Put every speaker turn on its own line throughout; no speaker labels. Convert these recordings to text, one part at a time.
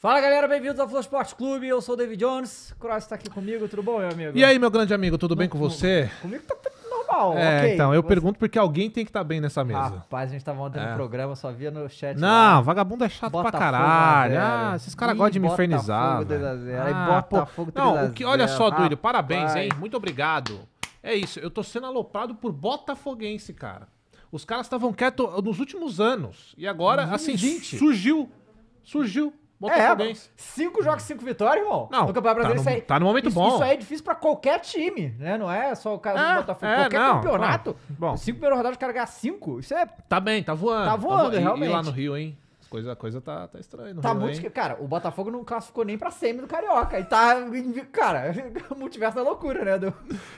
Fala galera, bem-vindos ao Flow Esportes Clube. Eu sou o David Jones. Cross tá aqui comigo, tudo bom, meu amigo? E aí, meu grande amigo, tudo bem com você? Comigo tá tudo normal. É, então, eu Você- pergunto porque alguém tem que estar tá bem nessa mesa. Rapaz, a gente tava ontem no é. programa, só via no chat. lá. não, vagabundo é chato pra caralho. Ah, esses caras gostam de me infernizar. Aí, ah, Bota Fogo. Não, o que, olha só,
Duílio, parabéns, hein? Muito obrigado. É isso, eu tô sendo aloprado por botafoguense, cara. Os caras estavam quietos nos últimos anos. E agora, assim, surgiu.
Surgiu. Botafoguense. É, cinco jogos, cinco vitórias, irmão. Não, no Campeonato Brasileiro, tá no, isso aí, tá no momento isso, bom. Isso aí é difícil pra qualquer time, né? Não é só o caso é, do Botafogo. É, qualquer não, campeonato, bom. cinco primeiros rodadas, o cara ganhar cinco, isso é...
Tá bem, tá voando. Tá voando, tá voando realmente. E, lá no Rio, hein? coisa, a coisa tá, tá
estranha. Tá Rio, muito. Hein? Cara, o Botafogo não classificou nem pra semi do Carioca. E tá. Cara, o multiverso da é loucura, né? Do,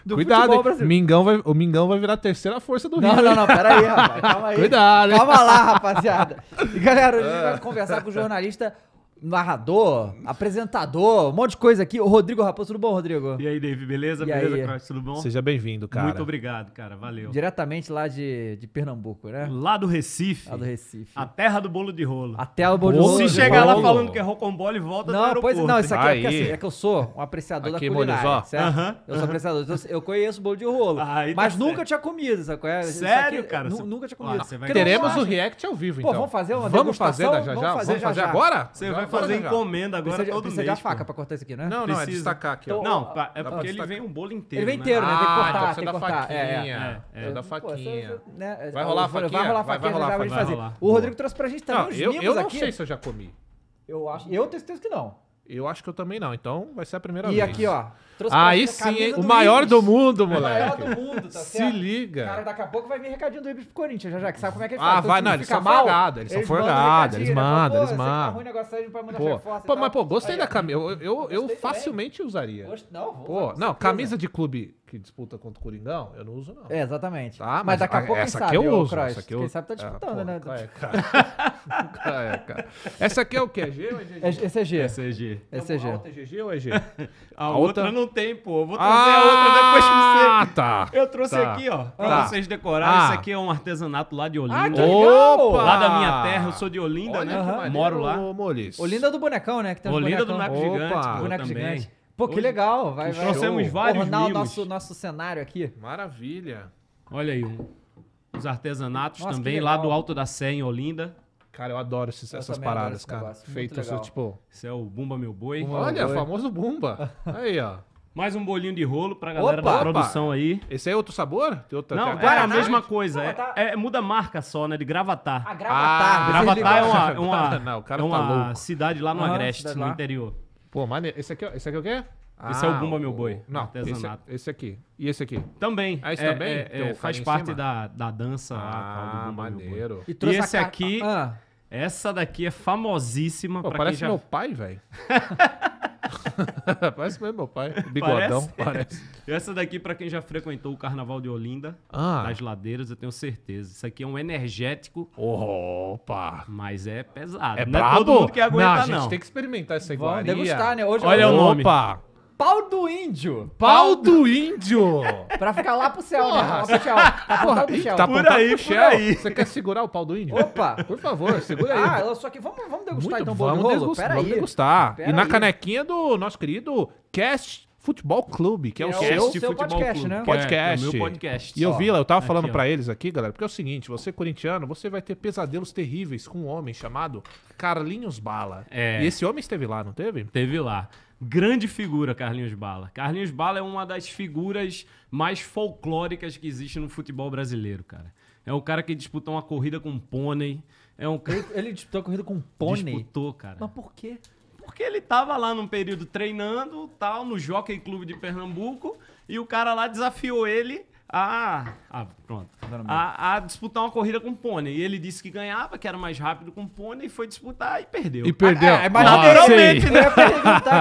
do Cuidado,
Mingão vai, o Mingão vai virar a terceira força do Rio. Não, não, não, pera aí, rapaz. Calma aí. Cuidado, Calma hein? lá, rapaziada. E galera, a gente vai conversar com o
jornalista narrador, apresentador, um monte de coisa aqui. O Rodrigo Raposo, tudo bom, Rodrigo? E aí, Dave, beleza? E beleza, aí? tudo bom? Seja bem-vindo, cara. Muito obrigado, cara, valeu. Diretamente lá de, de Pernambuco, né? Lá do Recife. Lá do Recife. A terra do bolo de rolo. A terra do bolo, de rolo. Se chegar lá falando que
é rocambole, volta não, Pois, não, isso aqui é, porque, assim, é que eu
sou um apreciador aqui, da culinária, Mourinho, certo? Uh -huh, eu sou apreciador, então assim, eu conheço bolo de rolo. Ah, aí tá mas tá nunca certo. tinha comido, sabe qual é? Sério, aqui, cara? Você... Nunca tinha comido. Ah, Teremos o react ao vivo, então. Pô, vamos fazer uma Vamos fazer já já? Vamos fazer agora? Você vai fazer encomenda agora precisa, todo precisa mês. Precisa de a faca pra cortar isso aqui, né? Não, não, é destacar aqui. Ó. Então, não, é porque ele vem um bolo inteiro. Ele vem né? inteiro, né? Tem que ah, cortar, então tem que cortar. É, é, é. da né, é,
faquinha. Vai rolar a faquinha? Vai rolar a faquinha, vai rolar fazer. O Rodrigo trouxe pra gente também uns mimos Eu não sei se eu já comi.
Eu acho, eu tenho certeza que não.
Eu acho que eu também não, então vai ser a primeira e vez. E aqui, ó, Trouxe Aí sim, o maior do mundo, moleque. O maior do mundo, tá Se liga. Cara,
daqui a pouco vai vir recadinho do Ibis pro Corinthians, já já, que sabe como é que ele Ah, vai, não, eles são forgados, eles são forgados, eles mandam, eles né? mandam. Pô, mas pô, gostei da camisa, eu facilmente usaria. Não, vou. Pô, não, camisa
de clube que disputa contra o Coringão, eu não uso, não. É, exatamente. Tá, mas, mas daqui a, a pouco essa aqui eu uso. Cross, essa aqui eu... Quem sabe tá é, disputando, né? É, cara, é, cara, Essa
aqui é o quê? É G ou é GG? Essa é G. Essa é G. é G. A outra é GG ou é G? a, outra... não
tem, pô. Eu vou trazer ah, a outra depois pra você. Ah, tá. Eu trouxe tá. aqui, ó, pra tá. vocês decorarem. Ah. Isso aqui é um artesanato lá de Olinda. Ah, que Opa! Lá da minha terra, eu sou de Olinda, Olha, né? Moro lá. Molice. Olinda
do bonecão, né? Que tem Olinda do boneco gigante. Boneco gigante. Pô, que Hoje, legal. Vai, que vai. Trouxemos vários Ornar livros. o nosso, nosso cenário aqui. Maravilha.
Olha aí, um, os artesanatos Nossa, também, lá do Alto da Sé, em Olinda. Cara, eu adoro esses, eu essas paradas, cara. Feito, assim, tipo... Esse é o Bumba Meu Boi. Bumba Olha, Boi. famoso Bumba. aí, ó. Mais um bolinho de rolo pra galera opa, da produção opa. aí.
Esse é outro sabor? Tem outra, não, tem... é a mesma
coisa. Não, é, tá... é, muda a marca só, né? De Gravatar. Ah, Gravatar. Ah, gravatar é uma, uma, não, é uma é tá cidade lá no Agreste, no interior. Pô, maneiro. Esse aqui, esse aqui é o quê? Esse ah, é o ah, Bumba Meu Boi. Não, esse, esse, aqui. E esse aqui? Também. Ah, esse é, também? É, é, é faz parte da, da dança ah, lá, do Bumba maneiro. E, e, esse aqui, ah. essa daqui é famosíssima. Pô, parece quem já... meu pai, velho. parece mesmo meu pai. Bigodão, parece. parece. Essa daqui, para quem já frequentou o Carnaval de Olinda, ah. nas ladeiras, eu tenho certeza. Isso aqui é um energético. Opa! Mas é pesado. É não brabo? É todo mundo que aguenta, não. A gente não. tem que experimentar
essa iguaria. Vamos degustar, né? Hoje Olha o nome. Opa! pau do índio. Pau, pau
do índio!
pra ficar lá pro céu, né? Porra. né? Lá pro céu. Tá pro céu. Tá por aí, por aí.
Você quer segurar o pau do índio? Opa! Por favor, segura aí.
Ah, só que vamos, vamos degustar Muito, então o bolo vamos, degust, vamos degustar. Pera e na
canequinha do nosso querido Cast Futebol Clube, que é, é o seu, seu Futebol podcast, Clube. né? Podcast. É, é meu podcast. E eu vi lá, eu tava aqui, falando para eles aqui, galera, porque é o seguinte, você corintiano, você vai ter pesadelos terríveis com um homem chamado Carlinhos
Bala. É. E esse homem esteve lá, não teve? Teve lá. Grande figura, Carlinhos Bala. Carlinhos Bala é uma das figuras mais folclóricas que existe no futebol brasileiro, cara. É o cara que disputou uma corrida com um pônei. É um... Ele, ele disputou a corrida com um pônei? Disputou, cara. Mas por quê? Porque ele tava lá num período treinando, tal, no Jockey Clube de Pernambuco, e o cara lá desafiou ele a, a pronto, a, a, disputar uma corrida com o pônei. E ele disse que ganhava, que era mais rápido com o pônei, e foi disputar e perdeu. E perdeu. É, é ah, é, mas naturalmente, né?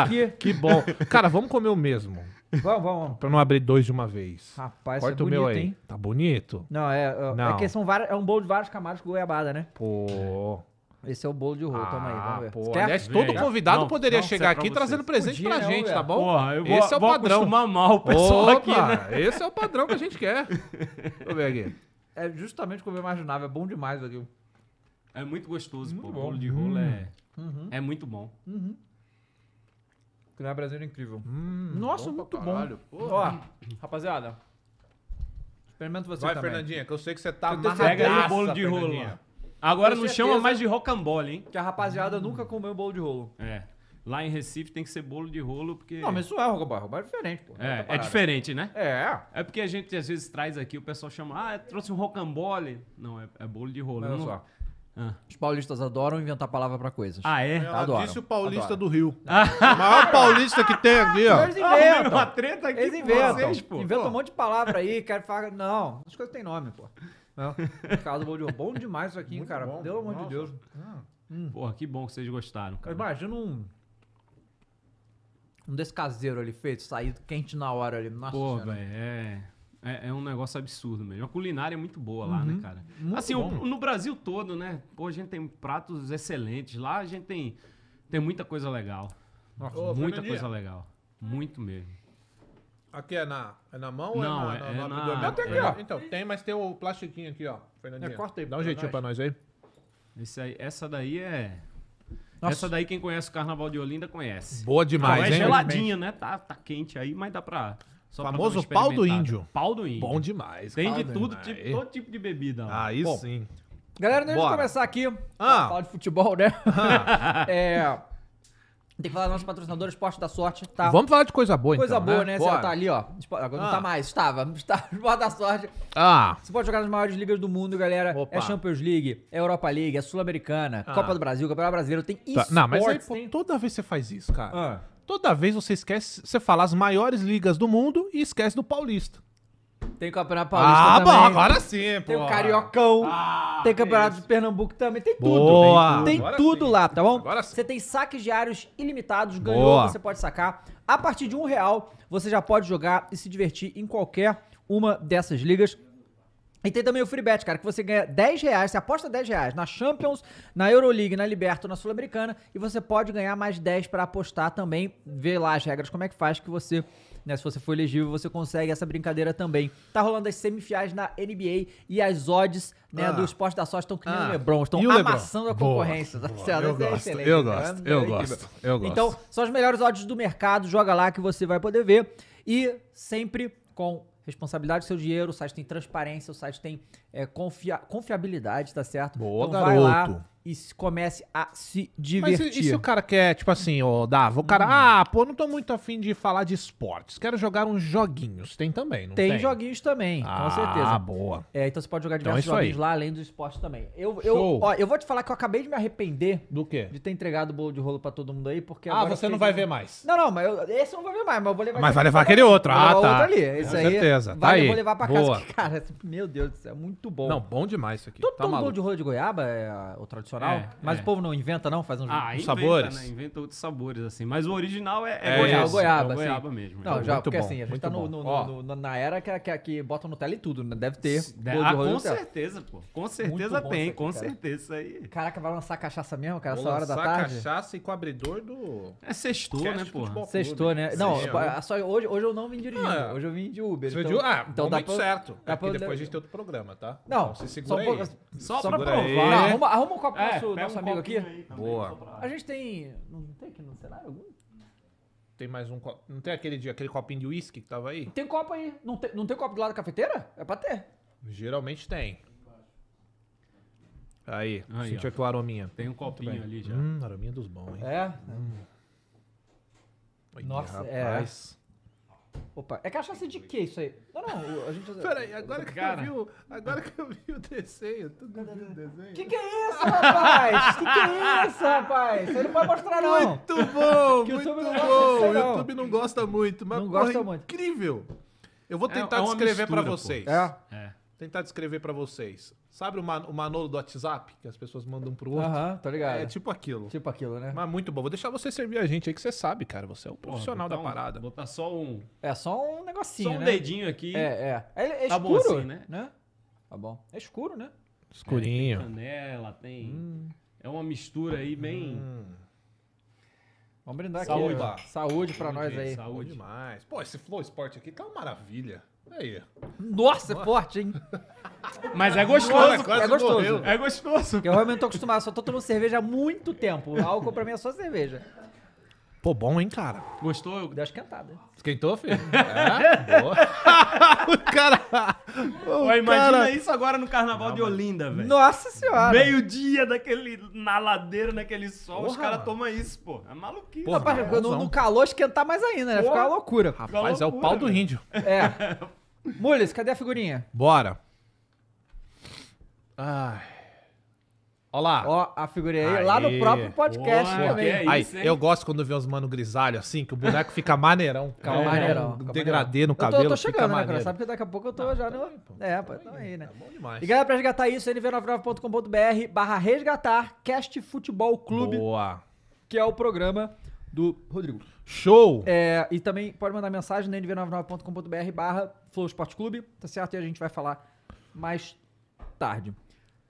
aqui. que bom.
Cara, vamos comer o mesmo. Vamos, vamos. Pra não abrir dois de uma vez. Rapaz, Corta é bonito, o meu aí. Hein? Tá bonito. Não,
é, é, é não. é que são várias, é um bolo de várias camadas com goiabada, né?
Pô.
Esse é o bolo de rolo, ah, toma aí, vamos ah, ver. Quer aliás, todo convidado não, poderia não, chegar aqui trazendo presente Podia, pra não, gente, tá bom? Porra, eu vou, esse é o vou padrão.
mal o pessoal Opa, aqui, né? Esse é o padrão que a gente quer. Deixa eu ver aqui.
É justamente como eu imaginava, é bom demais aqui. É muito gostoso, muito pô. Bom. O bolo de rolo é- hum. é, uhum. é muito bom. Uhum. Criar Brasil é incrível. Hum, Nossa, bom muito
caralho, bom. Olha, Ó, rapaziada, Experimento você Vai, também. Vai, Fernandinha, que eu sei que você tá amarradaça, Pega o bolo de rolo. Agora não chama mais
de rocambole, hein? Que a rapaziada nunca comeu bolo de rolo. É. Lá em Recife tem que ser bolo de rolo, porque. Não, mas isso é rocambole. Rocambole é diferente, pô. É, é diferente, né? É. É porque a gente às vezes traz aqui, o pessoal chama, ah, trouxe um rocambole. Não, é, é bolo de rolo. Olha não... só.
Ah. Os paulistas adoram inventar palavra para coisas. Ah, é? adoram. disse o paulista do Rio. Ah. O maior paulista que tem aqui, ó. Eles inventam. Ah, uma treta aqui Eles inventam. Vocês, pô. Inventam um monte de palavra aí, quer falar... Não, as coisas têm nome, pô. Casa bom de ovo. Bom demais isso aqui, Muito cara. bom. Pelo amor de Deus. Ah.
Hum. Porra, que bom que vocês gostaram,
cara. Imagina um.
Um desse caseiro ali feito, saído quente na hora ali. Nossa Pô, velho, é, é, é um negócio absurdo mesmo. A culinária é muito boa lá, né, uhum. cara? Muito assim, bom. o- no Brasil todo, né? Pô, a gente tem pratos excelentes. Lá a gente tem, tem muita coisa legal. Nossa, Ô, muita coisa legal. Muito mesmo.
Aqui é na, é na mão não, ou é na, é na, no abdômen? Não, tem aqui, é ó. Então, tem, mas tem o plastiquinho aqui, ó.
Fernandinho. É, corta aí. Dá um jeitinho nós. pra nós aí. Esse aí. Essa daí é... Nossa. Essa daí quem conhece o Carnaval de Olinda conhece. Boa demais, não, é hein? É geladinha, né? Tá, tá quente aí, mas dá pra... Só famoso pau do índio. Pau do índio. Bom demais. Tem de tudo, tipo, todo tipo de bebida.
Ah, Aí Bom, sim.
Galera, deixa eu começar aqui. Ah. Falar de futebol, né? Ah. é... Tem que falar dos nossos patrocinadores, Esporte da Sorte, tá? Vamos falar de coisa boa, Coisa então, boa, né? né? Você tá ali, ó. Agora não tá ah. mais, estava. Esporte da Sorte. Ah, Você pode jogar nas maiores ligas do mundo, galera. Opa. É Champions League, é Europa League, é Sul-Americana, Ah. Copa do Brasil, Campeonato Brasileiro, tem tá. não, mas aí,
pô, toda vez você faz isso, cara. Ah. Toda vez você esquece, você fala as maiores ligas
do mundo e esquece do Paulista. Tem Campeonato ah, Paulista ah, também. bom, agora sim, pô. Tem o Cariocão. Ah, tem Campeonato de Pernambuco também. Tem tudo. Tem agora tudo sim. lá, tá bom? Agora sim. Você tem saques diários ilimitados. Ganhou, Boa. você pode sacar. A partir de um real, você já pode jogar e se divertir em qualquer uma dessas ligas. E tem também o free bet, cara, que você ganha 10 reais, você aposta 10 reais na Champions, na Euroleague, na Liberta, na Sul-Americana, e você pode ganhar mais 10 para apostar também, ver lá as regras, como é que faz que você né? Se você for elegível, você consegue essa brincadeira também. Tá rolando as semifinais na NBA e as odds né, ah. do esporte da sorte ah. estão criando ah. o Lebron, estão amassando Lebron. a concorrência. Boa, tá boa. Eu, é gosto, eu, né? gosto, é eu, gosto, eu gosto, Então, são as melhores odds do mercado, joga lá que você vai poder ver. E sempre com responsabilidade do seu dinheiro, o site tem transparência, o site tem é, confia, confiabilidade, tá certo? Boa, então garoto. vai lá e comece a se divertir. Mas e, e se o
cara quer, tipo assim, ô Dava, o cara, hum. ah, pô, não tô muito afim de falar de esportes, quero jogar uns joguinhos. Tem também, não tem? Tem joguinhos também, ah, com certeza. Ah, boa.
É, então você pode jogar diversos então, é joguinhos aí. lá, além dos esportes também. Eu, eu, Show. ó, eu vou te falar que eu acabei de me arrepender... Do quê? De ter entregado o bolo de rolo pra todo mundo aí, porque Ah, você não vai ver mais. Não, não, mas eu, esse eu não vou ver mais, mas eu vou levar... Mas ah, vai levar aquele outro, ah, tá. Outro ali. Esse com aí, certeza, tá vai, aí. Eu vou levar pra boa. casa, cara, meu Deus do céu, é muito muito bom. Não, bom demais isso
aqui. Todo, tá todo de
rolo de goiaba é o tradicional, é, mas é. o povo não inventa não, faz um ah, inventa, sabores. Né?
Inventa outros sabores assim, mas o original é, é, é goiaba, esse, goiaba, é assim. goiaba mesmo. Não, então. já, muito porque bom, assim, a gente tá no, no,
no, na era que, que, que bota Nutella e tudo, né? deve ter bolo de rolo. Ah, com certeza, pô. Com certeza tem, aqui, com cara. certeza isso aí. Caraca, vai lançar cachaça mesmo, cara, essa hora da tarde. cachaça
e com abridor do É sextou, né, pô? Sextou, né? Não, ah,
só hoje hoje eu não vim ah, dirigindo, hoje eu vim de Uber. Então, ah, então dá certo. É, depois a gente tem
outro programa, tá?
Não, então, se segura só, aí. Só, só pra provar. Não, é. arruma, arruma um copo é, nosso, nosso um amigo aqui.
Boa.
A gente tem... Não tem aqui no cenário algum?
Tem mais um copo. Não tem aquele, aquele copinho de uísque que tava aí?
Tem copo aí. Não tem, não tem copo do lado da cafeteira? É pra ter.
Geralmente tem. Aí, aí sentiu aqui o arominha. Tem um copinho ali já. Hum, arominha dos
bons, hein? É? Hum.
Nossa, é. rapaz.
É. Opa, é cachaça de que isso aí? Não, não, a gente. Peraí, agora que Cara. eu vi o, agora que eu vi o desenho, tudo. viu o desenho? Que que é isso, rapaz? que que é isso, rapaz? Você não pode mostrar, não. Muito bom, Que muito YouTube bom. O YouTube não gosta muito, mas Não porra, gosta é muito.
incrível. Eu vou é tentar é descrever pra mistura, vocês. É. É. Tentar descrever pra vocês. Sabe o, man, o Manolo do WhatsApp? Que as pessoas mandam pro outro? Aham, tá ligado. É tipo aquilo. Tipo aquilo, né? Mas muito bom. Vou deixar você servir a gente aí que você sabe, cara. Você é o profissional Porra, da um, parada. Botar só um... É, só
um negocinho, Só um né? dedinho aqui. É, é. É, é tá escuro, assim, né?
né? Tá bom. É
escuro, né?
Escurinho. É,
tem canela, tem... Hum. É uma mistura aí bem... Hum. Vamos brindar saúde. aqui. Saúde. Saúde pra saúde, nós aí. Saúde. demais. Pô, esse Flow
Sport aqui tá uma maravilha. Aí. Nossa, é forte, hein? Mas é gostoso. Nossa, é gostoso. Morreu. É gostoso. É eu realmente tô acostumado, só tô tomando cerveja há muito tempo. O álcool pra mim é só cerveja. Pô, bom, hein, cara? Gostou? Deu esquentada. Esquentou, filho? é, boa. o cara...
O Ué, imagina isso agora no Carnaval Não, de Olinda, velho. Nossa Senhora. Meio dia daquele, na ladeira, naquele sol, Porra, os caras tomam isso, pô. É maluquice. Pô, rapaz, é no, no,
calor esquentar mais ainda, né? Fica uma loucura. Rapaz, loucura, é o pau véio. do índio. É. Mules, cadê a figurinha? Bora. Ai. Olha lá. Ó, a figurinha aí, Aê. lá no próprio podcast Boa, também. É aí, eu
gosto quando vê os mano grisalho assim, que o boneco fica maneirão. Fica é, maneirão. Um degradê no cabelo. Eu tô, eu tô chegando, né, cara? Sabe
que daqui a pouco eu tô ah, já tá no. Aí, pô, é, pô, tá aí, né? Tá bom demais. E galera, pra resgatar isso, nv99.com.br barra resgatar Cast Futebol Clube. Boa. Que é o programa do Rodrigo. Show! É, e também pode mandar mensagem no nv99.com.br barra Flow Esporte Clube, tá certo? E a gente vai falar mais tarde.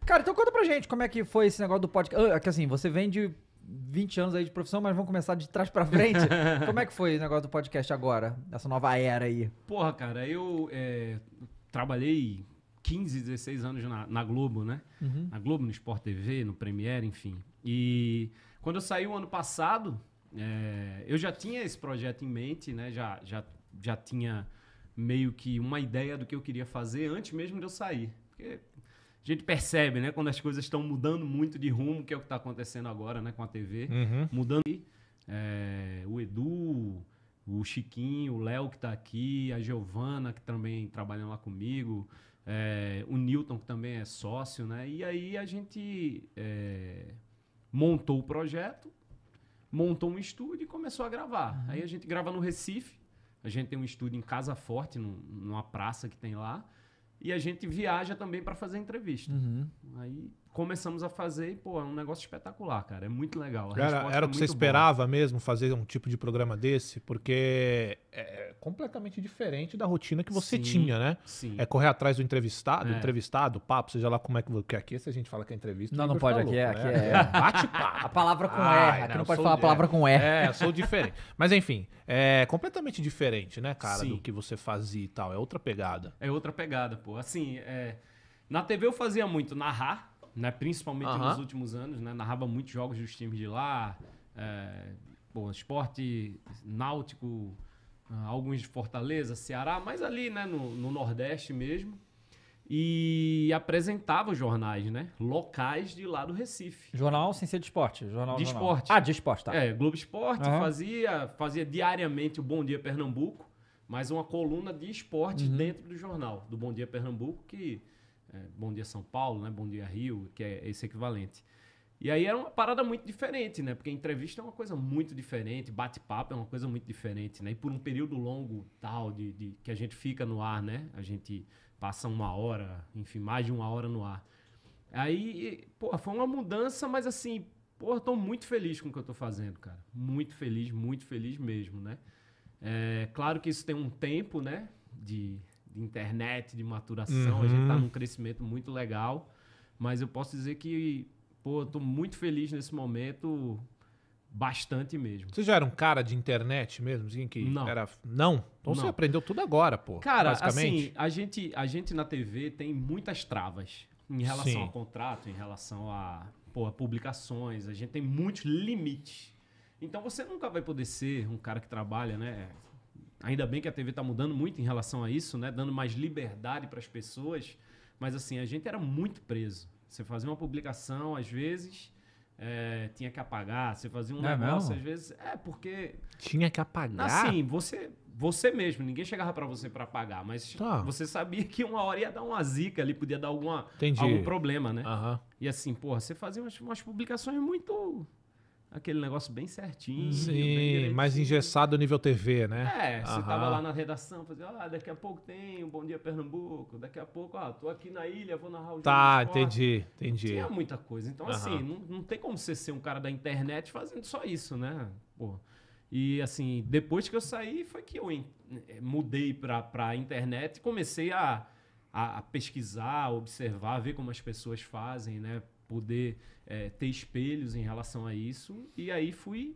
Cara, então conta pra gente como é que foi esse negócio do podcast. Ah, é que assim, você vem de 20 anos aí de profissão, mas vamos começar de trás pra frente. como é que foi o negócio do podcast agora, nessa nova era
aí? Porra, cara, eu é, trabalhei 15, 16 anos na, na Globo, né? Uhum. Na Globo, no Sport TV, no Premiere, enfim. E quando eu saí o ano passado, é, eu já tinha esse projeto em mente, né? Já, já, já tinha meio que uma ideia do que eu queria fazer antes mesmo de eu sair. Porque a gente percebe, né? Quando as coisas estão mudando muito de rumo, que é o que está acontecendo agora, né? Com a TV. Uhum. Mudando. É, o Edu, o Chiquinho, o Léo que está aqui, a Giovana que também trabalha lá comigo, é, o Newton que também é sócio, né? E aí a gente é, montou o projeto montou um estúdio e começou a gravar. Uhum. Aí a gente grava no Recife, a gente tem um estúdio em Casa Forte, numa praça que tem lá, e a gente viaja também para fazer entrevista. Uhum. Aí começamos a fazer e, pô, é um negócio espetacular, cara. É muito legal. Era, era é o que você esperava
boa. mesmo fazer um tipo de programa desse? Porque é, é completamente diferente da rotina que você sim, tinha, né? Sim. É correr atrás do entrevistado, é. entrevistado, papo, seja lá como é que. Porque aqui, se a gente fala que é entrevista. Não, não pode, aqui, louco, é, né? aqui é. Né? é Bate-papo. A palavra com ah, R. Aqui não, não pode falar a palavra com R. É, eu sou diferente. Mas enfim, é completamente diferente, né, cara, sim. do que você fazia
e tal. É outra pegada. É outra pegada, pô. Assim, é... na TV eu fazia muito narrar né? Principalmente uh -huh. nos últimos anos, né? Narrava muitos jogos dos times de lá. É, bom, esporte náutico, ah, alguns de Fortaleza, Ceará, mas ali né, no, no Nordeste mesmo e apresentava os jornais, né? Locais de lá do Recife. Jornal
sem ser de esporte. Jornal, de jornal. esporte. Ah, de esporte, tá. É, Globo Esporte uhum.
fazia, fazia diariamente o Bom Dia Pernambuco, mas uma coluna de esporte uhum. dentro do jornal, do Bom Dia Pernambuco, que é, Bom Dia São Paulo, né? Bom Dia Rio, que é esse equivalente. E aí era uma parada muito diferente, né? Porque entrevista é uma coisa muito diferente, bate-papo é uma coisa muito diferente, né? E por um período longo tal de, de, que a gente fica no ar, né? A gente passa uma hora, enfim, mais de uma hora no ar. Aí, pô, foi uma mudança, mas assim, pô, estou tô muito feliz com o que eu tô fazendo, cara. Muito feliz, muito feliz mesmo, né? É, claro que isso tem um tempo, né? De de internet, de maturação. Uhum. A gente está uhum. num crescimento muito legal. Mas eu posso dizer que, pô, estou muito feliz nesse momento, bastante mesmo.
Você já era um cara de internet mesmo? Assim, que Não. Era... Não? Então Não. você aprendeu tudo agora, pô. Cara, assim,
a gente, a gente na TV tem muitas travas em relação Sim. a contrato, em relação a, pô, a publicações. A gente tem muitos limites. Então você nunca vai poder ser um cara que trabalha, né? Ainda bem que a TV está mudando muito em relação a isso, né? Dando mais liberdade para as pessoas. Mas assim, a gente era muito preso. Você fazia uma publicação, às vezes, é, tinha que apagar. Você fazia um é negócio, às vezes. É, porque. Tinha que apagar. Assim, você. Você mesmo, ninguém chegava para você para apagar, mas tá. você sabia que uma hora ia dar uma zica ali, podia dar alguma, algum problema, né? Uhum. E assim, porra, você fazia umas, umas publicações muito aquele negócio bem certinho. Sim, bem mais engessado
nível TV, né? É, você Aham. tava lá na
redação, fazia, ah, daqui a pouco tem um Bom Dia Pernambuco, daqui a pouco, ah, tô aqui na ilha, vou narrar o Tá, entendi, entendi. Tinha muita coisa. Então, assim, não, não tem como você ser um cara da internet fazendo só isso, né? Pô. E, assim, depois que eu saí, foi que eu eh, mudei pra, pra internet e comecei a a, pesquisar, observar, ver como as pessoas fazem, né? poder é, ter espelhos em relação a isso. E aí fui,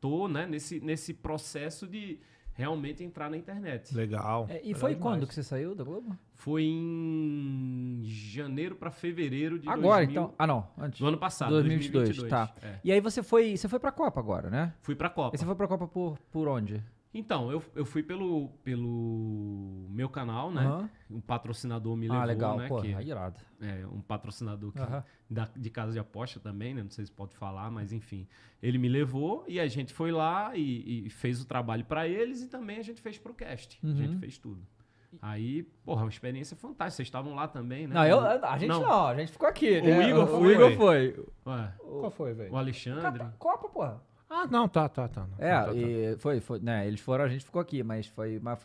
tô né, nesse, nesse processo de realmente entrar na internet. Legal. É, e foi quando que você saiu da Globo? Foi em janeiro para fevereiro de Agora 2000, então. Ah, não, antes. Do ano passado, 2022, 2022. tá. É. E
aí você foi, você foi para Copa agora, né? Fui para Copa. E você foi para Copa por por onde?
Então, eu, eu fui pelo, pelo meu canal, né? Uhum. Um patrocinador me ah, levou, ah, legal. né? Pô, que, é irado. É, um patrocinador que, uhum. da, de casa de aposta também, né? Não sei se pode falar, mas enfim. Ele me levou e a gente foi lá e, e fez o trabalho para eles e também a gente fez pro cast. Uhum. A gente uhum. fez tudo. Aí, porra, uma experiência fantástica. Vocês estavam lá também, né? Não, eu, a gente não. não a gente ficou aqui. O né? Igor o, foi. O Igor foi. Ué, Qual foi, velho? O Alexandre.
Copa, Copa porra.
Ah, não, tá, tá, tá. Não,
é, tá, tá. tá. foi, foi, né? Eles foram, a gente ficou aqui, mas foi uma,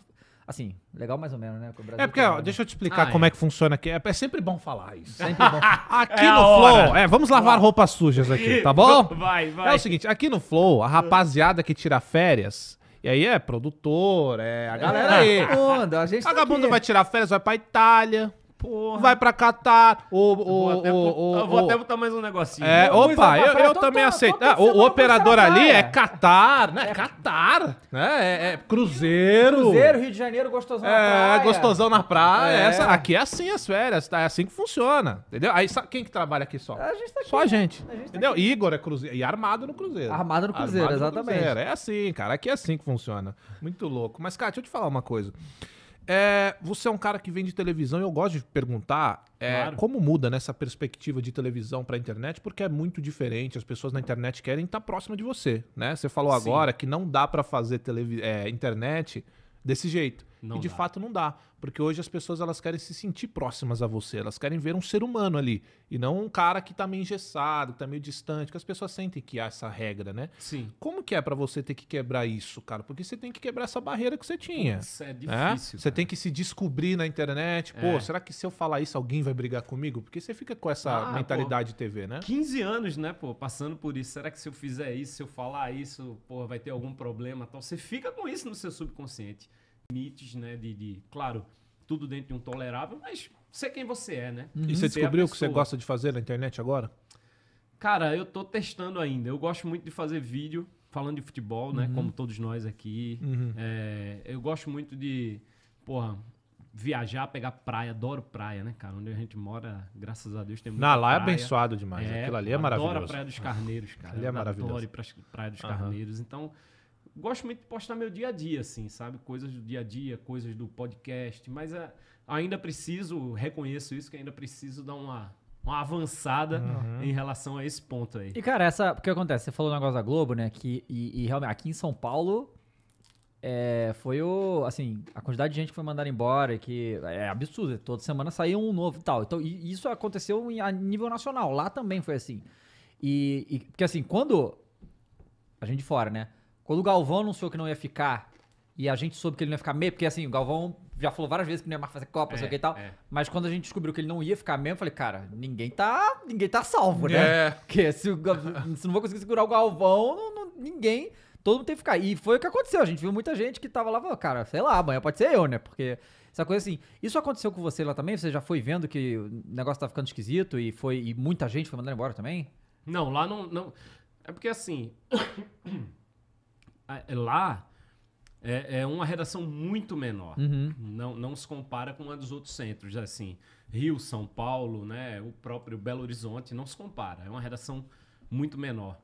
assim, legal mais ou menos, né? é porque, ó, né? deixa eu te explicar ah, como é. é.
que funciona aqui. É, é, sempre bom falar isso. Sempre bom.
aqui é no Flow, é, vamos
lavar roupas sujas aqui, tá bom? vai, vai. É o seguinte, aqui no Flow, a rapaziada que tira férias, e aí é produtor, é a galera aí. Onda, a gente tá Vagabundo tá vai tirar férias, vai pra Itália, Porra. Vai pra Catar. Ou,
ou, vou, até, ou, eu vou até botar mais um negocinho. É, opa, eu, eu
tô, também tô, aceito. Tô o, operador ali é Catar,
né? É Catar. Né? É, é
Cruzeiro. Cruzeiro,
Rio de
Janeiro, gostosão é, na praia. É, gostosão na
praia. É. Essa, aqui é assim as férias, tá? É assim que funciona. Entendeu? Aí sabe quem que trabalha aqui só? A
gente tá aqui. Só a gente.
A gente tá entendeu? Igor é Cruzeiro. E armado no Cruzeiro. Armado no Cruzeiro, armado exatamente. No cruzeiro. É assim, cara. Aqui é assim que funciona. Muito louco. Mas, cara, deixa eu te falar uma coisa. É, você é um cara que vem de televisão e eu gosto de perguntar é, claro. como muda nessa perspectiva de televisão para internet, porque é muito diferente. As pessoas na internet querem estar tá próxima de você, né? Você falou Sim. agora que não dá para fazer é, internet desse jeito. Não e de dá. fato não dá, porque hoje as pessoas elas querem se sentir próximas a você, elas querem ver um ser humano ali e não um cara que tá meio engessado, que tá meio distante, que as pessoas sentem que há essa regra, né? Sim. Como que é para você ter que quebrar isso, cara? Porque você tem que quebrar essa barreira que você tinha. Isso é né? difícil. Né? Você tem que se descobrir na internet, pô, é. será
que se eu falar isso alguém vai brigar comigo? Porque você fica com essa ah, mentalidade pô, TV, né? 15 anos, né, pô, passando por isso. Será que se eu fizer isso, se eu falar isso, pô, vai ter algum problema? Então você fica com isso no seu subconsciente limites, né? De, de, claro, tudo dentro de um tolerável, mas ser quem você é, né? Uhum. E você descobriu o que você gosta
de fazer na internet agora?
Cara, eu tô testando ainda. Eu gosto muito de fazer vídeo falando de futebol, né? Uhum. Como todos nós aqui. Uhum. É, eu gosto muito de, porra, viajar, pegar praia. Adoro praia, né, cara? Onde a gente mora, graças a Deus, tem muita Não, lá é praia. é abençoado demais. É, Aquilo ali é maravilhoso. Adoro a Praia dos ah, Carneiros, cara. Ali é maravilhoso. Adoro Praia dos Carneiros. Então, gosto muito de postar meu dia a dia, assim, sabe? Coisas do dia a dia, coisas do podcast, mas é, ainda preciso, reconheço isso, que ainda preciso dar uma, uma avançada uhum. em relação a esse ponto aí. E,
cara, essa. O que acontece? Você falou um negócio da Globo, né? Que, e, e realmente, aqui em São Paulo. É, foi o. Assim, a quantidade de gente que foi mandada embora, que é absurdo. Toda semana saiu um novo e tal. Então, isso aconteceu a nível nacional. Lá também foi assim. E, e, porque assim, quando. A gente fora, né? Quando o Galvão anunciou que não ia ficar, e a gente soube que ele não ia ficar meio, porque assim, o Galvão já falou várias vezes que não ia mais fazer Copa, é, sei o é, que e tal. É. Mas quando a gente descobriu que ele não ia ficar mesmo, eu falei, cara, ninguém tá. Ninguém tá salvo, né? É. Porque se, o, se não vou conseguir segurar o Galvão, não, não, ninguém. Todo mundo tem que ficar. E foi o que aconteceu. A gente viu muita gente que tava lá, falou, cara, sei lá, amanhã pode ser eu, né? Porque. Essa coisa assim. Isso aconteceu com você lá também? Você já foi vendo que o negócio tá ficando esquisito
e foi. E muita gente foi mandando embora também? Não, lá não. não... É porque assim. É, lá é, é uma redação muito menor. Uhum. Não, não se compara com a dos outros centros, assim. Rio, São Paulo, né? O próprio Belo Horizonte não se compara. É uma redação muito menor.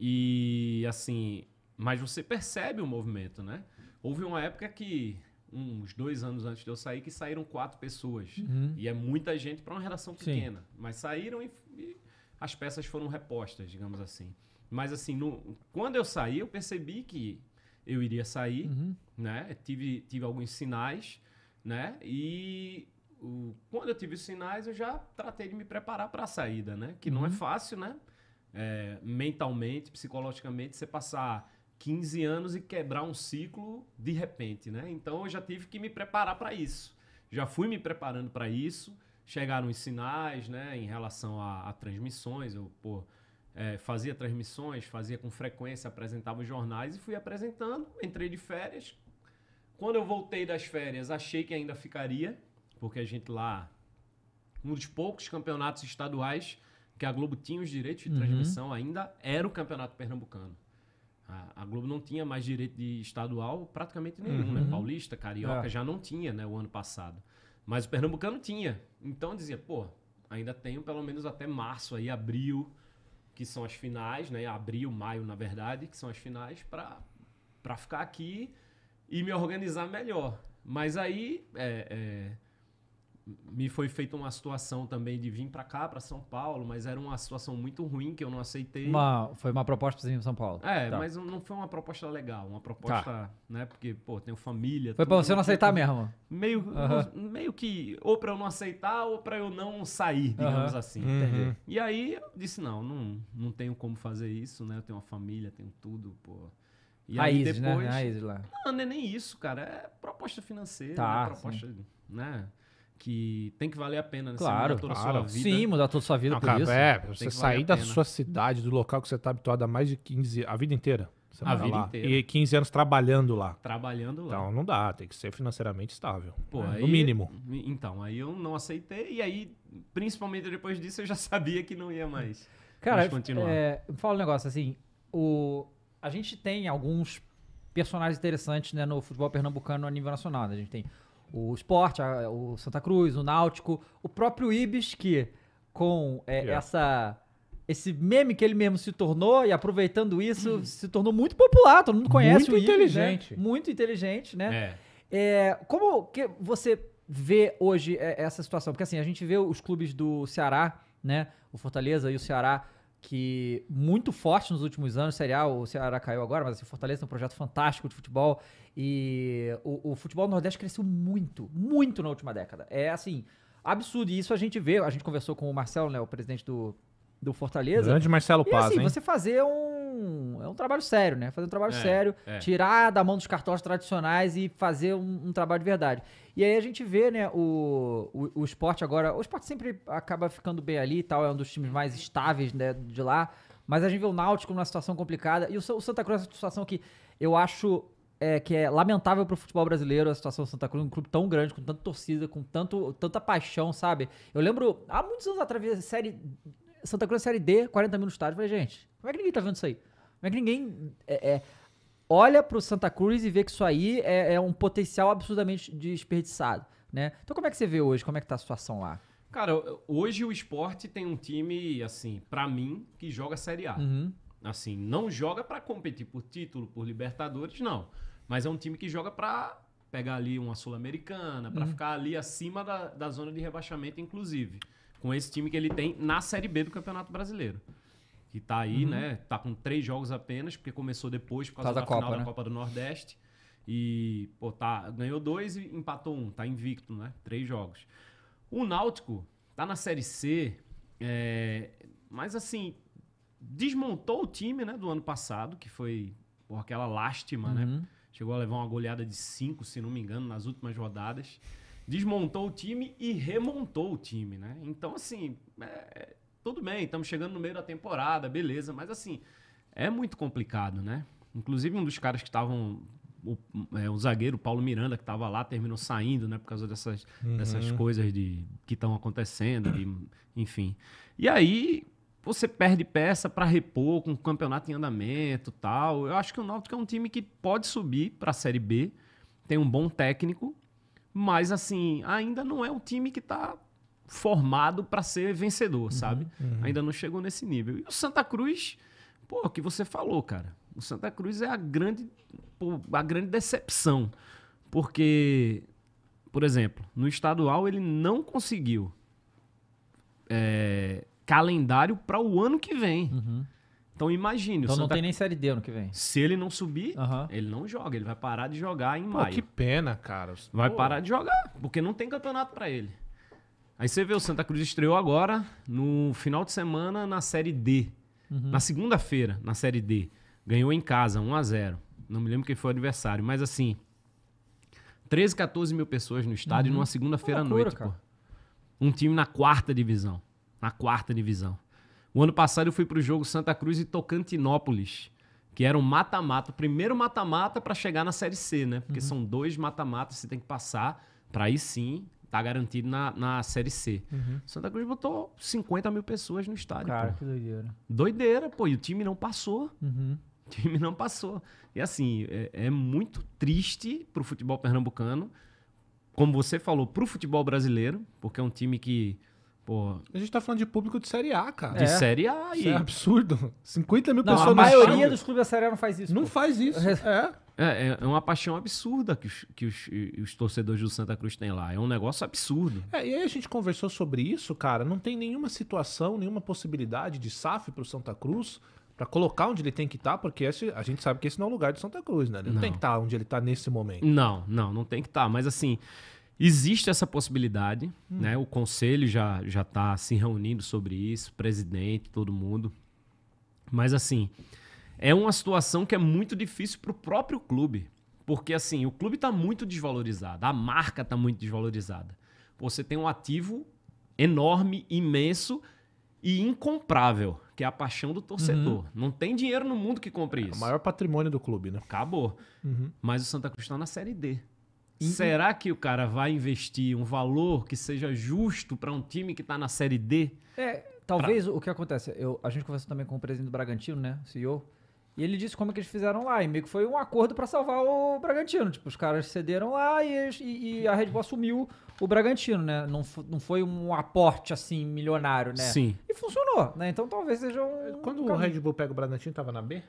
E assim, mas você percebe o movimento, né? Houve uma época que uns dois anos antes de eu sair que saíram quatro pessoas uhum. e é muita gente para uma redação pequena, Sim. mas saíram e, e, as peças foram repostas, digamos assim. Mas assim, no, quando eu saí, eu percebi que eu iria sair, uhum. né? Tive, tive alguns sinais, né? E o, quando eu tive os sinais, eu já tratei de me preparar para a saída, né? Que não é uhum. fácil, né? É, mentalmente, psicologicamente, você passar 15 anos e quebrar um ciclo de repente, né? Então eu já tive que me preparar para isso. Já fui me preparando para isso. Chegaram os sinais, né? Em relação a, a transmissões, eu, pô, por é, fazia transmissões, fazia com frequência, apresentava os jornais e fui apresentando. Entrei de férias. Quando eu voltei das férias, achei que ainda ficaria, porque a gente lá, um dos poucos campeonatos estaduais que a Globo tinha os direitos de uhum. transmissão ainda era o Campeonato Pernambucano. A, a, Globo não tinha mais direito de estadual praticamente nenhum, né? uhum. né? Paulista, Carioca é. já não tinha, né? O ano passado. Mas o Pernambucano tinha. Então dizia, pô, ainda tenho pelo menos até março aí, abril que são as finais, né? Abril, maio, na verdade, que são as finais para ficar aqui e me organizar melhor. Mas aí é, é, me foi feita uma situação também de vir para cá, para São Paulo, mas era uma situação muito ruim que eu não aceitei. Uma,
foi uma proposta para para São Paulo. É, tá. mas
não foi uma proposta legal, uma proposta, tá. né? Porque, pô, tenho família. Foi para você não aceitar mesmo. Meio, uhum. meio que ou para eu não aceitar ou para eu não sair, digamos uhum. assim. Uhum. E aí eu disse não, não, não tenho como fazer isso, né? Eu tenho uma família, tenho tudo, pô. E aí Isis, né, depois, né? A lá. Não, não é nem isso, cara. É proposta financeira, tá, né? proposta, sim. né? que tem que valer a pena. Né? Claro, você toda claro. a sua vida. Sim, mudar toda a sua vida Não, por cara, isso. É, você sair da sua
cidade, do local que você está habituado há mais de 15 a vida inteira. Você a vida lá. inteira. E 15 anos trabalhando lá. Trabalhando lá. Então não dá, tem que ser financeiramente estável. Pô, né? aí, no mínimo.
Então, aí eu não aceitei. E aí, principalmente depois disso, eu já sabia que não ia mais. Cara, É, fala um negócio assim. O,
a gente tem alguns personagens interessantes né, no futebol pernambucano a nível nacional. Né? A gente tem o Sport, a, o Santa Cruz, o Náutico, o próprio Ibis, que com é, yeah. essa esse meme que ele mesmo se tornou e aproveitando isso hum. se tornou muito popular todo mundo conhece muito o Ibis, né? inteligente né? muito inteligente né é. É, como que você vê hoje é, essa situação porque assim a gente vê os clubes do Ceará né o Fortaleza e o Ceará que muito forte nos últimos anos, Série A, o Ceará caiu agora, mas assim, Fortaleza é um projeto fantástico de futebol e o, o futebol nordeste cresceu muito, muito na última década. É assim, absurdo, e isso a gente vê, a gente conversou com o Marcelo, né, o presidente do do Fortaleza. Grande Marcelo Paz, e, assim, hein? você fazer um... É um trabalho sério, né? Fazer um trabalho é, sério, é. tirar da mão dos cartões tradicionais e fazer um, um, trabalho de verdade. E aí a gente vê, né, o, o, o esporte agora... O esporte sempre acaba ficando bem ali e tal, é um dos times mais estáveis né, de lá. Mas a gente vê o Náutico numa situação complicada. E o, o Santa Cruz é uma situação que eu acho é, que é lamentável pro futebol brasileiro a situação do Santa Cruz, um clube tão grande, com tanta torcida, com tanto, tanta paixão, sabe? Eu lembro, há muitos anos atrás, série Santa Cruz Série D, 40 mil no estádio. Eu falei, gente, como é que ninguém tá vendo isso aí? Como é que ninguém é, é, olha pro Santa Cruz e vê que isso aí é, é um potencial absurdamente desperdiçado, né? Então como é que você vê hoje? Como é que tá a situação lá?
Cara, hoje o esporte tem um time, assim, para mim, que joga Série A. Uhum. Assim, não joga para competir por título, por Libertadores, não. Mas é um time que joga para pegar ali uma Sul-Americana, para uhum. ficar ali acima da, da zona de rebaixamento, inclusive com esse time que ele tem na Série B do Campeonato Brasileiro. Que tá aí, uhum. né? Tá com três jogos apenas, porque começou depois por causa, da, da Copa, final né? da Copa do Nordeste. E, pô, tá, ganhou dois e empatou um, tá invicto, né? Três jogos. O Náutico tá na Série C, é, mas assim, desmontou o time, né, do ano passado, que foi, por aquela lástima, né? uhum. né? Chegou a levar uma goleada de cinco, se não me engano, nas últimas rodadas desmontou o time e remontou o time, né? Então, assim, é, é, tudo bem, estamos chegando no meio da temporada, beleza, mas assim, é muito complicado, né? Inclusive, um dos caras que estavam. O, é, o zagueiro Paulo Miranda, que estava lá, terminou saindo, né? Por causa dessas, uhum. dessas coisas de, que estão acontecendo, de, enfim. E aí, você perde peça para repor com o campeonato em andamento tal. Eu acho que o Náutico é um time que pode subir para a Série B, tem um bom técnico, mas, assim, ainda não é um time que está formado para ser vencedor, uhum, sabe? Uhum. Ainda não chegou nesse nível. E o Santa Cruz, pô, o que você falou, cara. O Santa Cruz é a grande, pô, a grande decepção. Porque, por exemplo, no estadual ele não conseguiu é, calendário para o ano que vem. Uhum. Então imagine. Então não Santa... tem nem Série D ano que vem. Se ele não subir, ele não joga. Ele vai parar de jogar em Pô, maio. Que pena, cara. Vai Pô. parar de jogar, porque não tem campeonato para ele. Aí você vê, o Santa Cruz estreou agora, no final de semana, na Série D. Uhum. Na segunda-feira, na Série D. Ganhou em casa, 1 a 0 Não me lembro quem foi o adversário, mas assim... 13, 14 mil pessoas no estádio uhum. numa segunda-feira à noite, cara. pô. Um time na quarta divisão. Na quarta divisão. O ano passado eu fui para o jogo Santa Cruz e Tocantinópolis, que era um mata-mata, o primeiro mata-mata para chegar na Série C, né? Porque uhum. são dois mata-matas que você tem que passar para aí sim tá garantido na, na Série C. Uhum. Santa Cruz botou 50 mil pessoas no estádio. Cara, pô. que doideira. Doideira, pô, e o time não passou. Uhum. O time não passou. E assim, é, é muito triste pro futebol pernambucano, como você falou, pro futebol brasileiro, porque é um time que Porra.
A gente tá falando de
público de Série A, cara. De
é. Série A.
Isso é
absurdo. 50 mil não, pessoas A maioria
dos clubes da Série A não faz isso. Não pô. faz isso. É.
é. é. É, uma paixão absurda que, os, que os, os, torcedores do Santa Cruz têm lá. É um negócio absurdo.
É, e aí a gente conversou sobre isso, cara. Não tem nenhuma situação, nenhuma possibilidade de SAF pro Santa Cruz para colocar onde ele tem que estar, tá, porque esse, a gente sabe que esse não é o lugar do Santa Cruz, né? Ele não, não tem que estar tá onde ele tá nesse momento. Não,
não, não tem que estar. Tá. Mas assim, Existe essa possibilidade, hum. né? O conselho já já está se reunindo sobre isso, presidente, todo mundo. Mas assim, é uma situação que é muito difícil para o próprio clube, porque assim o clube está muito desvalorizado, a marca está muito desvalorizada. Você tem um ativo enorme, imenso e incomprável, que é a paixão do torcedor. Uhum. Não tem dinheiro no mundo que compre é, isso. o maior patrimônio do clube, né? Acabou. Uhum. Mas o Santa Cruz está na Série D. Será que o cara vai investir um valor que seja justo para um time que está na Série D?
É, talvez pra... o que acontece, eu, a gente conversou também com o presidente do Bragantino, né, o CEO, e ele disse como é que eles fizeram lá, e meio que foi um acordo para salvar o Bragantino, tipo, os caras cederam lá e, e, e a Red Bull assumiu o Bragantino, né, não, não foi um aporte, assim, milionário, né? Sim. E funcionou, né, então talvez seja um... Quando um o Red Bull pega o Bragantino, tava na B?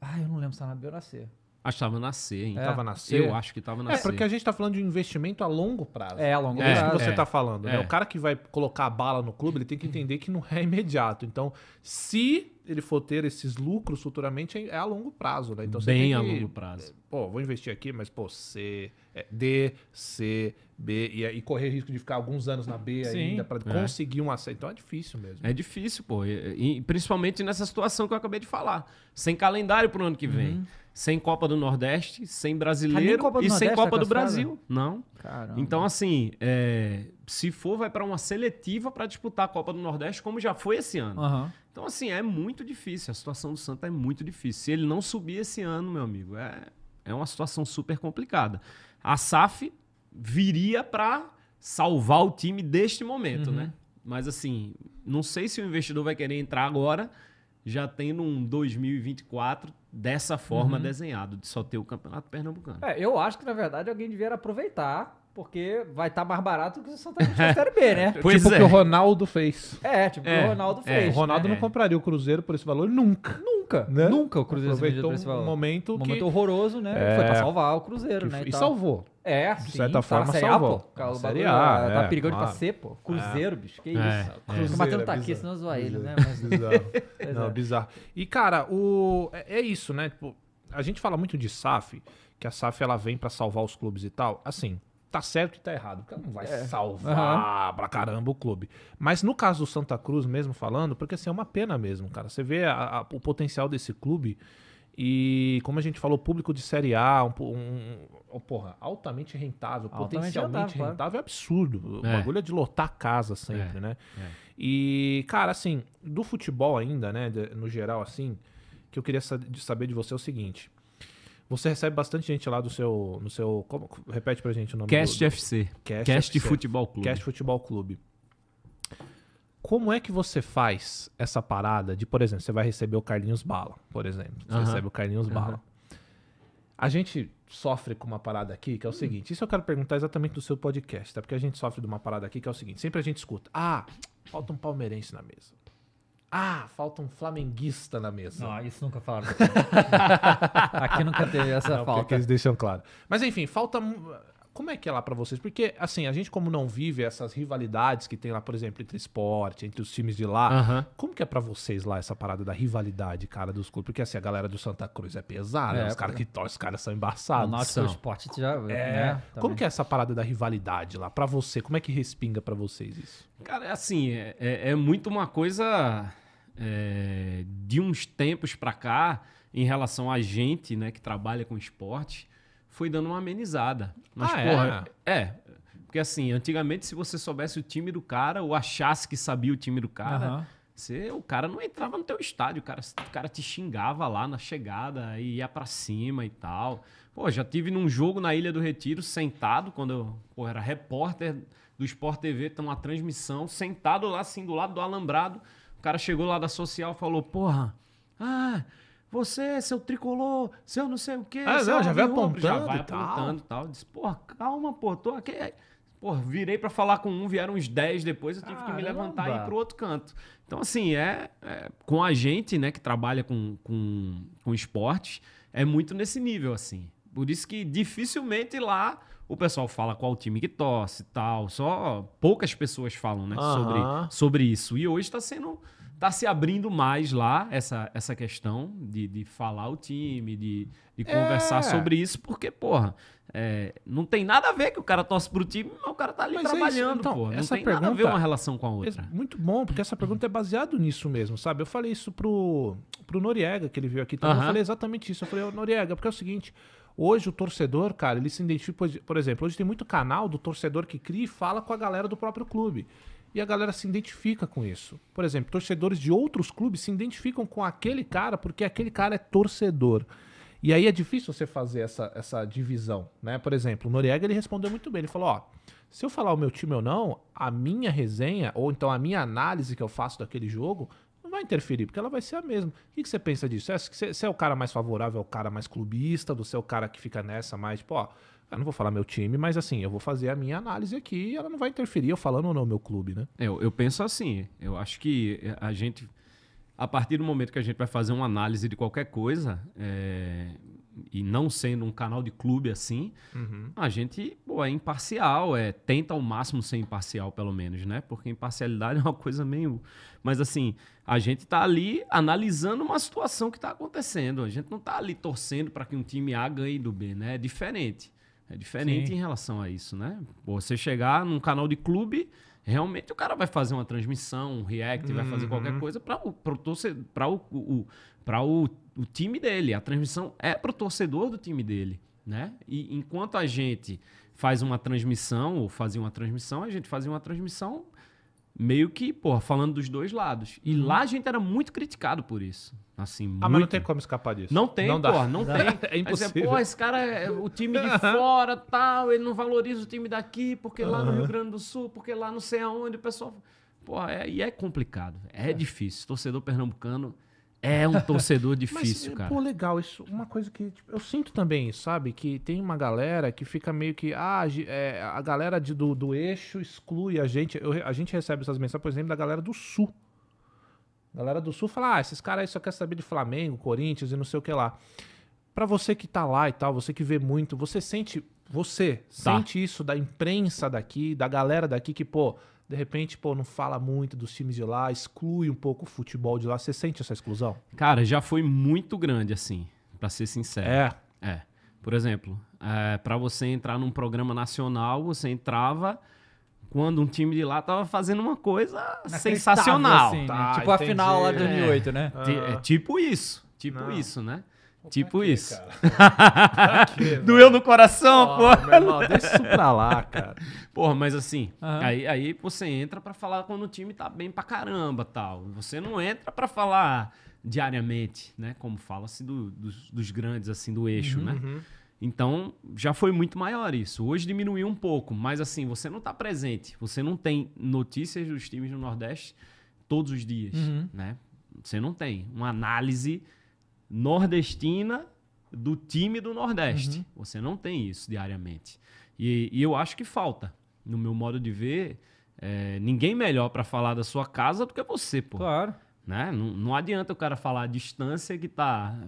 Ah, eu não
lembro se tava na B ou na C.
Acho que tava nascer, hein? É. Tava nascer. Eu acho que tava é, nascer. É, porque a
gente tá falando de um investimento a longo prazo. É, a longo é, prazo. É isso que você é. tá falando. Né? É. O cara que vai colocar a bala no clube, ele tem que entender que não é imediato. Então, se ele for ter esses lucros futuramente, é a longo prazo, né? Então, Bem que, a longo prazo. Pô, vou investir aqui, mas, pô, C, D, C, B, e, e correr risco de ficar alguns anos na B Sim. ainda para conseguir um acesso. Então é difícil mesmo. É
difícil, pô. E, e, principalmente nessa situação que eu acabei de falar. Sem calendário pro ano que vem. Uhum sem Copa do Nordeste, sem tá, brasileiro e Nordeste, sem Copa tá do Brasil. Não. Caramba. Então, assim, é, se for, vai para uma seletiva para disputar a Copa do Nordeste, como já foi esse ano. Uhum. Então, assim, é muito difícil. A situação do Santa é muito difícil. Se ele não subir esse ano, meu amigo, é, é uma situação super complicada. A SAF viria para salvar o time deste momento, uhum. né? Mas, assim, não sei se o investidor vai querer entrar agora já tendo um 2024 dessa forma uhum. desenhado, de só ter o Campeonato Pernambucano. É,
eu acho que, na verdade, alguém deveria aproveitar porque vai estar tá mais barato do que o Santa Cruz na é. Série B, né? Tipo pois tipo é. que o Ronaldo fez. É, tipo é. que o Ronaldo é, fez. O Ronaldo né? não
compraria o Cruzeiro por esse valor nunca. Nunca. Né? Nunca o Cruzeiro Aproveitou por esse valor. um momento, um momento horroroso, né? É. Foi pra salvar o Cruzeiro, que... né? E, e salvou. É, De sim, certa forma, salvou. A, pô. série a, tá é, perigando ah. claro. pô. Cruzeiro, bicho, que isso. É, Cruzeiro, matando é tá aqui, senão zoar ele, né? Mas... Bizarro. bizarro. E, cara, o... é, isso, né? Tipo, a gente fala muito de SAF, que a SAF ela vem para salvar os clubes e tal. Assim, tá certo e tá errado. Porque não vai é. salvar uhum. pra caramba o clube. Mas no caso do Santa Cruz, mesmo falando, porque assim, é uma pena mesmo, cara. Você vê a, a, o potencial desse clube. E como a gente falou, público de Série A, um, um porra, altamente rentável, altamente potencialmente rentável, rentável é absurdo. É. O bagulho é de lotar casa sempre, é. né? É. E, cara, assim, do futebol ainda, né, no geral, assim, que eu queria saber de você é o seguinte. Você recebe bastante gente lá do seu. No seu como, repete pra gente o nome Cast do, FC. Cast, Cast FC. Futebol Clube. Cast Futebol Clube. Como é que você faz essa parada de, por exemplo, você vai receber o Carlinhos Bala, por exemplo. Você uh -huh. recebe o Carlinhos uh -huh. Bala. A gente sofre com uma parada aqui que é o hum. seguinte. Isso eu quero perguntar exatamente do seu podcast, tá? Porque a gente sofre de uma parada aqui que é o seguinte. Sempre a gente escuta. Ah, falta um palmeirense na mesa. Ah, falta um flamenguista na mesa. Não, isso nunca falaram. Aqui nunca teve essa não, falta. Que eles deixam claro. Mas enfim, falta. Como é que é lá para vocês? Porque, assim, a gente, como não vive essas rivalidades que tem lá, por exemplo, entre esporte, entre os times de lá, uhum. como que é para vocês lá essa parada da rivalidade, cara, dos clubes? Porque, assim, a galera do Santa Cruz é pesada, é, né? os caras é. que torcem, os caras são embaçados. Nossa, o esporte já. É. Né? Como que é essa parada da rivalidade lá? para você, como é que respinga para vocês isso?
Cara, é assim, é, é, é muito uma coisa é, de uns tempos para cá, em relação a gente né, que trabalha com esporte, foi dando uma amenizada. Mas, ah, porra, é? é. Porque assim, antigamente, se você soubesse o time do cara ou achasse que sabia o time do cara, uhum. você, o cara não entrava no teu estádio, o cara, o cara te xingava lá na chegada e ia para cima e tal. Pô, já tive num jogo na Ilha do Retiro, sentado, quando eu era repórter do Sport TV, então uma transmissão, sentado lá assim, do lado do alambrado, cara chegou lá da social falou, porra, ah, você, seu tricolor, seu não sei o quê. Ah, não, já vai apontando. Já vai apontando e tal. tal. Disse, porra, calma, pô, tô aqui. Porra, virei para falar com um, vieram uns 10 depois, eu tive Caramba. que me levantar e ir pro outro canto. Então, assim, é, é com a gente, né, que trabalha com, com, com esportes, é muito nesse nível, assim. Por isso que dificilmente lá o pessoal fala qual time que torce e tal. Só poucas pessoas falam né, uhum. sobre, sobre isso. E hoje está sendo. Tá se abrindo mais lá essa, essa questão de, de falar o time, de, de é. conversar é. sobre isso, porque, porra, é, não tem nada a ver que o cara torce pro time, mas o cara tá ali mas é trabalhando, é então, Não essa tem pergunta, nada a ver uma relação com a é outra.
muito bom, porque essa pergunta é baseada nisso mesmo, sabe? Eu falei isso pro, pro Noriega, que ele veio aqui também. Eu falei exatamente isso. Eu falei, Noriega, porque é o seguinte. Hoje o torcedor, cara, ele se identifica, por exemplo, hoje tem muito canal do torcedor que cria e fala com a galera do próprio clube. E a galera se identifica com isso. Por exemplo, torcedores de outros clubes se identificam com aquele cara porque aquele cara é torcedor. E aí é difícil você fazer essa, essa divisão, né? Por exemplo, o Noriega ele respondeu muito bem. Ele falou: ó, se eu falar o meu time ou não, a minha resenha, ou então a minha análise que eu faço daquele jogo, vai interferir, porque ela vai ser a mesma. O que, que você pensa disso? Você é, o cara mais favorável, é o cara mais clubista, do é o cara que fica nessa mais, tipo, ó, eu não vou falar meu time, mas assim, eu vou fazer a minha análise aqui e ela não vai interferir eu falando ou não meu clube, né?
É, eu, eu penso assim, eu acho que é, a gente, a partir do momento que a gente vai fazer uma análise de qualquer coisa, é, e não sendo um canal de clube assim, uhum. a gente pô, é imparcial, é tenta ao máximo ser imparcial, pelo menos, né? Porque imparcialidade é uma coisa meio. Mas assim, a gente tá ali analisando uma situação que tá acontecendo. A gente não tá ali torcendo para que um time A ganhe do B, né? É diferente. É diferente Sim. em relação a isso, né? Pô, você chegar num canal de clube, realmente o cara vai fazer uma transmissão, um react, uhum. vai fazer uhum. qualquer coisa para o, pra o, o, pra o o time dele, a transmissão é para o torcedor do time dele, né? E enquanto a gente faz uma transmissão ou fazia uma transmissão, a gente fazia uma transmissão meio que, porra, falando dos dois lados. E uhum. lá a gente era muito criticado por isso. Assim, ah, muito. mas não tem como escapar disso. Não tem, não porra, dá. não é tem. É impossível. Você, porra, esse cara é o time de fora, tal, ele não valoriza o time daqui, porque uhum. lá no Rio Grande do Sul, porque lá não sei aonde, o pessoal... Porra, é, e é complicado, é, é. difícil. Torcedor pernambucano é um torcedor difícil, Mas, eh, cara. Pô, legal, isso. Uma coisa
que tipo, eu sinto também, sabe? Que tem uma galera que fica meio que. Ah, é, a galera de, do, do eixo exclui a gente. Eu, a gente recebe essas mensagens, por exemplo, da galera do sul. A galera do sul fala: ah, esses caras aí só querem saber de Flamengo, Corinthians e não sei o que lá para você que tá lá e tal, você que vê muito, você sente, você tá. sente isso da imprensa daqui, da galera daqui que, pô, de repente, pô, não fala muito dos times de lá, exclui um pouco o futebol de lá. Você sente essa exclusão?
Cara, já foi muito grande assim, para ser sincero. É. É. Por exemplo, é, para você entrar num programa nacional, você entrava quando um time de lá tava fazendo uma coisa sensacional. Assim, né? tá, né? Tipo entendi. a final lá de 2008, é, né? É, é ah. tipo isso. Tipo não. isso, né? tipo quê, isso. quê, Doeu no coração, oh, pô. irmão, deixa isso pra lá, cara. Porra, mas assim, uhum. aí, aí você entra para falar quando o time tá bem pra caramba tal. Você não entra para falar diariamente, né? Como fala-se do, dos, dos, grandes, assim, do eixo, uhum, né? Uhum. Então, já foi muito maior isso. Hoje diminuiu um pouco, mas assim, você não está presente. Você não tem notícias dos times do Nordeste todos os dias, uhum. né? Você não tem uma análise nordestina do time do Nordeste. Uhum. Você não tem isso diariamente. E, e, eu acho que falta. No meu modo de ver, é, ninguém melhor para falar da sua casa do que você, pô. Claro. Né? Não, não adianta o cara falar a distância que tá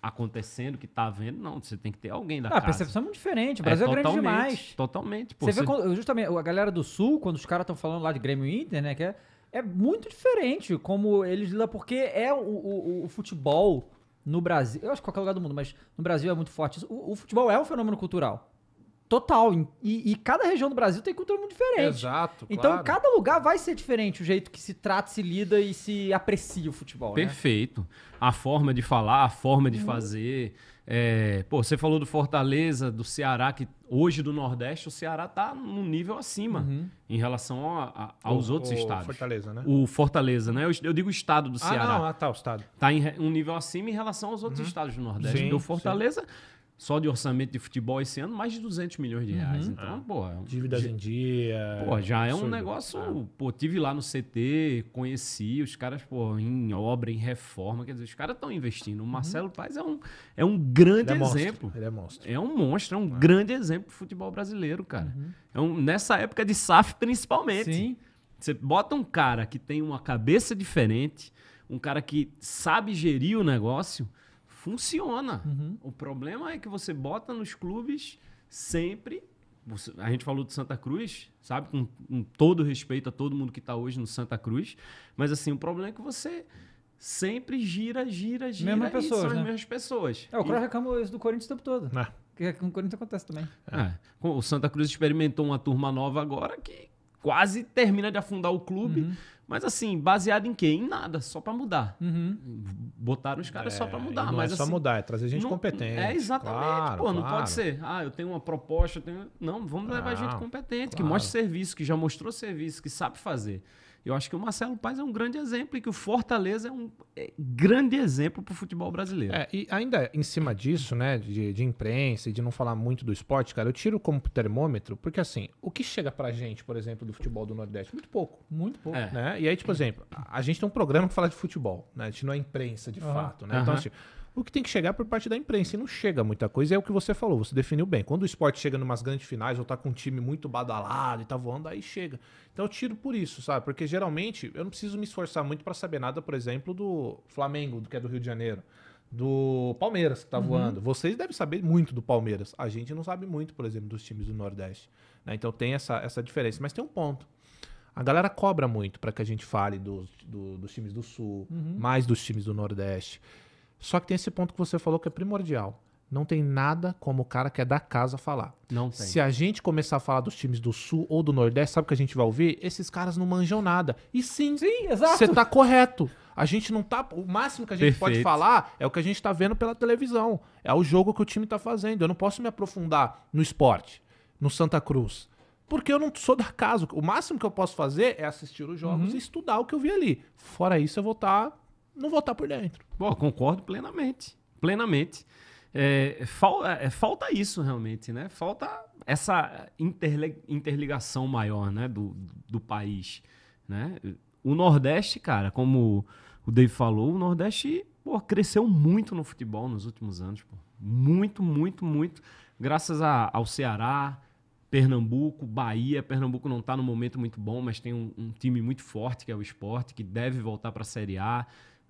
acontecendo, que tá vendo, não. Você tem que ter alguém da ah, casa. A percepção é muito diferente. O é, Brasil é, é grande demais. Totalmente. Pô, você, você
vê justamente a galera do Sul, quando os caras estão falando lá de Grêmio Inter, né? Que é, é muito diferente como eles lidam, porque é o, o, o futebol no Brasil, eu acho que qualquer lugar do mundo, mas no Brasil é muito forte. O, o futebol é um fenômeno cultural. Total. E, e, cada região do Brasil tem cultura muito diferente. Exato. Então, claro. cada lugar vai ser diferente o jeito que se trata, se lida e
se aprecia o futebol. Né? Perfeito. Né? A forma de falar, a forma de hum. fazer. É, pô, você falou do Fortaleza, do Ceará, que hoje do Nordeste o Ceará tá num nível acima uhum. em relação a, a, aos o, outros o estados. O Fortaleza, né? O Fortaleza, né? Eu, eu digo o estado do ah, Ceará. Não, ah, tá, o estado. Tá em um nível acima em relação aos outros uhum. estados do Nordeste. Sim, o Fortaleza sim só de orçamento de futebol esse ano, mais de 200 milhões de uhum. reais. Uhum. Então, é porra. Dívidas em dia. Porra, já é um negócio. É. Pô, tive lá no CT, conheci os caras, pô, em obra, em reforma. Quer dizer, os caras estão investindo. O uhum. Marcelo Paz é um, é um grande Ele é exemplo.
Monstro. Ele é monstro. É um
monstro, é um é. grande exemplo do futebol brasileiro, cara. Uhum. É um, nessa época de SAF, principalmente. Sim. Você bota um cara que tem uma cabeça diferente, um cara que sabe gerir o negócio Funciona. Uhum. O problema é que você bota nos clubes sempre. A gente falou do Santa Cruz, sabe? Com, com todo respeito a todo mundo que está hoje no Santa Cruz. Mas assim, o problema é que você sempre gira, gira, gira. Mesma pessoas, são as né? mesmas pessoas. É, o Cross e... reclamou
isso do Corinthians o tempo todo. Porque é. Que é, com o Corinthians acontece também.
É. é. O Santa Cruz experimentou uma turma nova agora que quase termina de afundar o clube. Uhum mas assim, baseado em quê? Em nada, só para mudar. Uhum. Botaram os caras é, só para mudar. Não mas, é só assim, mudar, é trazer gente não, competente. É exatamente. Claro, Pô, claro. não pode ser. Ah, eu tenho uma proposta, eu tenho. Não, vamos levar ah, gente competente, claro. que mostre serviço, que já mostrou serviço, que sabe fazer. Eu acho que o Marcelo Paz é um grande exemplo e que o Fortaleza é um é, grande exemplo para o futebol brasileiro. É, e ainda em cima disso,
né, de, de imprensa e de não falar muito do esporte, cara, eu tiro como termômetro, porque assim, o que chega a gente, por exemplo, do futebol do Nordeste? Muito pouco. Muito pouco. É. Né? E aí, tipo, é. exemplo, a gente tem um programa que fala de futebol, né? A gente não é imprensa de uhum. fato, né? Uhum. Então, assim, o que tem que chegar por parte da imprensa. E não chega muita coisa, é o que você falou, você definiu bem. Quando o esporte chega umas grandes finais, ou tá com um time muito badalado e tá voando, aí chega. Então eu tiro por isso, sabe? Porque geralmente eu não preciso me esforçar muito para saber nada, por exemplo, do Flamengo, do que é do Rio de Janeiro. Do Palmeiras, que tá uhum. voando. Vocês devem saber muito do Palmeiras. A gente não sabe muito, por exemplo, dos times do Nordeste. Né? Então tem essa, essa diferença. Mas tem um ponto. A galera cobra muito para que a gente fale dos, do, dos times do Sul, uhum. mais dos times do Nordeste. Só que tem esse ponto que você falou que é primordial. Não tem nada como o cara que é da casa falar. Não tem. Se a gente começar a falar dos times do Sul ou do Nordeste, sabe o que a gente vai ouvir? Esses caras não manjam nada. E sim, sim exato. você tá correto. A gente não tá. O máximo que a gente Perfeito. pode falar é o que a gente tá vendo pela televisão. É o jogo que o time tá fazendo. Eu não posso me aprofundar no esporte, no Santa Cruz. Porque eu não sou da casa. O máximo que eu posso fazer é assistir os jogos uhum. e estudar o que eu vi ali. Fora isso, eu vou estar tá não votar por dentro. Bom, concordo plenamente.
Plenamente. É, fal, é, falta isso realmente, né? Falta essa interligação maior né? do, do país. Né? O Nordeste, cara, como o Dave falou, o Nordeste pô, cresceu muito no futebol nos últimos anos. Pô. Muito, muito, muito. Graças a, ao Ceará, Pernambuco, Bahia. Pernambuco não está no momento muito bom, mas tem um, um, time muito forte que é o esporte, que deve voltar para a Série A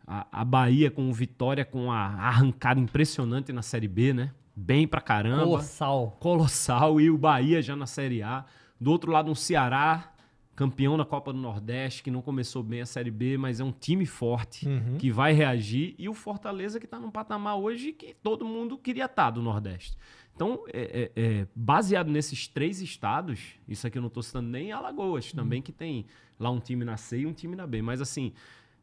a, a Bahia com o Vitória com a arrancada impressionante na Série B, né? Bem pra caramba. Colossal. Colossal. E o Bahia já na Série A. Do outro lado, um Ceará, campeão da Copa do Nordeste, que não começou bem a Série B, mas é um time forte uhum. que vai reagir. E o Fortaleza, que tá num patamar hoje que todo mundo queria estar tá do Nordeste. Então, é, é, é, baseado nesses três estados, isso aqui eu não estou citando nem Alagoas também, uhum. que tem lá um time na C e um time na B. Mas, assim,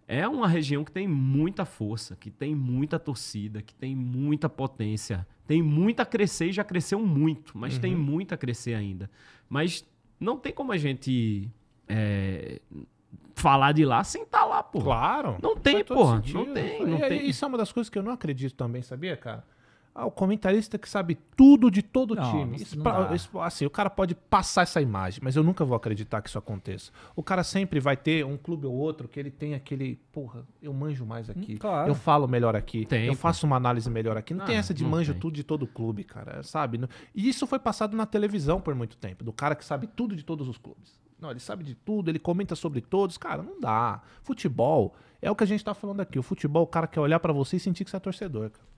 é uma região que tem muita força, que tem muita torcida, que tem muita potência, tem muito a crescer e já cresceu muito, mas uhum. tem muito a crescer ainda. Mas não tem como a gente é, falar de lá sem estar tá lá, pô. Claro.
Não tem, pô. Não tem, não e, tem. Isso é uma das coisas que eu não acredito também, sabia, cara? Ah, o comentarista que sabe tudo de todo o time. Isso, pra, isso, assim, o cara pode passar essa imagem, mas eu nunca vou acreditar que isso aconteça. O cara sempre vai ter um clube ou outro que ele tem aquele, porra, eu manjo mais aqui, hum, claro. eu falo melhor aqui, eu faço uma análise melhor aqui. Não ah, tem essa de manjo tem. tudo de todo clube, cara, sabe? E isso foi passado na televisão por muito tempo, do cara que sabe tudo de todos os clubes. Não, ele sabe de tudo, ele comenta sobre todos. Cara, não dá. Futebol é o que a gente tá falando aqui. O futebol, o cara quer olhar para você e sentir que você é torcedor, cara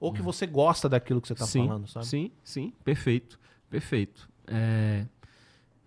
ou que uhum. você gosta daquilo que você está falando, sabe? Sim, sim, perfeito, perfeito. É,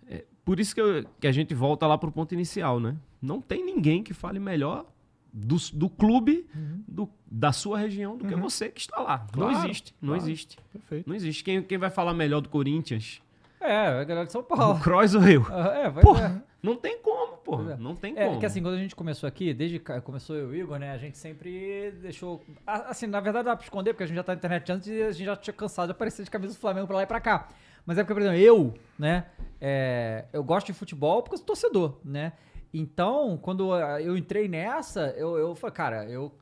é por isso que, eu, que, a gente volta lá para o ponto inicial, né? Não tem ninguém que fale melhor do, do clube, uhum. do, da sua região, do uhum. que você que está lá. Claro, não existe, não claro. existe. Perfeito. Não existe. Quem, quem vai falar melhor do Corinthians,
é, é, a galera de São tipo Paulo. O Cross ou Rio. É, é, vai porra, é. não
tem como,
porra. É. Não tem como. É que assim, quando a gente começou aqui, desde que começou eu e o Igor, né? A gente sempre deixou. Assim, na verdade dá pra esconder, porque a gente já tá na internet antes e a gente já tinha cansado de aparecer de camisa do Flamengo pra lá e pra cá. Mas é porque, por exemplo, eu, né? É, eu gosto de futebol porque eu sou torcedor, né? Então, quando eu entrei nessa, eu, eu falei, cara, eu,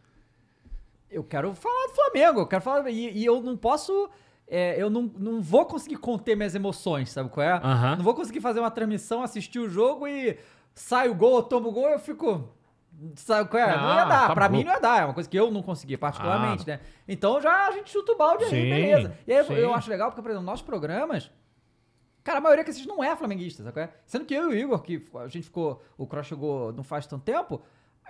eu quero falar do Flamengo, eu quero falar. E, e eu não posso é, eu não, não vou conseguir conter minhas emoções, sabe qual é? Uhum. Não vou conseguir fazer uma transmissão, assistir o jogo e sai o gol, eu tomo o gol, eu fico. Sabe qual é? Ah, não ia ah, dar. Tá pra bom. mim não ia dar. É uma coisa que eu não consegui, particularmente, ah. né? Então já a gente chuta o balde sim, aí, beleza. E aí sim. eu acho legal, porque, por exemplo, nossos programas. Cara, a maioria que assiste não é flamenguista, sabe qual é? Sendo que eu e o Igor, que a gente ficou. O Cross chegou não faz tanto tempo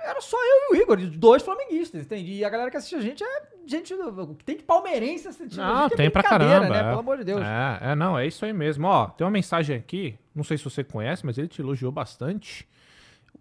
era só eu e o Igor, dois flamenguistas, entende? E a galera que assiste a gente é gente que tem de palmeirense assistindo. Não, é
tem é pra caramba. Né? É. Pelo amor de Deus. É, é, não, é isso aí mesmo. Ó, tem uma mensagem aqui, não sei se você conhece, mas ele te elogiou bastante.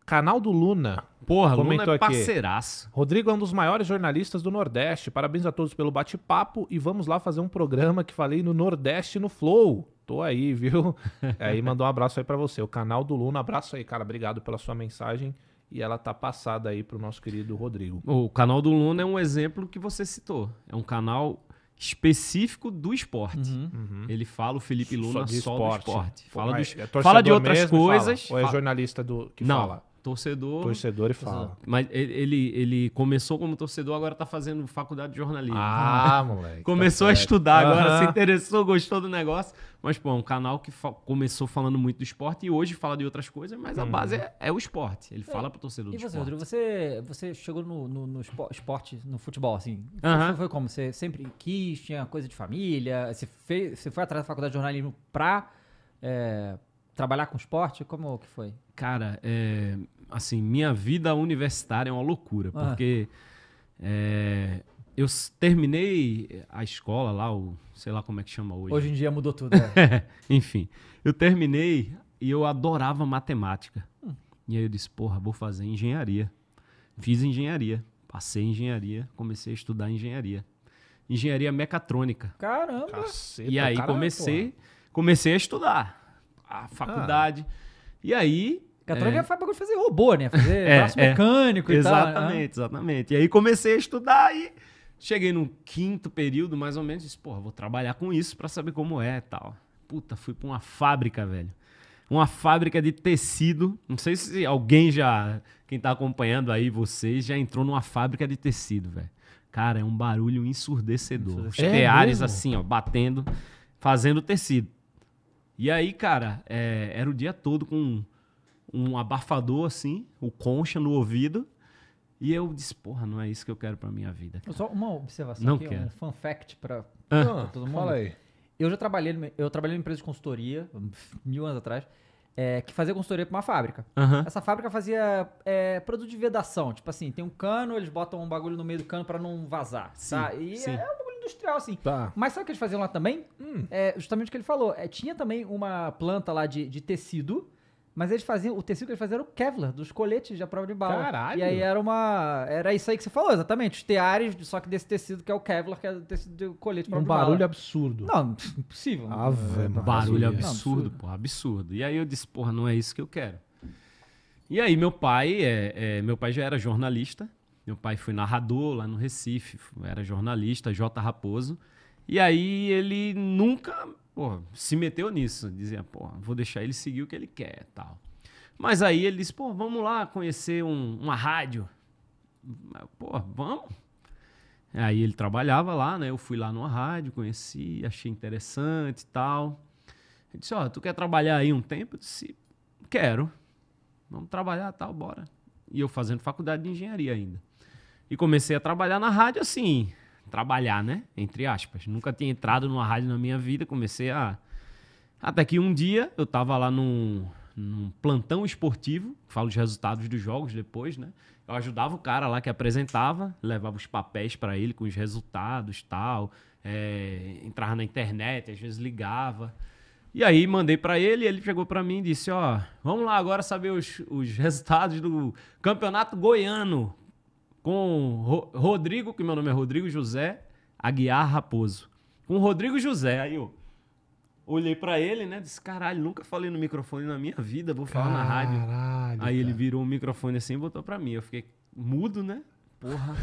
canal do Luna. Porra, comentou Luna é parceiraço. Aqui. Rodrigo é um dos maiores jornalistas do Nordeste. Parabéns a todos pelo bate-papo e vamos lá fazer um programa que falei no Nordeste no Flow tô aí, viu? Aí é, mandou um abraço aí para você. O canal do Luna, abraço aí, cara. Obrigado pela sua mensagem e ela tá passada aí para o nosso querido Rodrigo.
O canal do Luna é um exemplo que você citou. É um canal específico do esporte. Uhum. Uhum. Ele fala o Felipe Luna só, de só esporte. do esporte. Pô, fala, é fala de outras coisas. Fala. Ou é jornalista do que Não, fala? torcedor. Torcedor e fala. Mas ele, ele começou como torcedor, agora tá fazendo faculdade de jornalismo. Ah, moleque. Tá começou tá a estudar uhum. agora, se interessou, gostou do negócio. Mas, pô, é um canal que fa começou falando muito do esporte e hoje fala de outras coisas, mas hum. a uhum. base é, é, o esporte. Ele é. fala pro torcedor e do você, esporte. E
você, você chegou no, no, no, esporte, no futebol, assim. Uhum. Foi, foi como? Você sempre quis, tinha coisa de família? Você, fez, você foi atrás da faculdade de jornalismo pra... É, trabalhar com esporte? Como que foi?
Cara, é, assim, minha vida universitária é uma loucura, ah. porque é, eu terminei a escola lá, o, sei lá como é que chama hoje. Hoje em dia mudou tudo. É. Enfim, eu terminei e eu adorava matemática. Hum. E aí eu disse, porra, vou fazer engenharia. Fiz engenharia, passei em engenharia, comecei a estudar engenharia. Engenharia mecatrônica. Caramba! Caceta, e aí caramba, comecei, comecei a estudar a ah. faculdade. Ah. E aí Mecatrônica é.
faz bagulho fazer robô,
né? Fazer é, braço é. mecânico e exatamente, tal. Né? Exatamente, exatamente. E aí comecei a estudar e cheguei no quinto período, mais ou menos, disse, porra, vou trabalhar com isso para saber como é e tal. Puta, fui pra uma fábrica, velho. Uma fábrica de tecido. Não sei se alguém já, quem tá acompanhando aí vocês, já entrou numa fábrica de tecido, velho. Cara, é um barulho ensurdecedor. Os é teares assim, ó, batendo, fazendo tecido. E aí, cara, é, era o dia todo com um abafador assim, o concha no ouvido. E eu disse, porra, não é isso que eu quero pra minha vida. Cara. Só uma observação não aqui, quero. um
fun fact pra, ah, pra ah, todo mundo. Fala aí. Eu já trabalhei, eu trabalhei numa empresa de consultoria, mil anos atrás, é, que fazia consultoria pra uma fábrica. Uhum. Essa fábrica fazia é, produto de vedação. Tipo assim, tem um cano, eles botam um bagulho no meio do cano pra não vazar. Sim, tá? E sim. É, é um bagulho industrial, assim. Tá. Mas sabe o que eles faziam lá também? Hum. É, justamente o que ele falou. É, tinha também uma planta lá de, de tecido mas eles faziam, o tecido que eles faziam era o Kevlar, dos coletes de prova de bala. Caralho! E aí era uma. Era isso aí que você falou, exatamente. Os teares, só que desse tecido que é o Kevlar, que é o tecido de colete de prova um
de bala. Um barulho absurdo. Não, impossível. Ave, é, um barulho absurdo, absurdo, pô, absurdo. E aí eu disse, porra, não é isso que eu quero. E aí meu pai, é, é, meu pai já era jornalista. Meu pai foi narrador lá no Recife, era jornalista, J. Raposo. E aí ele nunca porra, se meteu nisso. Dizia, porra, vou deixar ele seguir o que ele quer tal. Mas aí ele disse, pô, vamos lá conhecer um, uma rádio. Pô, vamos. Aí ele trabalhava lá, né? Eu fui lá numa rádio, conheci, achei interessante e tal. Ele disse, ó, oh, tu quer trabalhar aí um tempo? Eu disse, quero. Vamos trabalhar tal, bora. E eu fazendo faculdade de engenharia ainda. E comecei a trabalhar na rádio assim, trabalhar, né? Entre aspas. Nunca tinha entrado numa rádio na minha vida, comecei a. Até que um dia eu tava lá num, num plantão esportivo, falo os resultados dos jogos depois, né? Eu ajudava o cara lá que apresentava, levava os papéis para ele com os resultados tal, é, entrava na internet, às vezes ligava. E aí mandei para ele, ele chegou para mim e disse: ó, vamos lá agora saber os, os resultados do campeonato goiano com Ro Rodrigo, que meu nome é Rodrigo José Aguiar Raposo. Com Rodrigo José, aí eu olhei para ele, né? Disse, caralho, nunca falei no microfone na minha vida, vou falar caralho, na rádio. Caralho. Aí ele virou o microfone assim e botou para mim. Eu fiquei mudo, né? Porra.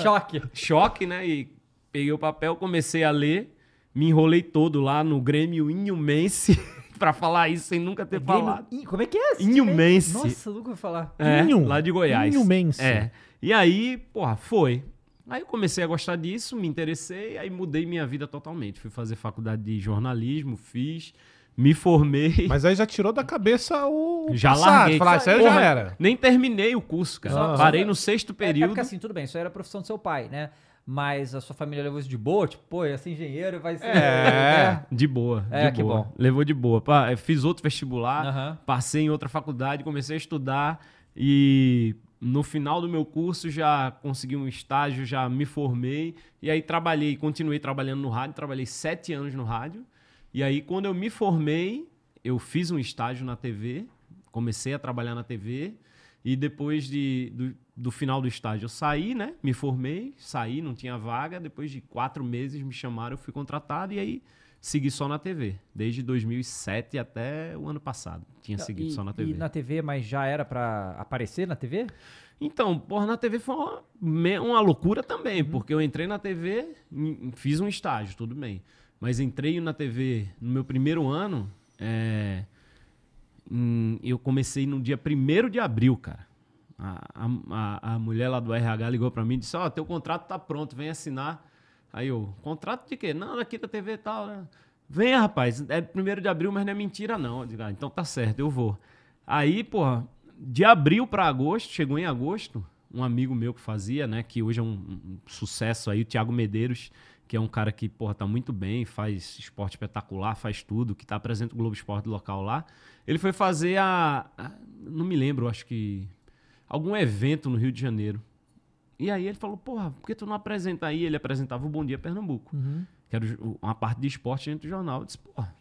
Choque. Choque, né? E peguei o papel, comecei a ler, me enrolei todo lá no Grêmio Inhumense para falar isso sem nunca ter falado. In,
como é que é? Inhumense. Nossa, nunca vou falar. É, Inhum. lá
de Goiás. Inhumense. É. E aí, porra, foi. Aí eu comecei a gostar disso, me interessei, aí mudei minha vida totalmente. Fui fazer faculdade de jornalismo, fiz, me formei. Mas aí já tirou da cabeça o. Já larguei. Falar, isso aí já era. Nem terminei o curso, cara. Parei é- no sexto
período. É, é, é porque assim, tudo bem, isso aí era a profissão do seu pai, né? Mas a sua família levou isso de boa? Tipo, pô, ia ser engenheiro, vai ser. É, de boa. É, de que boa. bom.
Levou de boa. Fiz outro vestibular, uhum. passei em outra faculdade, comecei a estudar e no final do meu curso já consegui um estágio, já me formei e aí trabalhei, continuei trabalhando no rádio, trabalhei sete anos no rádio. E aí quando eu me formei, eu fiz um estágio na TV, comecei a trabalhar na TV e depois de, do, do final do estágio eu saí, né? Me formei, saí, não tinha vaga. Depois de quatro meses me chamaram, eu fui contratado e aí segui só na TV, desde 2007 até o ano passado. Tinha seguido só na TV. E na TV, mas já era para aparecer na TV? Então, porra, na TV foi uma, uma loucura também, uhum. porque eu entrei na TV, fiz um estágio, tudo bem. Mas entrei na TV no meu primeiro ano, é, em, eu comecei no dia 1 de abril, cara. A, a, a mulher lá do RH ligou para mim e disse: Ó, oh, teu contrato tá pronto, vem assinar. Aí eu, contrato de quê? Não, aqui da TV e tal, né? Venha, rapaz, é primeiro de abril, mas não é mentira, não. Eu digo, ah, então tá certo, eu vou. Aí, porra, de abril para agosto, chegou em agosto, um amigo meu que fazia, né? Que hoje é um, um sucesso aí, o Thiago Medeiros, que é um cara que, porra, tá muito bem, faz esporte espetacular, faz tudo, que tá presente no Globo Esporte local lá. Ele foi fazer a, a. Não me lembro, acho que. Algum evento no Rio de Janeiro. E aí ele falou, porra, por que tu não apresenta aí? Ele apresentava o Bom Dia Pernambuco, uhum. que era uma parte de esporte dentro do jornal. Eu disse, porra,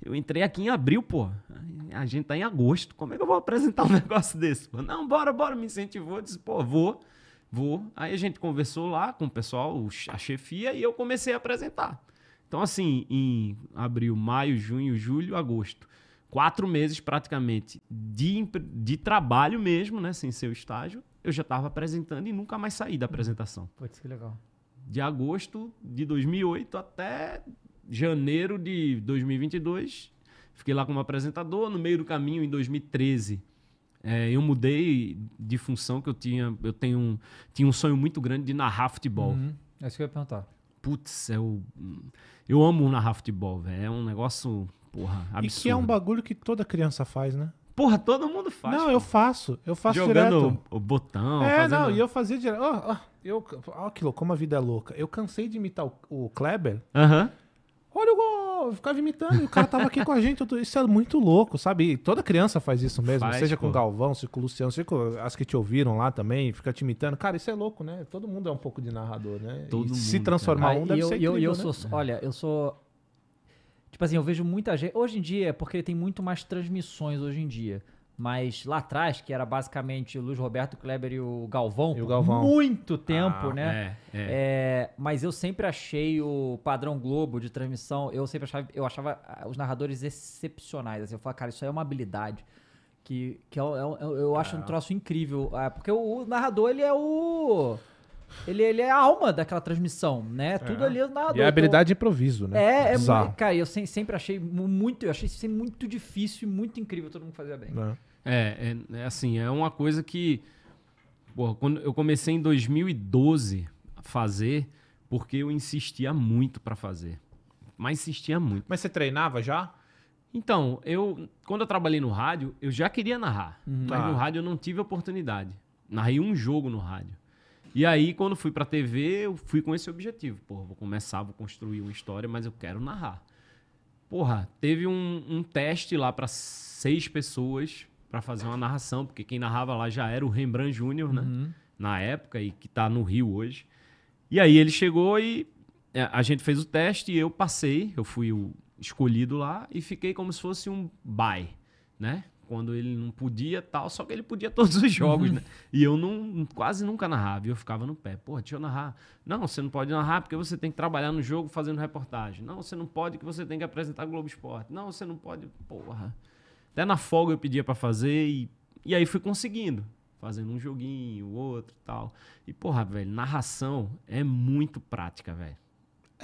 eu entrei aqui em abril, porra. A gente tá em agosto. Como é que eu vou apresentar um negócio desse? Não, bora, bora, me incentivou. Eu disse, pô, vou, vou. Aí a gente conversou lá com o pessoal, a chefia, e eu comecei a apresentar. Então, assim, em abril, maio, junho, julho, agosto. Quatro meses praticamente de, de trabalho mesmo, né? Sem seu estágio eu já estava apresentando e nunca mais saí da apresentação. Putz, que legal. De agosto de 2008 até janeiro de 2022, fiquei lá como apresentador. No meio do caminho, em 2013, é, eu mudei de função que eu tinha. Eu tenho um, tinha um sonho muito grande de narrar futebol. Uhum.
É isso que eu ia perguntar.
Putz, eu, é eu amo narrar futebol, velho. É um negócio, porra, absurdo. E que é um
bagulho que
toda criança faz, né? Porra, todo mundo faz. Não, pô. eu faço. Eu faço Jogando direto. Jogando o
botão. É, fazendo... não, e eu
fazia direto. Ó, oh, oh, eu, oh, que louco, como a vida é louca. Eu cansei de imitar o, o Kleber. Aham. Uhum. Olha o gol, eu ficava imitando e o cara tava aqui com a gente. Tô, isso é muito louco, sabe? E toda criança faz isso mesmo, faz, seja pô. com o Galvão, seja com o Luciano, seja com as que te ouviram lá também, fica te imitando. Cara, isso é louco, né? Todo mundo é um pouco de narrador, né? Todo e mundo, se transformar cara. um deve e eu, ser incrível, eu, eu né? sou,
Olha, eu sou Tipo assim, eu vejo muita gente. Hoje em dia, é porque tem muito mais transmissões hoje em dia. Mas lá atrás, que era basicamente Luiz Roberto Kleber e o Galvão, e o Galvão. muito tempo, ah, né? É, é. É, mas eu sempre achei o padrão Globo de transmissão, eu sempre achava, eu achava ah, os narradores excepcionais. Assim, eu falava, cara, isso aí é uma habilidade. Que, que eu, é, eu, é, é, eu acho um troço incrível. Porque o narrador, ele é o. Ele, ele é a alma daquela transmissão, né? É. Tudo ali na. E a é
habilidade de improviso, né? É, é, é
cara, eu sempre achei muito, eu achei sempre muito difícil e muito incrível todo mundo fazer bem.
É. é, é, é assim, é uma coisa que. Porra, quando eu comecei em 2012 a fazer, porque eu insistia muito para fazer. Mas insistia muito. Mas você treinava já? Então, eu quando eu trabalhei no rádio, eu já queria narrar, uhum. mas ah. no tá. rádio eu não tive oportunidade. Narrei um jogo no rádio. E aí, quando fui pra TV, eu fui com esse objetivo. Porra, vou começar, vou construir uma história, mas eu quero narrar. Porra, teve um, um teste lá para seis pessoas para fazer uma narração, porque quem narrava lá já era o Rembrandt Júnior, né? Uhum. Na época, e que tá no Rio hoje. E aí ele chegou e é, a gente fez o teste e eu passei, eu fui o escolhido lá e fiquei como se fosse um bye, né? quando ele não podia tal, só que ele podia todos os jogos, né? E eu não quase nunca narrava, e eu ficava no pé. porra deixa eu narrar. Não, você não pode narrar porque você tem que trabalhar no jogo fazendo reportagem. Não, você não pode que você tem que apresentar Globo Esporte. Não, você não pode, porra. Até na folga eu pedia para fazer e e aí fui conseguindo, fazendo um joguinho, outro, tal. E porra, velho, narração é muito prática, velho.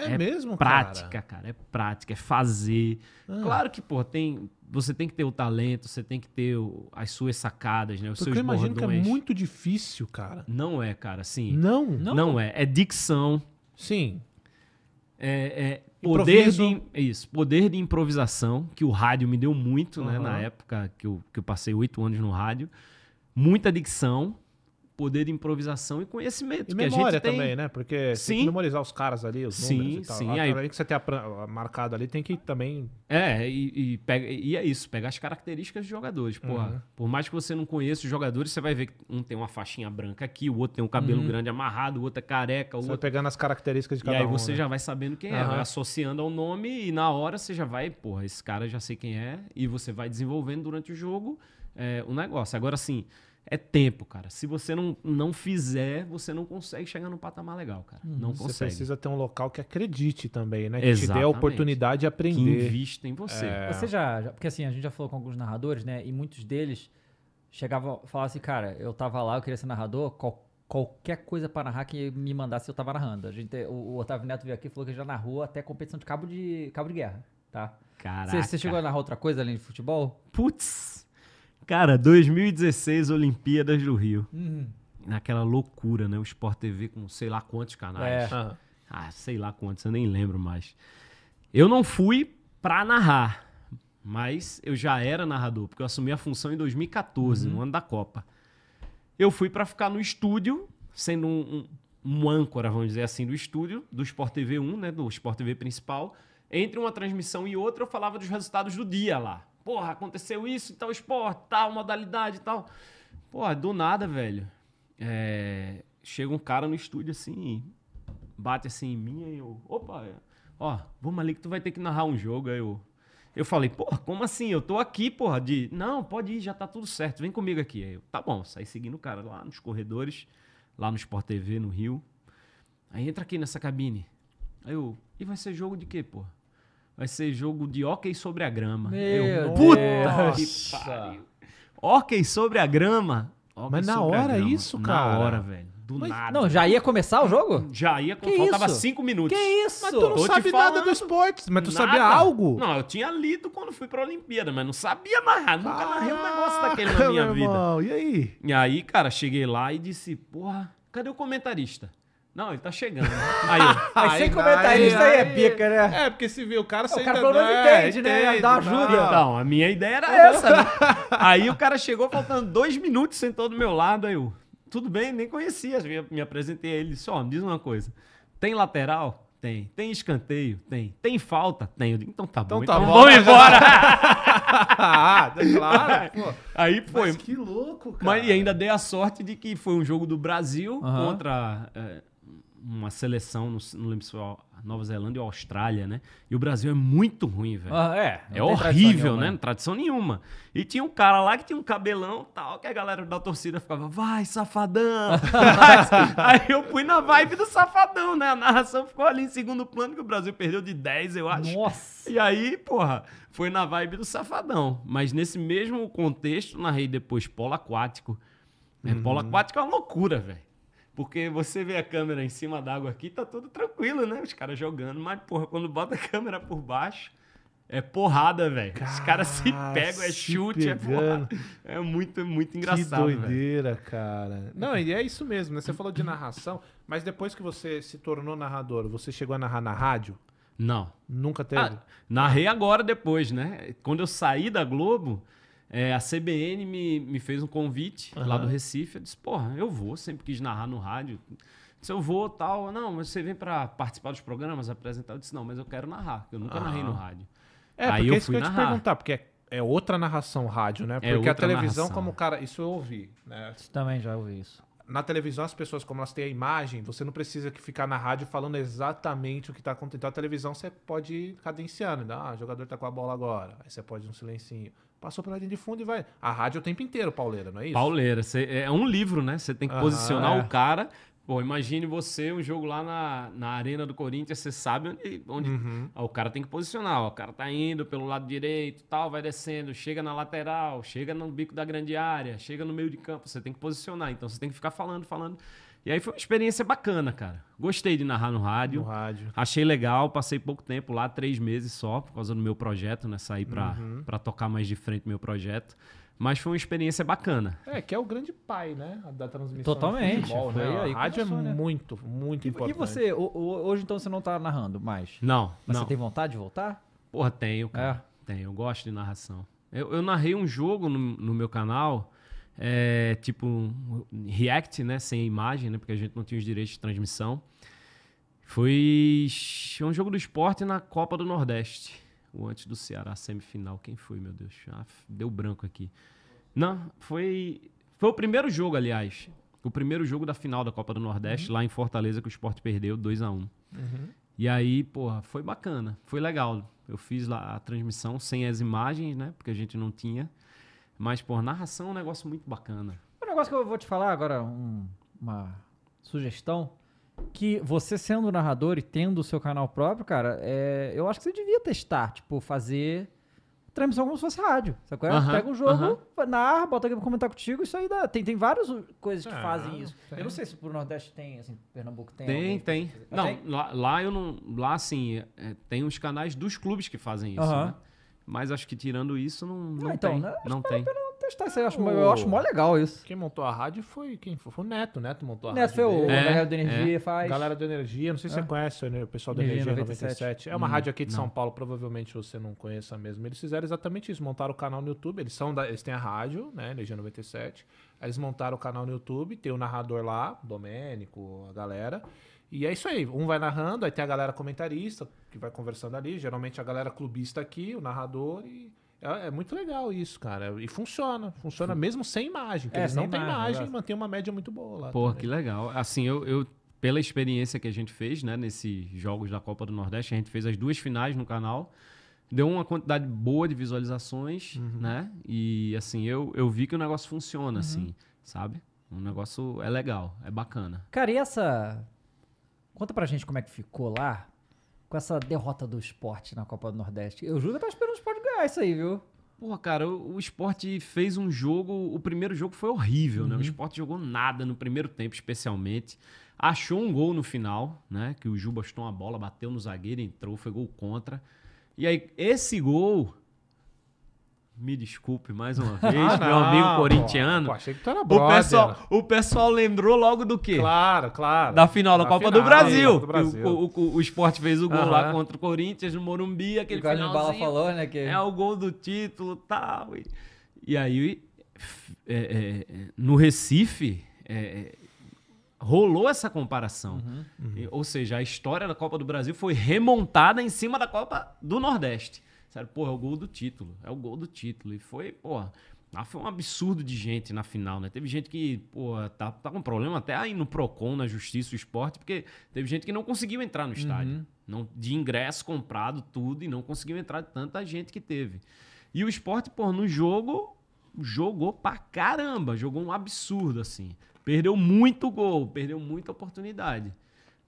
É, é mesmo, prática, cara? cara? É prática, é fazer. Ah. Claro que, pô, tem, você tem que ter o talento, você tem que ter o, as suas sacadas, né? Os Porque seus eu imagino bordões. que é
muito difícil, cara.
Não é, cara, sim. Não? Não, não é. É dicção. Sim. É, é poder de, isso, poder de improvisação, que o rádio me deu muito, uhum. né? Na época que eu, que eu passei oito anos no rádio. Muita dicção poder de improvisação e conhecimento. E memória tem... também, né? Porque sim. tem que memorizar os caras ali, os sim, números e tal. Sim, aí... aí
que você tem marcado ali, tem que também...
É, e, e, pega, e é isso, pegar as características dos jogadores. Porra, uhum. Por mais que você não conheça os jogadores, você vai ver que um tem uma faixinha branca aqui, o outro tem um cabelo uhum. grande amarrado, o outro é careca. O você outro...
vai pegando as características de cada um. E aí um, você né? já vai sabendo quem uhum.
é, vai associando ao nome e na hora você já vai, porra, esse cara já sei quem é, e você vai desenvolvendo durante o jogo é, o negócio. Agora, assim é tempo, cara. Se você não, não fizer, você não consegue chegar num patamar legal, cara. Hum, não consegue. Você precisa
ter um local que acredite também, né? Que Exatamente. te dê a oportunidade de aprender. Que invista em você. É. Você
já, já, Porque assim, a gente já falou com
alguns narradores, né? E muitos deles chegavam falavam assim, cara, eu tava lá, eu queria ser narrador, qual, qualquer coisa para narrar que me mandasse, eu tava narrando. A gente, o, o Otávio Neto veio aqui e falou que já narrou até competição de cabo de, cabo de guerra, tá? Caraca. Você, você chegou a narrar outra coisa além de futebol?
Putz! Cara, 2016, Olimpíadas do Rio. Uhum. Naquela loucura, né? O Sport TV com sei lá quantos canais. É. Uhum. Ah, sei lá quantos, eu nem lembro mais. Eu não fui pra narrar, mas eu já era narrador, porque eu assumi a função em 2014, uhum. no ano da Copa. Eu fui para ficar no estúdio, sendo um, um, um, âncora, vamos dizer assim, do estúdio, do Sport TV 1, né? Do Sport TV principal. Entre uma transmissão e outra, eu falava dos resultados do dia lá porra, aconteceu isso, tal esporte, tal modalidade e tal. Porra, do nada, velho. É... Chega um cara no estúdio assim, bate assim em mim, aí eu, opa, é, ó, vamos ali que tu vai ter que narrar um jogo, aí eu. Eu falei, porra, como assim? Eu tô aqui, porra, de. Não, pode ir, já tá tudo certo, vem comigo aqui. Aí eu, tá bom, saí seguindo o cara lá nos corredores, lá no Sport TV, no Rio. Aí entra aqui nessa cabine. Aí eu, e vai ser jogo de quê, porra? Vai ser jogo de hockey sobre a grama. Meu Eu, puta Deus. que pariu. Hockey sobre a grama. Hockey Mas
na hora é isso, cara? Na hora, velho. Do Mas, nada. Não, já ia começar o jogo? Já ia, que faltava isso? cinco minutos. Que isso? Mas tu não Tô sabe nada do esporte, mas tu nada. sabia algo?
Não, eu tinha lido quando fui pra Olimpíada, mas não sabia narrar. Nunca narrei um negócio daquele na minha vida. Irmão, e aí? E aí, cara, cheguei lá e disse, porra, cadê o comentarista? Não, ele tá chegando. Aí, sem comentarista aí, é pica, né? É, porque se vê o cara O cara pelo menos é, entende, né? Entende, Dá ajuda. Então, a minha ideia era essa. Né? aí o cara chegou faltando dois minutos, sentou do meu lado, aí eu. Tudo bem, nem conhecia. Me apresentei a ele. Disse, ó, oh, me diz uma coisa. Tem lateral? Tem. Tem escanteio? Tem. Tem falta? Tem. Eu digo, então tá então bom. Tá então tá bom. Vamos embora! ah, claro. Pô. Aí foi. Mas que louco, cara. Mas, e ainda dei a sorte de que foi um jogo do Brasil contra é, uma seleção, não, não lembro se foi Nova Zelândia ou Austrália, né? E o Brasil é muito ruim, velho. Ah, é. É horrível, né? né? Não tradição nenhuma. E tinha um cara lá que tinha um cabelão tal, que a galera da torcida ficava, vai, safadão! Aí eu fui na vibe do safadão, né? A narração ficou ali em segundo plano, que o Brasil perdeu de 10, eu acho. Nossa! E aí, porra, foi na vibe do safadão. Mas nesse mesmo contexto, narrei depois polo aquático. É, uhum. polo aquático é uma loucura, velho. Porque você vê a câmera em cima d'água aqui, tá tudo tranquilo, né? Os caras jogando, mas, porra, quando bota a câmera por baixo, é porrada, velho. Cara, Os caras se pegam, é se chute, é pegando. é porrada. É muito, muito engraçado. Que doideira, véio. cara. Não, e é isso
mesmo, né? Você falou de narração, mas depois que você se tornou narrador, você chegou a narrar na rádio?
Não. Nunca teve? Ah, narrei agora depois, né? Quando eu saí da Globo, é, a CBN me, me fez um convite uhum. lá do Recife. Eu disse, porra, eu vou, sempre quis narrar no rádio. Eu disse, eu vou, tal. Não, mas você vem para participar dos programas, apresentar. Eu disse, não, mas eu quero narrar, eu nunca uhum. narrei no ah. rádio. É, Aí porque eu fui isso que eu ia te perguntar,
porque é, é outra narração rádio, né? É porque é a televisão, narração. como o cara. Isso eu ouvi, né? você também já ouvi isso na televisão as pessoas, como elas têm a imagem, você não precisa que ficar na rádio falando exatamente o que está acontecendo. Então a televisão você pode ir cadenciando, né? ah, o jogador está com a bola agora. Aí você pode ir um silencinho. Passou pela
linha de fundo e vai. A rádio é o tempo inteiro, pauleira, não é isso? Pauleira. Cê, é, é um livro, né? Você tem que ah, posicionar é. o cara. Pô, imagine você, um jogo lá na, na arena do Corinthians, você sabe onde, onde uhum. ó, ah, o cara tem que posicionar. Ó, o cara tá indo pelo lado direito, tal, vai descendo, chega na lateral, chega no bico da grande área, chega no meio de campo. Você tem que posicionar. Então você tem que ficar falando, falando. E aí foi uma experiência bacana, cara. Gostei de narrar no rádio. No rádio. Achei legal, passei pouco tempo lá, três meses só, por causa do meu projeto, né? Saí pra, uhum. Pra tocar mais de frente meu projeto. Mas foi uma experiência bacana.
É, que é o grande pai, né? Da transmissão. Totalmente.
Futebol, né? foi, né? aí, a rádio é começou, é né? muito, muito e, importante. E você, hoje então você não tá narrando mais? Não. Mas não. você tem vontade de voltar? Porra, tenho, cara. É. Tenho, eu gosto de narração. Eu, eu narrei um jogo no, no meu canal é, tipo React, né? Sem imagem, né? Porque a gente não tinha os direitos de transmissão. Foi um jogo do esporte na Copa do Nordeste. O antes do Ceará, semifinal. Quem foi, meu Deus? Ah, deu branco aqui. Não, foi. Foi o primeiro jogo, aliás. O primeiro jogo da final da Copa do Nordeste, uhum. lá em Fortaleza, que o esporte perdeu 2 a 1 um. uhum. E aí, porra, foi bacana, foi legal. Eu fiz lá a transmissão sem as imagens, né? Porque a gente não tinha. Mas, por narração é um negócio muito bacana.
Um negócio que eu vou te falar agora, um, uma sugestão, que você sendo narrador e tendo o seu canal próprio, cara, é, eu acho que você devia testar, tipo, fazer transmissão como se fosse rádio. Sabe qual é? Pega um jogo, uhum. narra, bota alguém pra comentar contigo, isso aí dá. Tem, tem várias coisas que ah, fazem isso. Tem. Eu não sei se pro Nordeste tem, assim, Pernambuco tem. Tem, tem. Tipo não, tem?
Lá, lá, eu não. Lá, assim, é, tem os canais dos clubes que fazem isso, uhum. né? Mas acho que tirando isso, não, não, não ah, então, tem. Né? Não tem. Testar isso aí, eu acho, eu acho mó legal isso. Quem montou a rádio foi quem foi, foi o Neto, o Neto
montou a Neto rádio. Neto foi o é, Galera do Energia, é, é. faz. Galera do Energia, não sei se é. você conhece o pessoal do Energia, 97. 97. É uma hum, rádio aqui de não. São Paulo, provavelmente você não conheça mesmo. Eles fizeram exatamente isso, montaram o canal no YouTube. Eles são da, eles têm a rádio, né, Energia 97. Aí eles montaram o canal no YouTube, tem o narrador lá, o Domênico, a galera. E é isso aí, um vai narrando, aí tem a galera comentarista, que vai conversando ali, geralmente a galera clubista aqui, o narrador, e é, é muito legal isso,
cara. E funciona, funciona Sim. mesmo sem imagem, porque é, eles não têm imagem, e
mantém uma média muito boa lá. Porra, que
legal. Assim, eu, eu, pela experiência que a gente fez, né, nesses jogos da Copa do Nordeste, a gente fez as duas finais no canal, deu uma quantidade boa de visualizações, uhum. né, e assim, eu, eu vi que o negócio funciona, uhum. assim, sabe? O negócio é legal, é bacana.
Cara, e essa Conta pra gente como é que ficou lá com essa derrota do esporte na Copa do Nordeste. Eu juro que eu tava esperando o esporte ganhar isso aí, viu?
Pô, cara, o, o esporte fez um jogo. O primeiro jogo foi horrível, uhum. né? O uhum. esporte jogou nada no primeiro tempo, especialmente. Achou um gol no final, né? Que o Juba chutou uma bola, bateu no zagueiro, entrou, foi gol contra. E aí, esse gol me desculpe mais uma ah, vez, ah, meu não, amigo corintiano. Pô, achei que tu era brother. O né? pessoal, o pessoal lembrou logo do quê? Claro, claro. Da final da, da Copa final, do Brasil. Do Brasil. O, o, o, esporte fez o gol uhum. lá contra o Corinthians no Morumbi, aquele final. O Bala falou, né? Que... É o gol do título tal, e tal. E aí, é, é, é no Recife, é, é, rolou essa comparação. Uhum, uhum. Ou seja, a história da Copa do Brasil foi remontada em cima da Copa do Nordeste. Sério, porra, é o gol do título. É o gol do título. E foi, porra. Ah, foi um absurdo de gente na final, né? Teve gente que, pô, tá, tá com problema até aí no PROCON, na Justiça, o esporte, porque teve gente que não conseguiu entrar no estádio. Uhum. Não, de ingresso comprado, tudo, e não conseguiu entrar de tanta gente que teve. E o esporte, pô, no jogo, jogou pra caramba, jogou um absurdo, assim. Perdeu muito gol, perdeu muita oportunidade.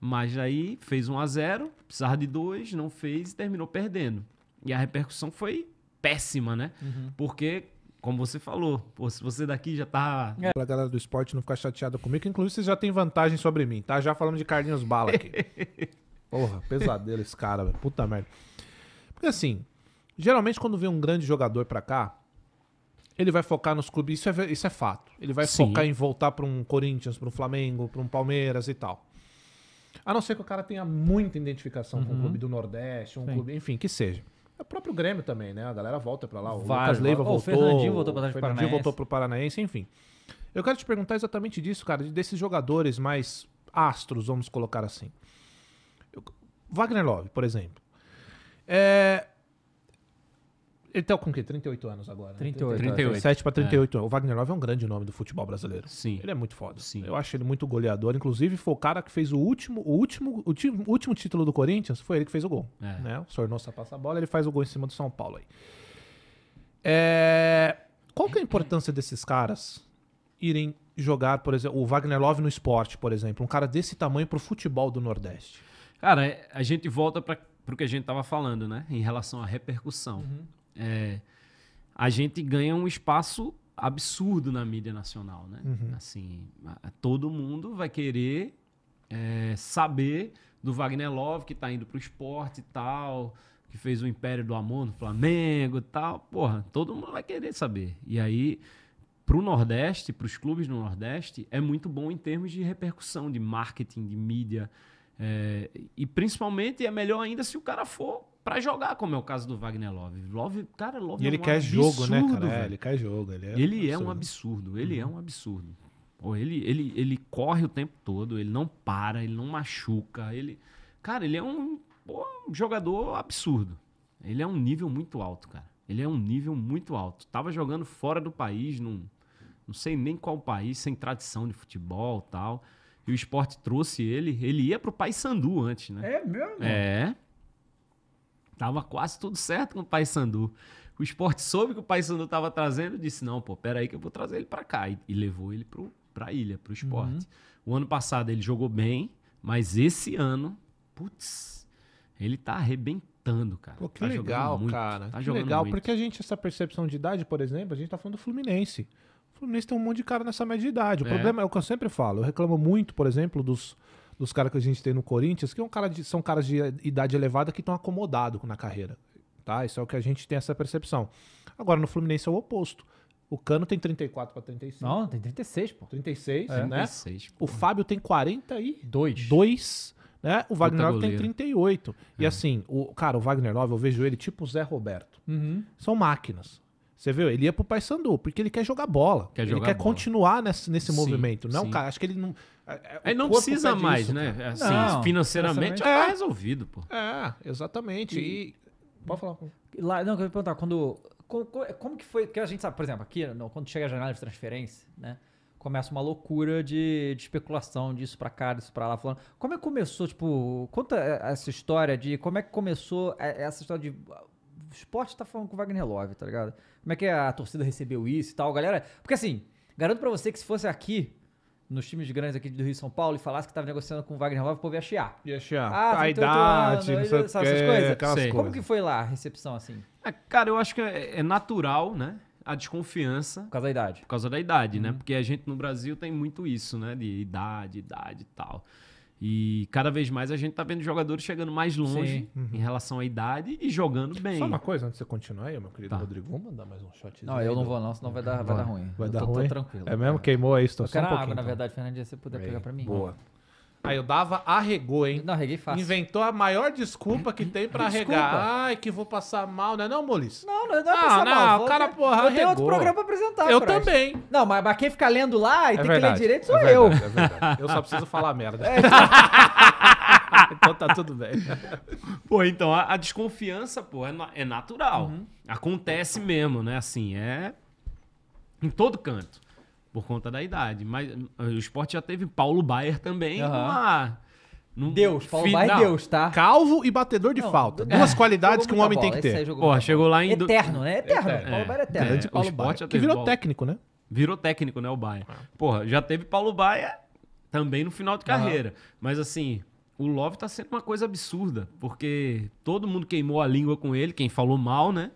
Mas aí fez 1 a 0 precisava de dois, não fez e terminou perdendo. E a repercussão foi péssima, né? Uhum. Porque, como você falou, pô, se você daqui já tá. É.
Pra galera do esporte não ficar chateada comigo, inclusive você já tem vantagem sobre mim, tá? Já falamos de Carlinhos Bala aqui. Porra, pesadelo esse cara, velho. Puta merda. Porque assim, geralmente quando vem um grande jogador pra cá, ele vai focar nos clubes, isso é, isso é fato. Ele vai Sim. focar em voltar para um Corinthians, para um Flamengo, para um Palmeiras e tal. A não ser que o cara tenha muita identificação uhum. com um uhum. clube do Nordeste, um Sim. clube, enfim, que seja. É o próprio Grêmio também, né? A galera volta para lá. O Vários, Lucas Leiva voltou. O Fernandinho voltou para o Fernandinho voltou pro Paranaense, enfim. Eu quero te perguntar exatamente disso, cara, desses jogadores mais astros, vamos colocar assim. Wagner Love, por exemplo. É, ele tá com o quê? 38 anos agora. 38. 38. 7 para 38 é. O Wagner Love é um grande nome do futebol brasileiro. Sim. Ele é muito foda. Sim. Eu acho ele muito goleador. Inclusive, foi o cara que fez o último, o último, o último, título do Corinthians, foi ele que fez o gol. É. Né? O Sornosa passa a bola, ele faz o gol em cima do São Paulo aí. É... Qual que é a importância desses caras irem jogar, por exemplo, o Wagner Love no esporte, por exemplo? Um cara desse tamanho pro futebol do Nordeste.
Cara, é, a gente volta para o que a gente estava falando, né? Em relação à repercussão. Uhum é, a gente ganha um espaço absurdo na mídia nacional, né? Uhum. Assim, todo mundo vai querer é, saber do Wagner Love que está indo para o esporte e tal, que fez o Império do Amor no Flamengo e tal. Porra, todo mundo vai querer saber. E aí, para o Nordeste, para os clubes no Nordeste, é muito bom em termos de repercussão, de marketing, de mídia. É, e principalmente é melhor ainda se o cara for para jogar, como é o caso do Wagner Love. Love, cara, Love e ele é um quer absurdo, jogo, né, cara? É, velho. Ele quer jogo, ele é Ele absurdo. é um absurdo, ele é uhum. é um absurdo. ou ele, ele, ele corre o tempo todo, ele não para, ele não machuca, ele... Cara, ele é um, pô, um jogador absurdo. Ele é um nível muito alto, cara. Ele é um nível muito alto. Tava jogando fora do país, num, não sei nem qual país, sem tradição de futebol tal. E o esporte trouxe ele. Ele ia pro país Sandu antes, né? É mesmo? É. Tava quase tudo certo com o pai Sandu O esporte soube que o pai Sandu tava trazendo e disse: não, pô, peraí que eu vou trazer ele para cá. E, e, levou ele para a ilha, para o esporte. Uhum. O ano passado ele jogou bem, mas esse ano, putz, ele tá arrebentando, cara. Pô, que tá legal, muito, cara. Tá que legal, muito. porque
a gente, essa percepção de idade, por exemplo, a gente tá falando do Fluminense. O Fluminense tem um monte de cara nessa média de idade. O é. problema é o que eu sempre falo. Eu reclamo muito, por exemplo, dos dos caras que a gente tem no Corinthians, que é um cara de, são caras de idade elevada que estão acomodados na carreira. Tá? Isso é o que a gente tem essa percepção. Agora, no Fluminense é o oposto. O Cano tem 34 para 35. Não, tem 36, pô. 36, é. né? 36, pô. o Fábio tem 42. Dois, né? O Wagner Nove tem 38. É. E assim, o cara, o Wagner Nove, eu vejo ele tipo o Zé Roberto. Uhum. São máquinas. Você viu? Ele ia pro Paysandu, porque ele quer jogar bola. Quer ele jogar quer bola. continuar nesse, nesse movimento. Não, cara, acho que ele não é, é, Aí não precisa mais,
disso, né? Assim, não, financeiramente já tá é. tá resolvido, pô.
É, exatamente. E... e... Pode falar.
Lá, não, eu ia perguntar, quando. Como, como que foi? Porque a gente sabe, por exemplo, aqui, no, quando chega a janela de transferência, né? começa uma loucura de, de especulação disso para cá, disso para lá, falando. Como é que começou, tipo, conta é, essa história de como é que começou essa história de o esporte tá falando com o Wagner Love, tá ligado? Como é que a torcida recebeu isso e tal, galera? Porque assim, garanto para você que se fosse aqui, nos times grandes aqui do Rio e São Paulo e falasse que estava negociando com o Wagner Love, o povo ia chiar. Ia chiar. Ah, a idade, anos, não sabe, essas coisas. Como que foi lá a recepção assim?
É, cara, eu acho que é, é, natural, né? A desconfiança. Por causa da idade. Por causa da idade, né? uhum. né? Porque a gente no Brasil tem muito isso, né? De idade, idade e tal. E cada vez mais a gente tá vendo jogadores chegando mais longe uhum. em relação à idade e jogando bem. Só uma coisa, antes de você continuar aí, meu querido tá. Rodrigo,
vamos mandar mais um shotzinho. Não, eu não vou não, senão vai dar, vai, vai dar ruim. Vai eu dar tô, ruim? Tô tranquilo. É mesmo?
Cara. Queimou
aí, estou
só um pouquinho. água, então. na
verdade, Fernandinha, se você puder pegar
pra
mim. Boa. Né? Aí eu dava, arregou, hein? Não, arreguei fácil. Inventou a maior desculpa que tem pra Desculpa. arregar. Ai, que vou passar mal, né? não é não, Molis? Não, não, não é ah, passar não, mal. o vou- cara, porra, Eu tenho outro programa pra
apresentar, Eu também. Não, mas, mas quem fica lendo lá e é tem que ler direito é sou é eu. é verdade. Eu só
preciso falar merda. É.
então tá tudo bem. Pô, então a, a desconfiança, pô, é, é natural. Uhum. Acontece mesmo, né? Assim, é. Em todo canto por conta da idade. Mas eh, o esporte já teve Paulo Baier também, uhum. Num... Deus, Paulo Fi... Baier é Deus,
tá? Calvo e batedor de não, falta. É. Duas é. qualidades que um homem bola. tem que ter. Pô, chegou lá em... Eterno, né? É, eterno. eterno. Paulo Baier é eterno. É. Antes, Paulo Baier. Que virou Paulo... técnico,
né? Virou técnico, né, o Baier. Porra, já teve Paulo Baier também no final de carreira. Uhum. Mas assim, o Love tá sendo uma coisa absurda, porque todo mundo queimou a língua com ele, quem falou mal, né?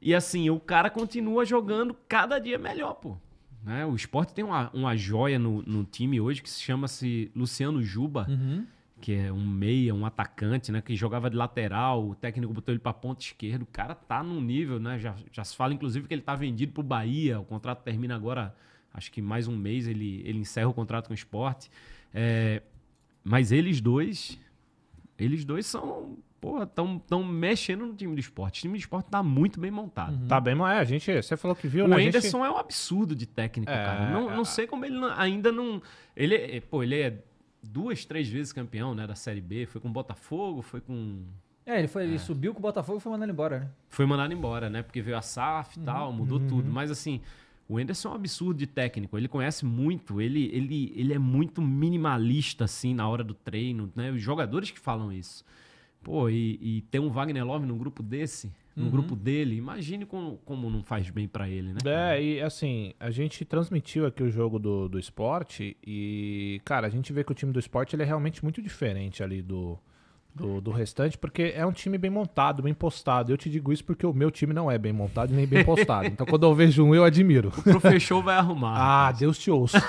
E assim, o cara continua jogando cada dia melhor, pô. Né? O esporte tem uma, uma joia no, no time hoje que se chama-se Luciano Juba, uhum. que é um meia, um atacante, né? Que jogava de lateral, o técnico botou ele para ponta esquerda. O cara tá num nível, né? Já, já se fala, inclusive, que ele tá vendido pro Bahia. O contrato termina agora, acho que mais um mês ele, ele encerra o contrato com o esporte. É, mas eles dois, eles dois são porra, estão tão mexendo no time do esporte. O time do esporte tá muito bem montado. Uhum. Tá bem, mas é, a gente, você falou que viu, o né? O Anderson gente... é um absurdo de técnico, é, cara. Não, é... não sei como ele ainda não. Ele, é, pô, ele é duas, três vezes campeão, né, da Série B. Foi com o Botafogo, foi com. É, ele,
foi, é. ele subiu com o Botafogo e foi mandado embora, né?
Foi mandado embora, né? Porque veio a SAF e uhum. tal, mudou uhum. tudo. Mas assim, o Anderson é um absurdo de técnico, ele conhece muito, ele, ele, ele é muito minimalista, assim, na hora do treino, né? Os jogadores que falam isso. Pô, e, e ter um Wagner Love num grupo desse, num uhum. grupo dele, imagine como, como não faz bem para ele, né?
É, e assim, a gente transmitiu aqui o jogo do, do esporte e, cara, a gente vê que o time do esporte ele é realmente muito diferente ali do, do, do restante, porque é um time bem montado, bem postado. Eu te digo isso porque o meu time não é bem montado nem bem postado. Então quando eu vejo um, eu admiro. O professor vai arrumar. ah, Deus te ouça.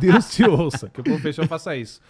Deus te ouça que o professor faça isso.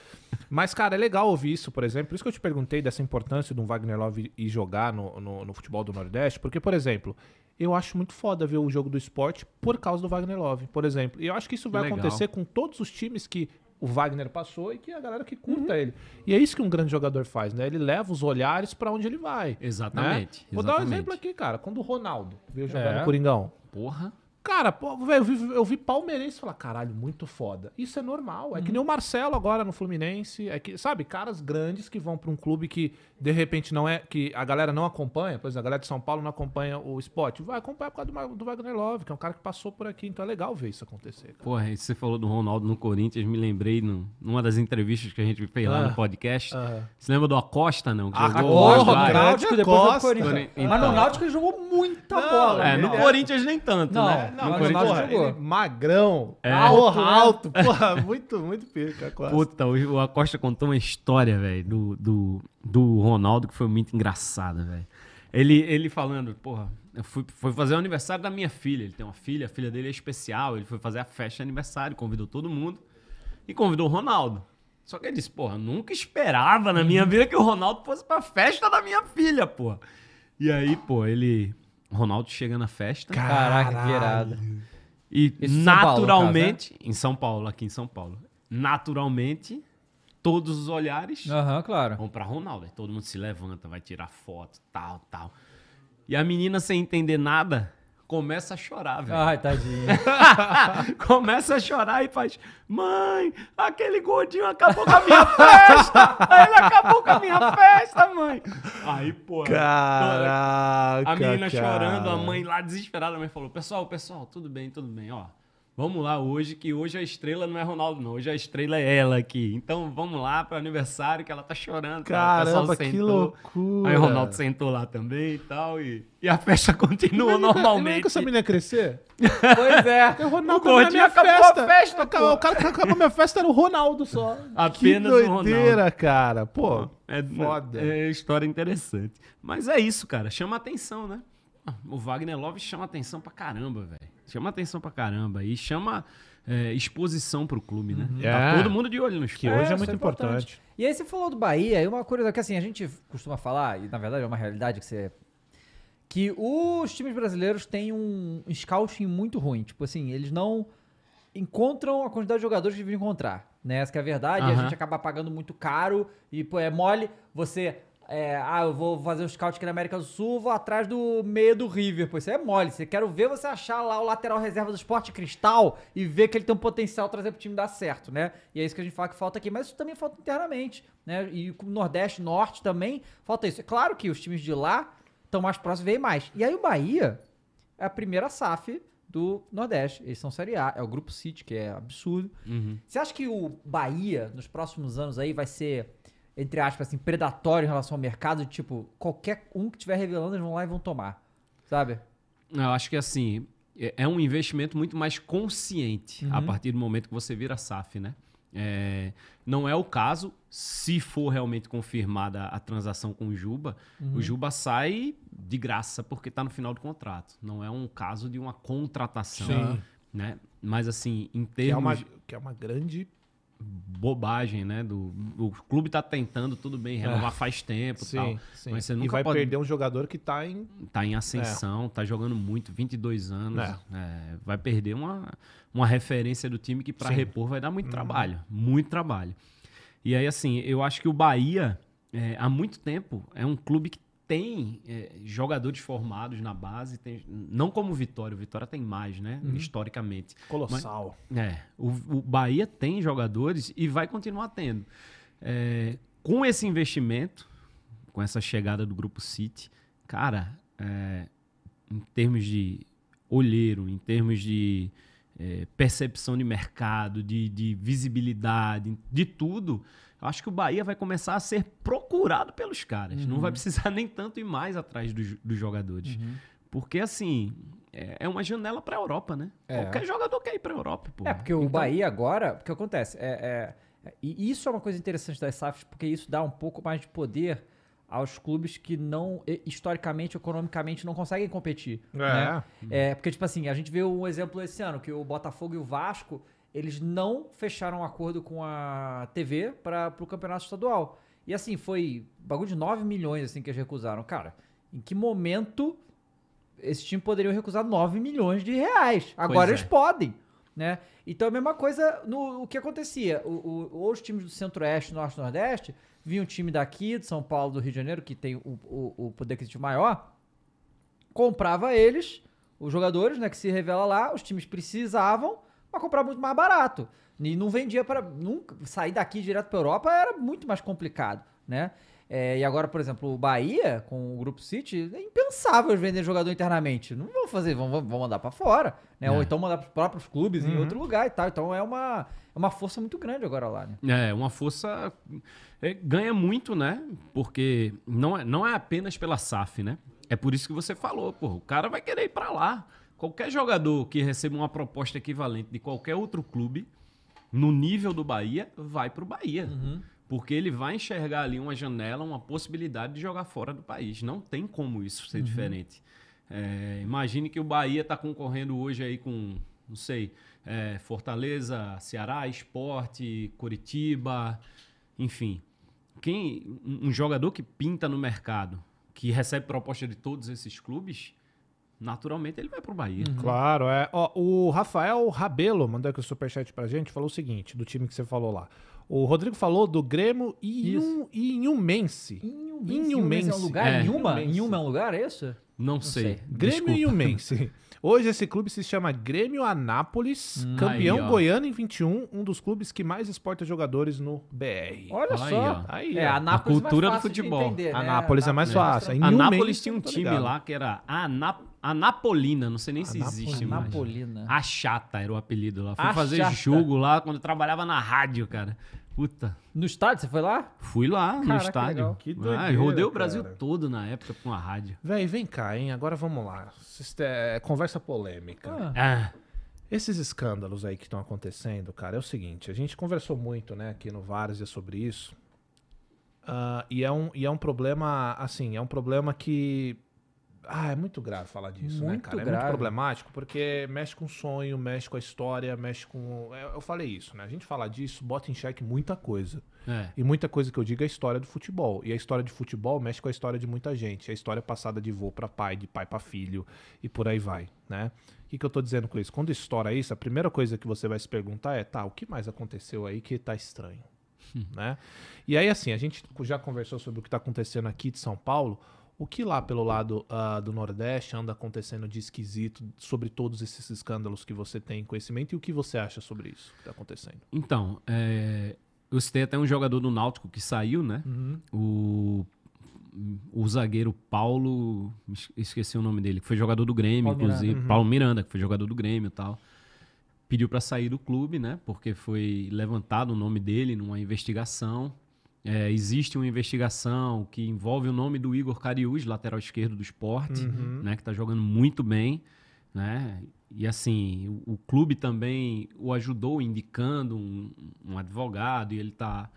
Mas, cara, é legal ouvir isso, por exemplo. Por isso que eu te perguntei dessa importância de um Wagner Love ir jogar no, no, no futebol do Nordeste, porque, por exemplo, eu acho muito foda ver o jogo do esporte por causa do Wagner Love, por exemplo. E eu acho que isso vai acontecer com todos os times que o Wagner passou e que a galera que curta uhum. ele. E é isso que um grande jogador faz, né? Ele leva os olhares para onde ele vai. Né?
Exatamente, né? Vou exatamente. dar um exemplo
aqui, cara. Quando o Ronaldo veio jogar é. no Coringão. Porra. Cara, eu vi, eu vi palmeirense falar, caralho, muito foda. Isso é normal. É uhum. que nem o Marcelo agora no Fluminense. É que, sabe, caras grandes que vão para um clube que, de repente, não é. que a galera não acompanha. pois a galera de São Paulo não acompanha o esporte. Vai acompanhar por causa do, do Wagner Love, que é um cara que passou por aqui. Então é legal ver isso acontecer.
Cara. Porra, você falou do Ronaldo no Corinthians, me lembrei no, numa das entrevistas que a gente fez lá ah, no podcast. Ah, você lembra do Acosta, não? Que ah, jogou Acosta, o Náutico, depois Costa. Corinthians. Então, Mas no Náutico
ele jogou muita não, bola. É, no é- Corinthians nem tanto, não. né?
Não, mas, porra, jogou. magrão, é. alto, alto, porra, muito, muito pica, quase. É
Puta, o Acosta contou uma história, velho, do, do, do Ronaldo que foi muito engraçada, velho. Ele, ele falando, porra, eu fui, foi fazer o aniversário da minha filha. Ele tem uma filha, a filha dele é especial. Ele foi fazer a festa de aniversário, convidou todo mundo e convidou o Ronaldo. Só que ele disse, porra, nunca esperava na minha uhum. vida que o Ronaldo fosse pra festa da minha filha, porra. E aí, pô, ele Ronaldo chega na festa. Caraca, que irada. E naturalmente, São Paulo, né? em São Paulo, aqui em São Paulo, naturalmente, todos os olhares uhum, claro. vão para Ronaldo. Todo mundo se levanta, vai tirar foto, tal, tal. E a menina, sem entender nada, começa a chorar, velho. Ai, tadinho. começa a chorar e faz: Mãe, aquele gordinho acabou com a minha festa! Ele acabou com a minha festa, mãe! Aí, pô. É Caraca, a menina cara. chorando, a mãe lá desesperada, a mãe falou: Pessoal, pessoal, tudo bem, tudo bem, ó. Vamos lá hoje, que hoje a estrela não é Ronaldo, não. Hoje a estrela é ela aqui. Então vamos lá para o aniversário, que ela tá chorando. Tá caramba, que loucura. Aí o Ronaldo sentou lá também e tal. E, e a festa continuou Imagina, normalmente. Não que essa menina crescer?
Pois é. o Ronaldo na
é minha festa. festa o cara que acabou minha festa era o Ronaldo só.
Apenas
que doideira, o Ronaldo. cara. Pô, é foda. É história interessante. Mas é isso, cara. Chama atenção, né? Ah, o Wagner Love chama atenção pra caramba, velho. Chama atenção pra caramba. E chama é, exposição pro clube, né? Uhum. Tá é. todo mundo de olho nos Que hoje é, é muito importante.
importante. E aí você falou do Bahia, e uma coisa que assim, a gente costuma falar, e na verdade é uma realidade que você é, que os times brasileiros têm um scouting muito ruim. Tipo assim, eles não encontram a quantidade de jogadores que deviam encontrar. Né? Essa é a verdade. Uhum. a gente acaba pagando muito caro. E pô, é mole você é, ah, eu vou fazer um scout aqui na América do Sul, vou atrás do meio do River. pois isso é mole. Você quero ver você achar lá o lateral reserva do Esporte Cristal e ver que ele tem um potencial trazer pro time dar certo, né? E é isso que a gente fala que falta aqui. Mas isso também falta internamente, né? E com o Nordeste, Norte também falta isso. É claro que os times de lá estão mais próximos e vem mais. E aí o Bahia é a primeira SAF do Nordeste. Eles são Série A, é o Grupo City, que é absurdo. Uhum. Você acha que o Bahia, nos próximos anos aí, vai ser entre aspas, assim, predatório em relação ao mercado, tipo, qualquer um que estiver revelando, eles vão lá e vão tomar,
sabe? Eu acho que assim, é, é um investimento muito mais consciente uhum. a partir do momento que você vira SAF, né? É, não é o caso, se for realmente confirmada a transação com o Juba, uhum. o Juba sai de graça porque está no final do contrato. Não é um caso de uma contratação, Sim. né? Mas assim, em é termos... Que é uma, que é uma grande bobagem, né? Do, o clube tá tentando, tudo bem, renovar é. faz tempo sim, tal. Sim. Mas você nunca e vai pode... perder um
jogador que tá em...
Tá em ascensão, é. tá jogando muito, 22 anos. É. é. vai perder uma, uma referência do time que para repor vai dar muito hum. trabalho. Muito trabalho. E aí, assim, eu acho que o Bahia, é, há muito tempo, é um clube que tem é, jogadores formados na base, tem, não como o Vitória, o Vitória tem mais, né? Uhum. Historicamente. Colossal. Mas, é, o, o, Bahia tem jogadores e vai continuar tendo. É, com esse investimento, com essa chegada do Grupo City, cara, é, em termos de olheiro, em termos de é, percepção de mercado, de, de visibilidade, de tudo, acho que o Bahia vai começar a ser procurado pelos caras. Uhum. Não vai uhum. precisar nem tanto ir mais atrás dos, dos jogadores. Uhum. Porque, assim, é, é uma janela para a Europa, né? É. Qualquer jogador
quer ir para a Europa. Porra. É, porque o então... Bahia
agora, o que acontece? É, é, e
isso é uma coisa interessante das SAFs, porque isso dá um pouco mais de poder aos clubes que não, historicamente, economicamente, não conseguem competir. É. Né? Uhum. é. Porque, tipo assim, a gente vê um exemplo esse ano, que o Botafogo e o Vasco eles não fecharam um acordo com a TV para o campeonato estadual. E assim, foi bagulho de 9 milhões assim que eles recusaram. Cara, em que momento esse time poderia recusar 9 milhões de reais? Agora eles é. podem. Né? Então a mesma coisa no o que acontecia. O, o, os times do Centro-Oeste, Norte Nordeste, vinha um time daqui, de São Paulo, do Rio de Janeiro, que tem o, o, o poder aquisitivo maior, comprava eles, os jogadores né, que se revela lá, os times precisavam, para comprar muito mais barato. E não vendia para nunca sair daqui direto para Europa era muito mais complicado, né? É, e agora, por exemplo, o Bahia com o Grupo City é impensável vender jogador internamente. Não vão fazer, vão, vão mandar para fora, né? É. Ou então mandar para os próprios clubes uhum. em outro lugar e tal. Então é uma, é uma força muito grande agora lá,
né? É, uma força é, ganha muito, né? Porque não é, não é apenas pela SAF, né? É por isso que você falou, pô, o cara vai querer ir para lá qualquer jogador que receba uma proposta equivalente de qualquer outro clube, no nível do Bahia, vai para o Bahia. Uhum. Porque ele vai enxergar ali uma janela, uma possibilidade de jogar fora do país. Não tem como isso ser uhum. diferente. É, imagine que o Bahia está concorrendo hoje aí com, não sei, é, Fortaleza, Ceará, Esporte, Curitiba, enfim. Quem, um jogador que pinta no mercado, que recebe proposta de todos esses clubes, naturalmente ele vai pro Bahia. Uhum. Claro, é. Ó,
o Rafael Rabelo mandou aqui o superchat pra gente, falou o seguinte, do time que você falou lá. O Rodrigo falou do Grêmio e Inhumense. Inhumense. Inhumense. é um lugar? É. Inhuma? Inhuma é um lugar, é isso? Não, Não sei. sei. Grêmio Inhumense. Hoje esse clube se chama Grêmio Anápolis, hum, campeão aí, goiano em 21, um dos clubes que mais exporta jogadores no
BR. Olha aí, só. Aí, é, a é cultura do futebol. Entender, né? Anápolis, é mais é fácil. É. Anápolis tinha um tá time lá que era Anápolis Anapolina, não sei nem se existe mais. Anapolina. A Chata era o apelido lá. Fui a fazer chata. jogo lá quando trabalhava na rádio, cara. Puta. No estádio, você foi lá? Fui lá, Caraca, no estádio. Que, que ah, doideira, ah, rodei o Brasil cara. todo na época com a rádio.
Véi, vem cá, hein? Agora vamos lá. É conversa polêmica. Ah. ah. Esses escândalos aí que estão acontecendo, cara, é o seguinte: a gente conversou muito, né, aqui no Várzea é sobre isso. Uh, e, é um, e é um problema, assim, é um problema que ah, é muito grave falar disso, né, muito né, cara? Grave. É muito problemático porque mexe com o sonho, mexe com a história, mexe com. É, eu falei isso, né? A gente fala disso bota em xeque muita coisa. É. E muita coisa que eu digo é a história do futebol. E a história de futebol mexe com a história de muita gente. É a história passada de vô para pai, de pai para filho e por aí vai, né? O que, que eu tô dizendo com isso? Quando estoura isso, a primeira coisa que você vai se perguntar é: tá, o que mais aconteceu aí que tá estranho? Hum. Né? E aí, assim, a gente já conversou sobre o que tá acontecendo aqui de São Paulo. O que lá pelo lado uh, do Nordeste anda acontecendo de esquisito sobre todos esses escândalos que você tem conhecimento e o que você acha sobre isso que está acontecendo?
Então, é, eu citei até um jogador do Náutico que saiu, né? Uhum. O, o zagueiro Paulo, esqueci o nome dele, que foi jogador do Grêmio, Paulo inclusive. Miranda. Uhum. Paulo Miranda, que foi jogador do Grêmio e tal. Pediu para sair do clube, né? Porque foi levantado o nome dele numa investigação é, existe uma investigação que envolve o nome do Igor Cariús, lateral esquerdo do esporte, uhum. né, que está jogando muito bem. Né? E assim, o, o clube também o ajudou indicando um, um advogado e ele está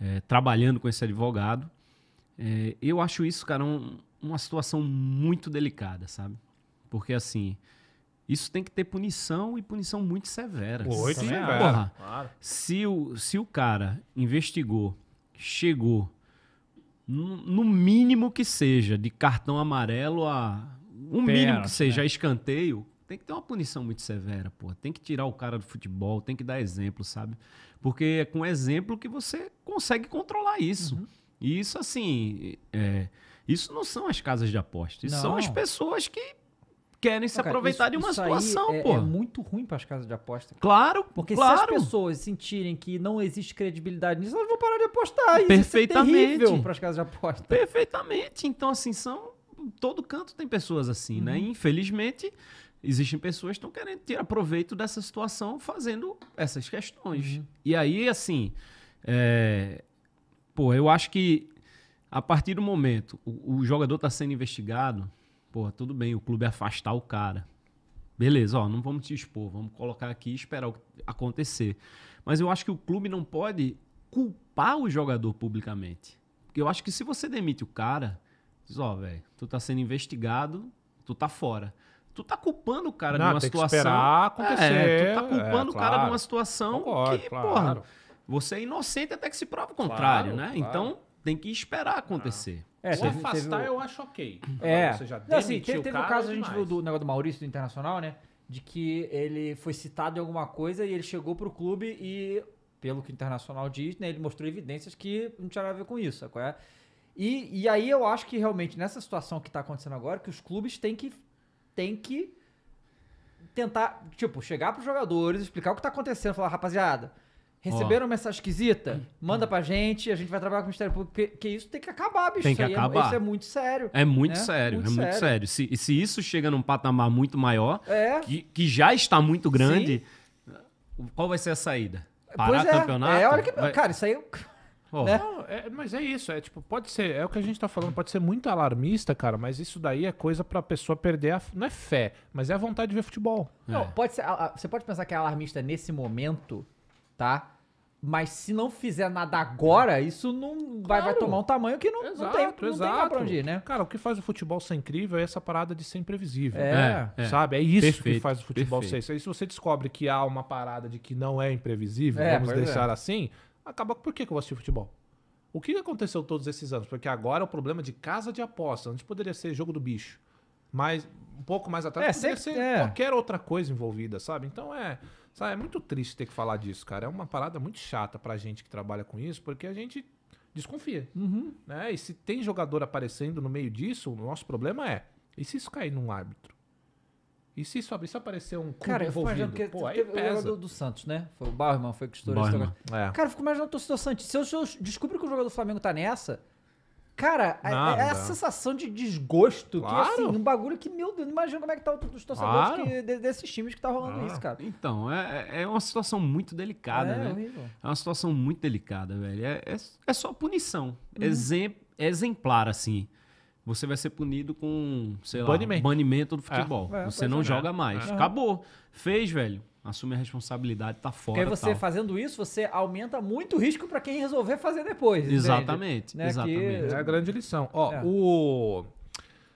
é, trabalhando com esse advogado. É, eu acho isso, cara, um, uma situação muito delicada, sabe? Porque assim, isso tem que ter punição e punição muito severa. Muito severa. claro. se, o, se o cara investigou chegou, no mínimo que seja, de cartão amarelo a. O um mínimo que né? seja, a escanteio, tem que ter uma punição muito severa, pô. Tem que tirar o cara do futebol, tem que dar exemplo, sabe? Porque é com exemplo que você consegue controlar isso. Uhum. E isso, assim, é, isso não são as casas de apostas. Isso são as pessoas que querem se cara, aproveitar isso, de uma situação, é, pô. É muito ruim para as casas de aposta.
Claro, porque claro. se as pessoas sentirem que não existe credibilidade nisso, elas vão parar de apostar. Isso é Perfeitamente. É para
as casas de aposta. Perfeitamente. Então assim são todo canto tem pessoas assim, né? uhum. né? infelizmente existem pessoas que estão querendo tirar proveito dessa situação fazendo essas questões. Uhum. E aí assim, é... pô, eu acho que a partir do momento o, o jogador está sendo investigado Porra, tudo bem, o clube afastar o cara. Beleza, ó, não vamos te expor, vamos colocar aqui e esperar acontecer. Mas eu acho que o clube não pode culpar o jogador publicamente. Porque eu acho que se você demite o cara, diz, ó, velho, tu tá sendo investigado, tu tá fora tu tá culpando o cara não, de uma situação. Que esperar acontecer. É, tu tá é, culpando é, claro. o cara de uma situação Concordo, que, claro. porra, você é inocente até que se prova o contrário, claro, né? Então, tem que esperar acontecer. É, o teve, afastar teve eu acho ok. Agora, é. Você já assim, teve, o um caso, a gente viu
do negócio do Maurício do Internacional, né? De que ele foi citado em alguma coisa e ele chegou pro clube e, pelo que o Internacional diz, né, ele mostrou evidências que não tinha nada a ver com isso. É? E, e aí eu acho que realmente nessa situação que tá acontecendo agora, que os clubes têm que, têm que tentar, tipo, chegar pros jogadores, explicar o que tá acontecendo, falar, rapaziada, Receberam oh. mensagem esquisita? Manda pra gente, a gente vai trabalhar com o Ministério Público, porque, isso tem que acabar, bicho. Tem que isso é acabar. É, isso é muito sério. É muito né? sério, muito é muito sério.
E Se, se isso chega num patamar muito maior, é. que, que já está muito grande, Sim. qual vai ser a saída? Parar é. campeonato? É, olha que. Vai... Cara, isso aí. Oh.
Né? Não, é, mas é isso, é tipo, pode ser, é o que a gente tá falando, pode ser muito alarmista, cara, mas isso daí é coisa pra pessoa perder a, não é fé, mas é a vontade de ver futebol. Não, é.
pode ser, você pode pensar que é alarmista nesse momento, tá? Mas se não fizer nada agora, isso não vai, claro. vai tomar um tamanho que não, exato, não tem, não tem pra onde ir, né? Cara, o que faz o
futebol ser incrível é essa parada de ser imprevisível. É. é, é. sabe? É isso perfeito, que faz o futebol perfeito. ser. se você descobre que há uma parada de que não é imprevisível, é, vamos é. deixar é. assim, acaba por que, que eu vou assistir futebol? O que aconteceu todos esses anos? Porque agora é o problema de casa de aposta. Antes poderia ser jogo do bicho. Mas um pouco mais atrás é, poderia sempre, ser é. qualquer outra coisa envolvida, sabe? Então é... Sabe, é muito triste ter que falar disso, cara. É uma parada muito chata pra gente que trabalha com isso, porque a gente desconfia. Uhum. Né? E se tem jogador aparecendo no meio disso, o nosso problema é: e se isso cair num árbitro? E se isso, se aparecer um cubo Cara, envolvido? Que Pô, aí pesa.
O do Santos, né? Foi o Barman, foi que estourou esse é. Cara, eu fico imaginando a torcida do Santos. Se eu, se eu descubro que o jogador do Flamengo tá nessa, Cara, é, é a sensação de desgosto claro. que, assim, um bagulho que, meu Deus, não imagina como é que tá os torcedores claro. que, desses times que tá rolando ah. isso, cara.
Então, é, é, é uma situação muito delicada, é, né? É, é uma situação muito delicada, velho. É, é, é só punição. Uhum. exemplar, assim. Você vai ser punido com, sei lá, banimento, do é. futebol. É. Você não jogar. joga mais. Acabou. Fez, velho assume a responsabilidade, tá fora. Porque você tal.
fazendo isso, você aumenta muito o risco para quem resolver fazer depois. Exatamente. Né? exatamente. Que... É a
grande lição. Ó, é. o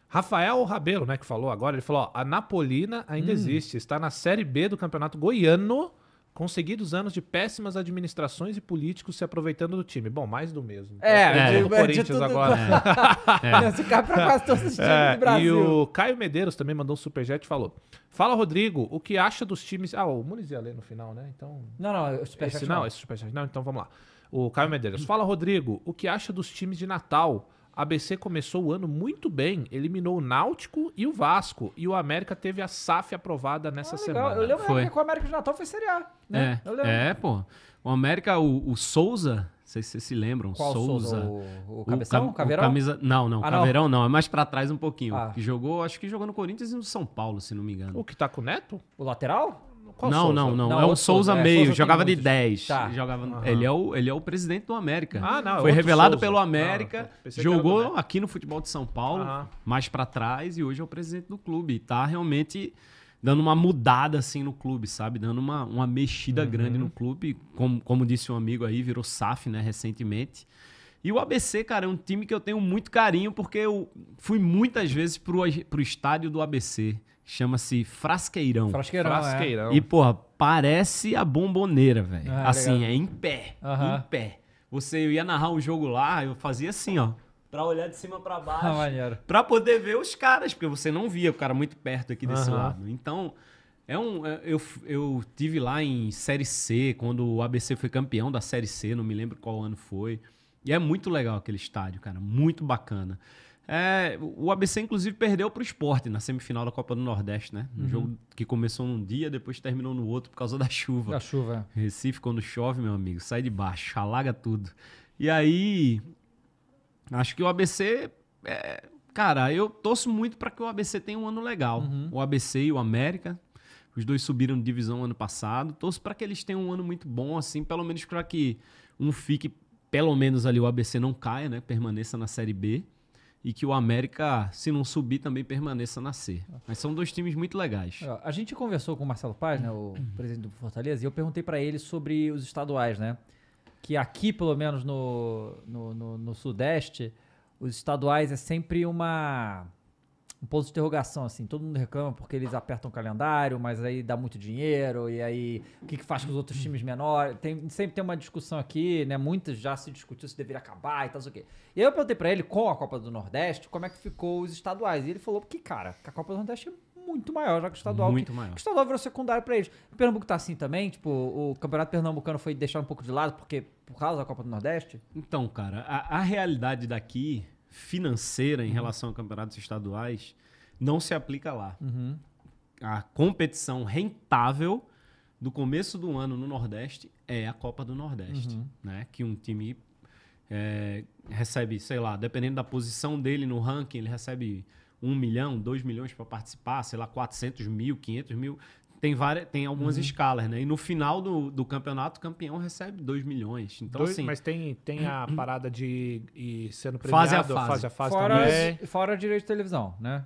Rafael Rabelo, né, que falou agora, ele falou: ó, a Napolina ainda hum. existe, está na Série B do Campeonato Goiano. Conseguidos anos de péssimas administrações e políticos se aproveitando do time. Bom, mais do mesmo. É, é, é o Corinthians agora. É. É. para pra quase todos os é, times é, do Brasil. E o Caio Medeiros também mandou um superchat e falou: Fala, Rodrigo, o que acha dos times. Ah, o Muniz ia ler no final, né? Então. Não, não, é o superchat. Esse, não, esse superchat. Não, então vamos lá. O Caio Medeiros. Fala, Rodrigo, o que acha dos times de Natal? ABC começou o ano muito bem, eliminou o Náutico e o Vasco. E o América teve a SAF aprovada nessa ah, semana. Eu lembro foi.
que o América de Natal foi Série A, né? É,
é pô. O América, o, o Souza, não sei se vocês se lembram, Qual Souza. O, o, o Cabeção? O, Caveirão? Camisa, não, não, ah, Caveirão não. não é mais para trás um pouquinho. Ah. Que jogou, acho que jogou no Corinthians e no São Paulo, se não me engano. O que tá com o Neto? O lateral? Qual não, não, não, não, É o Souza, Souza é, meio, Souza jogava de 10. Tá. Jogava, uhum. ele, é o, ele é o presidente do América. Ah, não. É Foi revelado Souza. pelo América, ah, tá. jogou América. aqui no futebol de São Paulo, uhum. mais para trás, e hoje é o presidente do clube. E tá realmente dando uma mudada assim no clube, sabe? Dando uma, uma mexida uhum. grande no clube. Como, como disse um amigo aí, virou SAF, né, recentemente. E o ABC, cara, é um time que eu tenho muito carinho, porque eu fui muitas vezes pro, pro estádio do ABC chama-se Frasqueirão. Frasqueirão. É. Frasqueirão. É. E, porra, parece a bomboneira, velho. Ah, é assim, legal. é em pé. Uhum. Em pé. Você eu ia narrar um jogo lá, eu fazia assim, ó. Pra olhar de cima para baixo. Ah, pra poder ver os caras, porque você não via o cara muito perto aqui desse uhum. lado. Então, é um. É, eu, eu tive lá em Série C, quando o ABC foi campeão da Série C, não me lembro qual ano foi. E é muito legal aquele estádio, cara. Muito bacana. É, o ABC, inclusive, perdeu para o esporte na semifinal da Copa do Nordeste, né? Um uhum. jogo que começou num dia, depois terminou no outro por causa da chuva. Da chuva. É. Recife, quando chove, meu amigo, sai de baixo, alaga tudo. E aí, acho que o ABC. É, cara, eu torço muito para que o ABC tenha um ano legal. Uhum. O ABC e o América. Os dois subiram de divisão ano passado. Torço para que eles tenham um ano muito bom, assim, pelo menos para que um fique, pelo menos ali o ABC não caia, né? Permaneça na Série B e que o América, se não subir, também permaneça na C. Mas são dois times muito legais.
A gente conversou com o Marcelo Paz, né, o uhum. presidente do Fortaleza, e eu perguntei para ele sobre os estaduais, né? Que aqui, pelo menos no, no, no, no Sudeste, os estaduais é sempre uma um ponto de interrogação, assim. Todo mundo reclama porque eles apertam o calendário, mas aí dá muito dinheiro, e aí o que, que faz com os outros times menores? Tem, sempre tem uma discussão aqui, né? Muitas já se discutiu se deveria acabar e tal, sei o quê. E aí eu perguntei pra ele, com a Copa do Nordeste, como é que ficou os estaduais. E ele falou que, cara, que a Copa do Nordeste é muito maior, já que o estadual. Muito que, maior. Que o estadual virou secundário para eles. O Pernambuco tá assim também, tipo, o Campeonato Pernambucano foi deixado um pouco de lado porque por causa da Copa do Nordeste?
Então, cara, a, a realidade daqui financeira em uhum. relação a campeonatos estaduais não se aplica lá. Uhum. A competição rentável do começo do ano no Nordeste é a Copa do Nordeste, uhum. né? Que um time é, recebe, sei lá, dependendo da posição dele no ranking, ele recebe um milhão, dois milhões para participar, sei lá, 400 mil, 500 mil tem, várias, tem algumas uhum. escalas, né? E no final do, do campeonato, o campeão recebe 2 milhões. Então, Dois, assim, mas tem, tem a parada de ir sendo premiado, fase a fase, fase, a fase fora, também. Fora direito de televisão, né?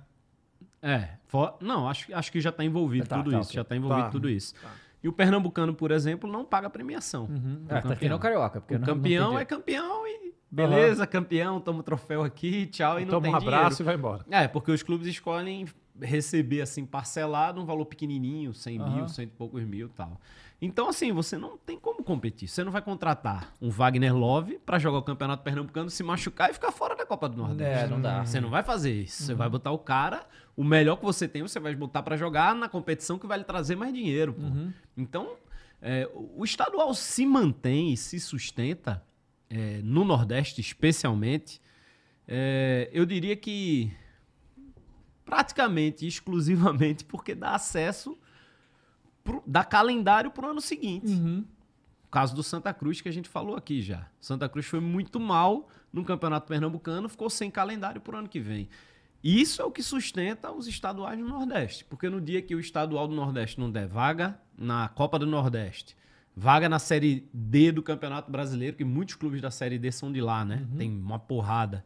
É. For, não, acho, acho que já está envolvido tá, tudo tá, isso. já está envolvido tá, tudo isso. Tá. E o Pernambucano, por exemplo, não paga premiação. Uhum. É, tá não carioca. Porque o não, campeão não é campeão e... Beleza, uhum. campeão, toma o troféu aqui, tchau, e, não tem um abraço dinheiro. e vai embora. É, porque os clubes escolhem receber assim parcelado um valor pequenininho, 100 uhum. mil, cento e poucos mil, tal. Então assim, você não tem como competir. Você não vai contratar um Wagner Love para jogar o Campeonato Pernambucano, se machucar e ficar fora da Copa do é, Nordeste. É, não dá. Você não vai fazer isso. Uhum. Você vai botar o cara, o melhor que você tem, você vai botar para jogar na competição que vai lhe trazer mais dinheiro, uhum. Então, é, o estadual se mantém e se sustenta é, no Nordeste especialmente. É, eu diria que praticamente exclusivamente porque dá acesso, pro, dá calendário para o ano seguinte. Uhum. O caso do Santa Cruz que a gente falou aqui já. Santa Cruz foi muito mal no Campeonato Pernambucano, ficou sem calendário para o ano que vem. Isso é o que sustenta os estaduais no Nordeste, porque no dia que o estadual do Nordeste não der vaga na Copa do Nordeste, vaga na Série D do Campeonato Brasileiro, que muitos clubes da Série D são de lá, né? Uhum. Tem uma porrada.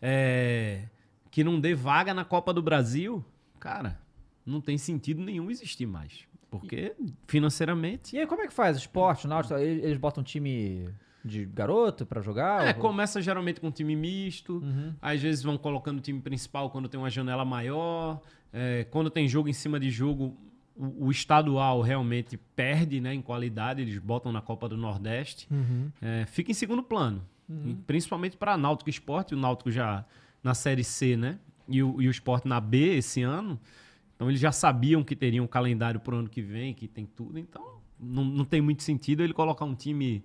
É que não dê vaga na Copa do Brasil, cara, não tem sentido nenhum existir mais. Porque financeiramente. E aí, como é que faz? O esporte, o Náutico, eles botam um time de garoto
para jogar? É, ou...
começa geralmente com um time misto, uhum. às vezes vão colocando o time principal quando tem uma janela maior, é, quando tem jogo em cima de jogo, o, o, estadual realmente perde né, em qualidade, eles botam na Copa do Nordeste, uhum. é, fica em segundo plano, uhum. principalmente para Náutico Esporte, o Náutico já na Série C, né? E o, e o Sport na B esse ano. Então eles já sabiam que teriam um calendário para o ano que vem, que tem tudo. Então não, não tem muito sentido ele colocar um time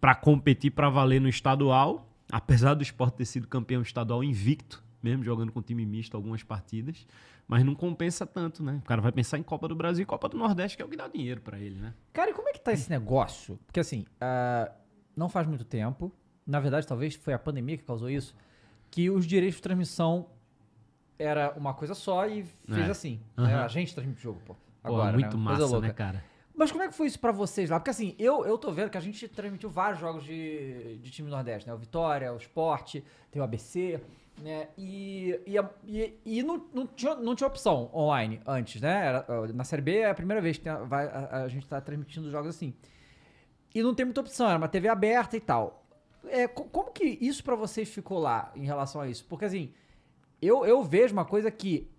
para competir para valer no estadual, apesar do Sport ter sido campeão estadual invicto, mesmo jogando com time misto algumas partidas, mas não compensa tanto, né? O cara vai pensar em Copa do Brasil e Copa do Nordeste, que é o que dá dinheiro para ele, né? Cara, e como é que tá esse negócio? Porque assim, uh, não faz muito tempo,
na verdade talvez foi a pandemia que causou isso, que os direitos de transmissão era uma coisa só e fez é. assim. Uhum. Né? A gente transmite o jogo, pô. Agora, pô, muito né? massa, né, louca. né, cara? Mas como é que foi isso para vocês lá? Porque assim, eu, eu tô vendo que a gente transmitiu vários jogos de, de time Nordeste, né? O Vitória, o Esporte, tem o ABC, né? E, e, e, e não, não, tinha, não tinha opção online antes, né? Era, na Série B é a primeira vez que a, vai, a, a gente tá transmitindo jogos assim. E não tem muita opção, era uma TV aberta e tal. É, como que isso para vocês ficou lá em relação a isso? Porque assim, eu, eu vejo uma coisa que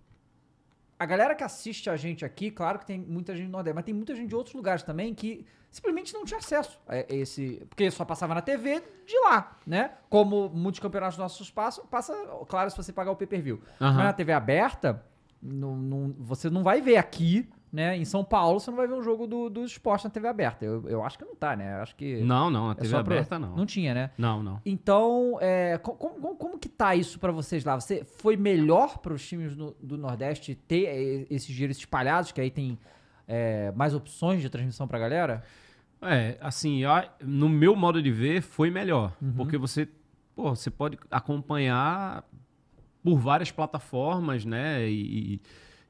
a galera que assiste a gente aqui, claro que tem muita gente no Nordeste, mas tem muita gente de outros lugares também que simplesmente não tinha acesso a esse. Porque só passava na TV de lá, né? Como muitos campeonatos nossos passam, passa, claro, se você pagar o pay per view. Uhum. Mas na TV aberta, não, não, você não vai ver aqui né? Em São Paulo você não vai ver um jogo do, do esporte na TV aberta. Eu, eu acho que não tá, né? acho que. Não, não, na é TV aberta pra... não. Não tinha, né? Não, não. Então, é, como, como, como que tá isso para vocês lá? Você foi melhor para os times no, do Nordeste ter é, esses giros espalhados, que aí tem é, mais opções
de transmissão pra galera? É, assim, no meu modo de ver, foi melhor. Uhum. Porque você, pô, você pode acompanhar por várias plataformas, né? E,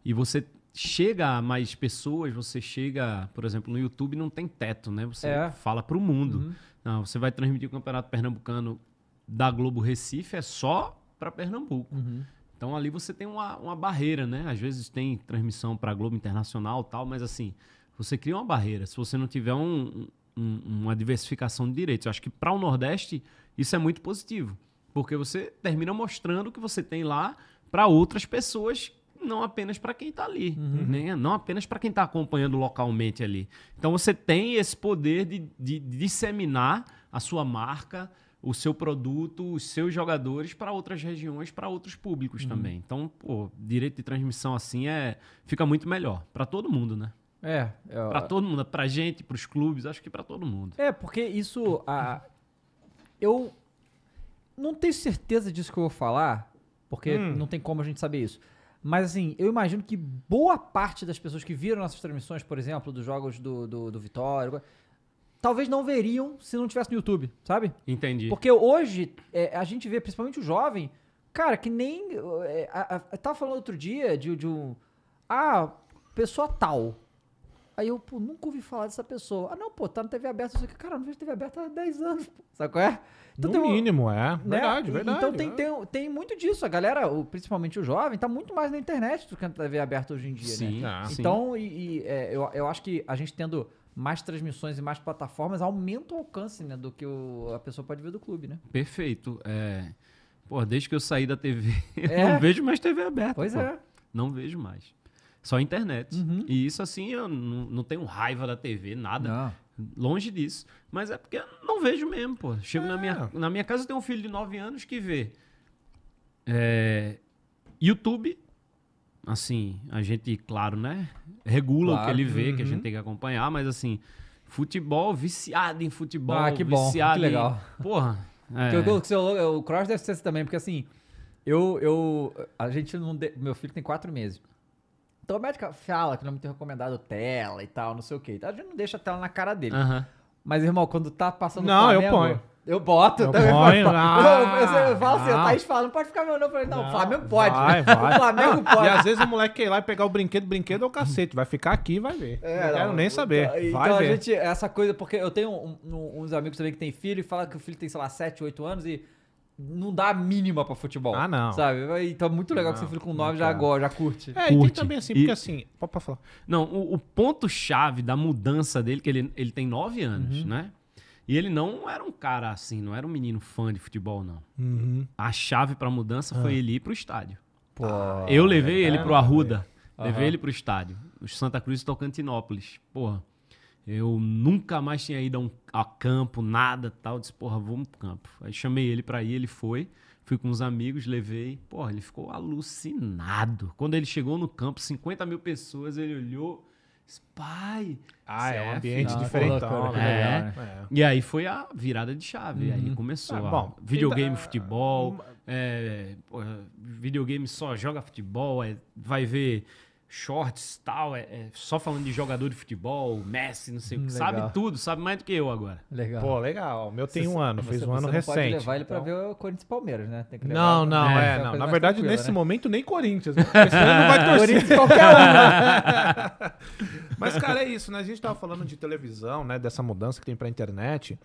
e você chega a mais pessoas, você chega, por exemplo, no YouTube não tem teto, né? Você é. fala para o mundo. Uhum. Não, ah, você vai transmitir o Campeonato Pernambucano da Globo Recife, é só para Pernambuco. Uhum. Então ali você tem uma, uma barreira, né? Às vezes tem transmissão para Globo Internacional tal, mas assim, você cria uma barreira. Se você não tiver um, um, uma diversificação de direitos, eu acho que para o Nordeste isso é muito positivo, porque você termina mostrando o que você tem lá para outras pessoas não apenas para quem está ali, uhum. né? não apenas para quem está acompanhando localmente ali. Então você tem esse poder de, de, de disseminar a sua marca, o seu produto, os seus jogadores para outras regiões, para outros públicos uhum. também. Então, pô, direito de transmissão assim é fica muito melhor para todo mundo, né? É, eu... É, para todo mundo, para gente, para os clubes, acho que para todo mundo.
É, porque isso a eu não tenho certeza disso que eu vou falar, porque hum. não tem como a gente saber isso. Mas assim, eu imagino que boa parte das pessoas que viram nossas transmissões, por exemplo, dos jogos do, do, do Vitória, talvez não veriam se não tivesse no YouTube, sabe? Entendi. Porque hoje é, a gente vê, principalmente o jovem, cara, que nem. É, a, a, eu tava falando outro dia de, de um. Ah, pessoa tal Aí eu, pô, nunca ouvi falar dessa pessoa. Ah, não, pô, tá na TV aberta. Eu cara, não vejo TV aberta há 10 anos. Pô. Sabe qual é? Então, no tem, mínimo, é. Né? Verdade, verdade. Então tem, é. tem, tem muito disso. A galera, o, principalmente o jovem, tá muito mais na internet do que na TV aberta hoje em dia, né? sim, né? então, sim. e, e é, eu, eu acho que a gente tendo mais transmissões e mais plataformas aumenta o alcance né, do que o, a pessoa pode ver do clube,
né? Perfeito. É, pô, desde que eu saí da TV, é. eu não vejo mais TV aberta. Pois pô. é. Não vejo mais. Só a internet. Uhum. E isso, assim, eu não, não tenho raiva da TV, nada. Não. Longe disso. Mas é porque eu não vejo mesmo, pô. Chego é. na, minha, é. na minha casa, eu tenho um filho de 9 anos que vê é, YouTube. Assim, a gente, claro, né? Regula claro. o que ele vê, uhum. que a gente uhum. tem que acompanhar, mas assim, futebol, viciado em futebol. Ah, que bom, que legal. Em, porra. É.
O, seu, é, o Cross deve ser esse também, porque assim, eu, eu a gente não. De, meu filho tem quatro meses. Então o médico fala que não é me tem recomendado tela e tal, não sei o quê. A gente não deixa a tela na cara dele. Uhum. Mas, irmão, quando tá passando Não, Flamengo, eu ponho. Eu boto eu também. Ponho, ah, eu, eu, eu, falo assim, o Thaís fala, não pode ficar meu não. Eu falei, não, o Flamengo pode. Vai, vai. O Flamengo pode. E às vezes o
moleque quer ir lá e pegar o brinquedo, o brinquedo é o cacete. Vai ficar aqui e vai ver. É, não, não quero nem então, saber. Então, vai então ver. a
gente, essa coisa, porque eu tenho um, um, uns amigos também que tem filho e fala que o filho tem, sei lá, 7, 8 anos e não dá a mínima pra futebol. Ah, não. Sabe? Então é muito legal não, que você fica com 9
já agora, já curte. É, curte. e tem também assim, porque e... assim. Pode, falar. Não, o, o ponto-chave da mudança dele, que ele, ele tem 9 anos, uhum. né? E ele não era um cara assim, não era um menino fã de futebol, não. Uhum. A chave pra mudança uhum. foi ah. ele ir pro estádio.
Pô, Eu levei é, ele pro Arruda. Levei ele
pro estádio. Santa Cruz e Tocantinópolis. Porra. Eu nunca mais tinha ido a, um, a campo, nada tal. Eu disse, porra, vamos pro campo. Aí chamei ele pra ir, ele foi. Fui com uns amigos, levei. Porra, ele ficou alucinado. Quando ele chegou no campo, 50 mil pessoas, ele olhou. Pai, ah, é, um é ambiente afinal, diferente. É. Né? é. E aí foi a virada de chave. Uhum. Aí começou. Ah, bom, videogame, então, futebol. É, videogame só joga futebol. É, vai ver shorts tal, é, é, só falando de jogador de futebol, Messi, não sei o que. Hum, sabe tudo, sabe mais do que eu agora. Legal. Pô, legal. O meu tem você, um ano, fez um ano recente. Você pode levar ele pra então. ver o Corinthians e Palmeiras, né? não, não, pra... é. é não. Na verdade, nesse né?
momento, nem Corinthians. Né? não vai torcer. Corinthians qualquer um. Mas, cara, é isso, né? A gente tava falando de televisão, né? Dessa mudança que tem pra internet.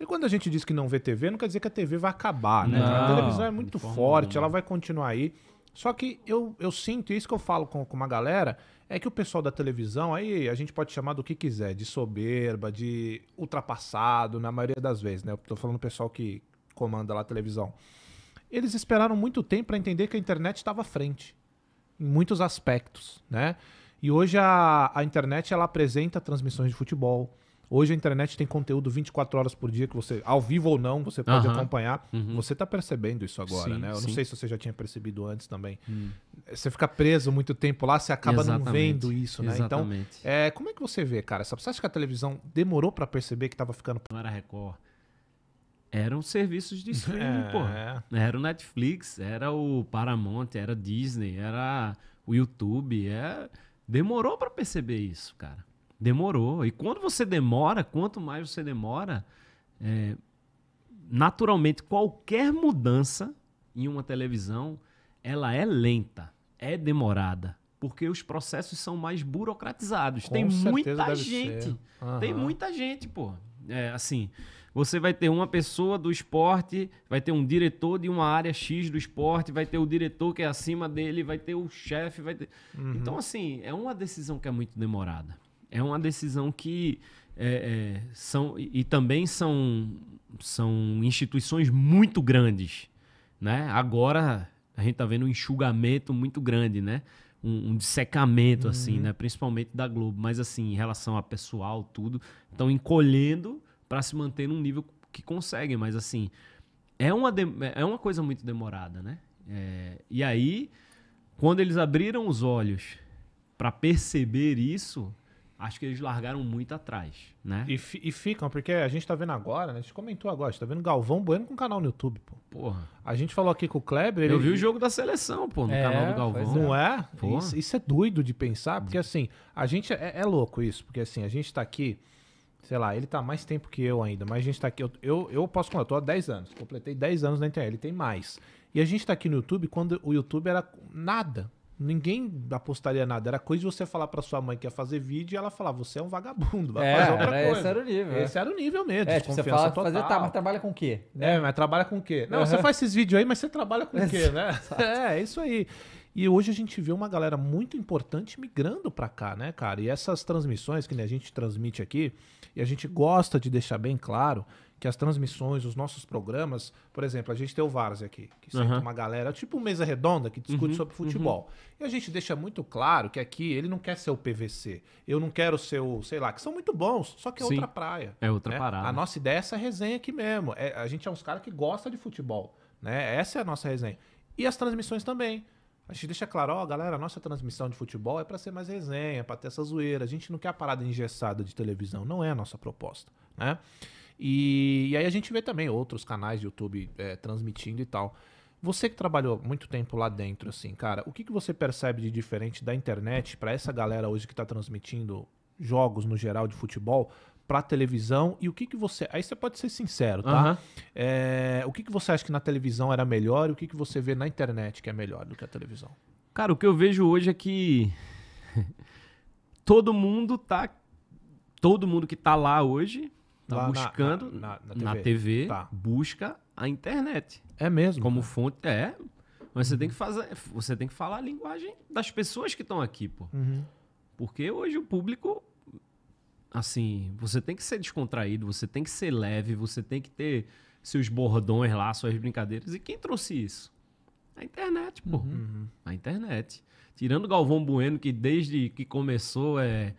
E quando a gente diz que não vê TV, não quer dizer que a TV vai acabar, né? Não, a televisão é muito, forte, ela vai continuar aí. Só que eu, eu sinto, e isso que eu falo com, com uma galera, é que o pessoal da televisão, aí a gente pode chamar do que quiser, de soberba, de ultrapassado, na maioria das vezes, né? Eu tô falando do pessoal que comanda lá a televisão. Eles esperaram muito tempo para entender que a internet estava à frente, em muitos aspectos, né? E hoje a, a internet ela apresenta transmissões de futebol, Hoje a internet tem conteúdo 24 horas por dia que você, ao vivo ou não, você pode uhum. acompanhar. Uhum. Você está percebendo isso agora, sim, né? Eu sim. não sei se você já tinha percebido antes também. Hum. Você fica preso muito tempo lá, você acaba Exatamente. não vendo isso, né? Então, Exatamente. Então, é, como é que você vê, cara? Você acha que a televisão demorou para perceber que estava ficando... Não era Record.
Eram serviços de streaming, é. pô. Era o Netflix, era o Paramount, era Disney, era o YouTube. É... Demorou para perceber isso, cara. Demorou. E quando você demora, quanto mais você demora, é, naturalmente qualquer mudança em uma televisão ela é lenta, é demorada, porque os processos são mais burocratizados. Com tem muita gente, uhum. tem muita gente, pô. É, assim, você vai ter uma pessoa do esporte, vai ter um diretor de uma área X do esporte, vai ter o diretor que é acima dele, vai ter o chefe, vai ter. Uhum. Então, assim, é uma decisão que é muito demorada é uma decisão que é, é, são e também são são instituições muito grandes, né? Agora a gente está vendo um enxugamento muito grande, né? Um, um dissecamento uhum. assim, né? Principalmente da Globo, mas assim em relação a pessoal tudo estão encolhendo para se manter num nível que conseguem, mas assim é uma de, é uma coisa muito demorada, né? É, e aí quando eles abriram os olhos para perceber isso acho que eles largaram
muito atrás, né? E, e ficam, porque a gente tá vendo agora, né? A gente comentou agora, a gente tá vendo Galvão Bueno com canal no YouTube, pô. Porra. A gente falou aqui com o Kleber. Ele... Eu vi o jogo
da seleção, pô, no é, canal do Galvão. É. Não
é? Pô. Isso, isso, é doido de pensar, porque assim, a gente é, é, louco isso, porque assim, a gente tá aqui. Sei lá, ele tá mais tempo que eu ainda, mas a gente tá aqui. Eu, eu, eu posso contar, eu tô há 10 anos, completei 10 anos na internet, ele tem mais. E a gente tá aqui no YouTube quando o YouTube era nada ninguém apostaria nada. Era coisa de você falar para sua mãe que ia fazer vídeo e ela falar, você é um vagabundo, vai é, fazer outra era, coisa. Esse era o nível. É. Esse é. era o nível mesmo, é, tipo, você fala, total. Fazer, tá, mas trabalha com o quê? É, né? É, mas trabalha com o quê? Não, uhum. você faz esses vídeos aí, mas você trabalha com o quê, né? é, é isso aí. E hoje a gente vê uma galera muito importante migrando para cá, né, cara? E essas transmissões que né, a gente transmite aqui, e a gente gosta de deixar bem claro que as transmissões, os nossos programas, por exemplo, a gente tem o Várzea aqui, que senta tem uma galera, tipo mesa redonda, que discute uhum. sobre uhum. futebol. Uhum. E a gente deixa muito claro que aqui ele não quer ser o PVC, eu não quero ser o, sei lá, que são muito bons, só que é Sim. outra praia. É
outra né? parada. A
nossa ideia é essa resenha aqui mesmo. É, a gente é uns caras que gosta de futebol, né? Essa é a nossa resenha. E as transmissões também. A gente deixa claro, ó, galera, a nossa transmissão de futebol é para ser mais resenha, para ter essa zoeira. A gente não quer a parada engessada de televisão, não é a nossa proposta, né? E, e aí a gente vê também outros canais de YouTube é, transmitindo e tal. Você que trabalhou muito tempo lá dentro, assim, cara, o que, que você percebe de diferente da internet para essa galera hoje que está transmitindo jogos no geral de futebol para televisão e o que, que você. Aí você pode ser sincero, tá? Uhum. É, o que, que você acha que na televisão era melhor e o que, que você vê na internet que é melhor do que a televisão?
Cara, o que eu vejo hoje é que todo mundo tá. Todo mundo que tá lá hoje Tá Lá buscando na, na, na, na TV, TV tá. busca a internet. É mesmo? Como cara. fonte. É. Mas uhum. você tem que fazer. Você tem que falar a linguagem das pessoas que estão aqui, pô. Uhum. Porque hoje o público. Assim, você tem que ser descontraído, você tem que ser leve, você tem que ter seus bordões lá, suas brincadeiras. E quem trouxe isso? A internet, pô. Uhum. A internet. Tirando Galvão Bueno, que desde que começou é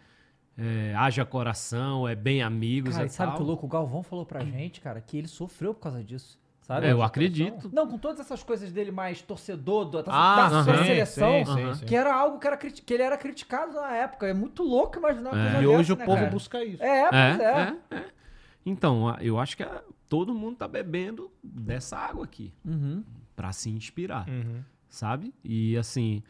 é, haja coração, é bem amigos cara, e sabe tal. que o
louco o Galvão falou pra gente, cara, que ele sofreu por causa disso. Sabe? É, eu acredito. Não, com todas essas coisas dele mais torcedor do, ah, da uh -huh, sua seleção, sim, uh -huh. que era algo que, era que ele era criticado na época. É muito louco imaginar que é. E hoje dessa, o né, povo cara? busca isso. É, é é.
é, é. Então, eu acho que todo mundo tá bebendo dessa água aqui uhum. para se inspirar, uhum. sabe? E assim,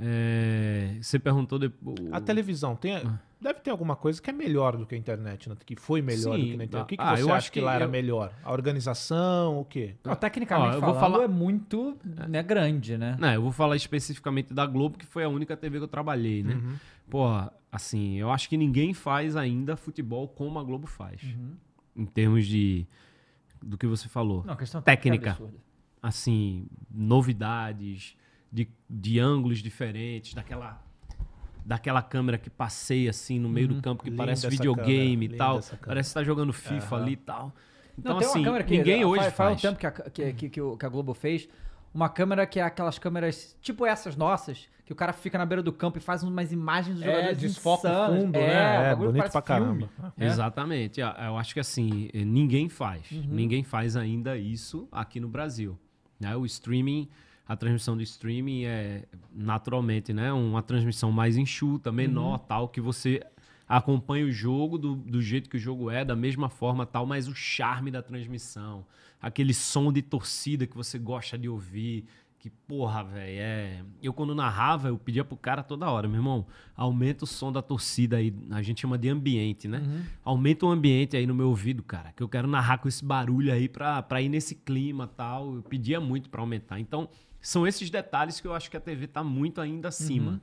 é, você perguntou depois. A televisão tem, ah. Deve ter alguma coisa que é
melhor do que a internet, né? que foi melhor Sim, do que a internet. Tá. O que, que ah, você acha que, lá eu... era melhor? A organização,
o quê? Não, ah, tecnicamente, ó, eu vou falar é muito né, grande, né? Não, eu vou falar especificamente da Globo, que foi a única TV que eu trabalhei, né? Uhum. Porra, assim, eu acho que ninguém faz ainda futebol como a Globo faz. Uhum. Em termos de. do que você falou. Não, questão técnica. É assim, novidades, de, de ângulos diferentes, daquela daquela câmera que passeia assim no meio hum, do uhum. campo, que parece videogame câmera, e tal. Parece que tá jogando FIFA uhum. ali e tal. Então, Não, assim, ninguém hoje faz. Faz o
tempo que a, que, uhum. que, que a Globo fez, uma câmera que é aquelas câmeras tipo essas nossas, que o cara fica na beira do campo e faz umas imagens dos é, jogadores desfoca insanas. fundo, é, né? É, é bonito
pra caramba. É. Exatamente. Ah, eu acho que assim, eh, ninguém faz. Uhum. Ninguém faz ainda isso aqui no Brasil. Né? O streaming a transmissão do streaming é naturalmente, né? Uma transmissão mais enxuta, menor, uhum. tal, que você acompanha o jogo do, do jeito que o jogo é, da mesma forma, tal, mas o charme da transmissão, aquele som de torcida que você gosta de ouvir, que porra, velho, é... Eu quando narrava, eu pedia pro cara toda hora, meu irmão, aumenta o som da torcida aí, a gente chama de ambiente, né? Uhum. Aumenta o ambiente aí no meu ouvido, cara, que eu quero narrar com esse barulho aí pra, pra ir nesse clima tal, eu pedia muito pra aumentar. Então, são esses detalhes que eu acho que a TV tá muito ainda acima. Uhum.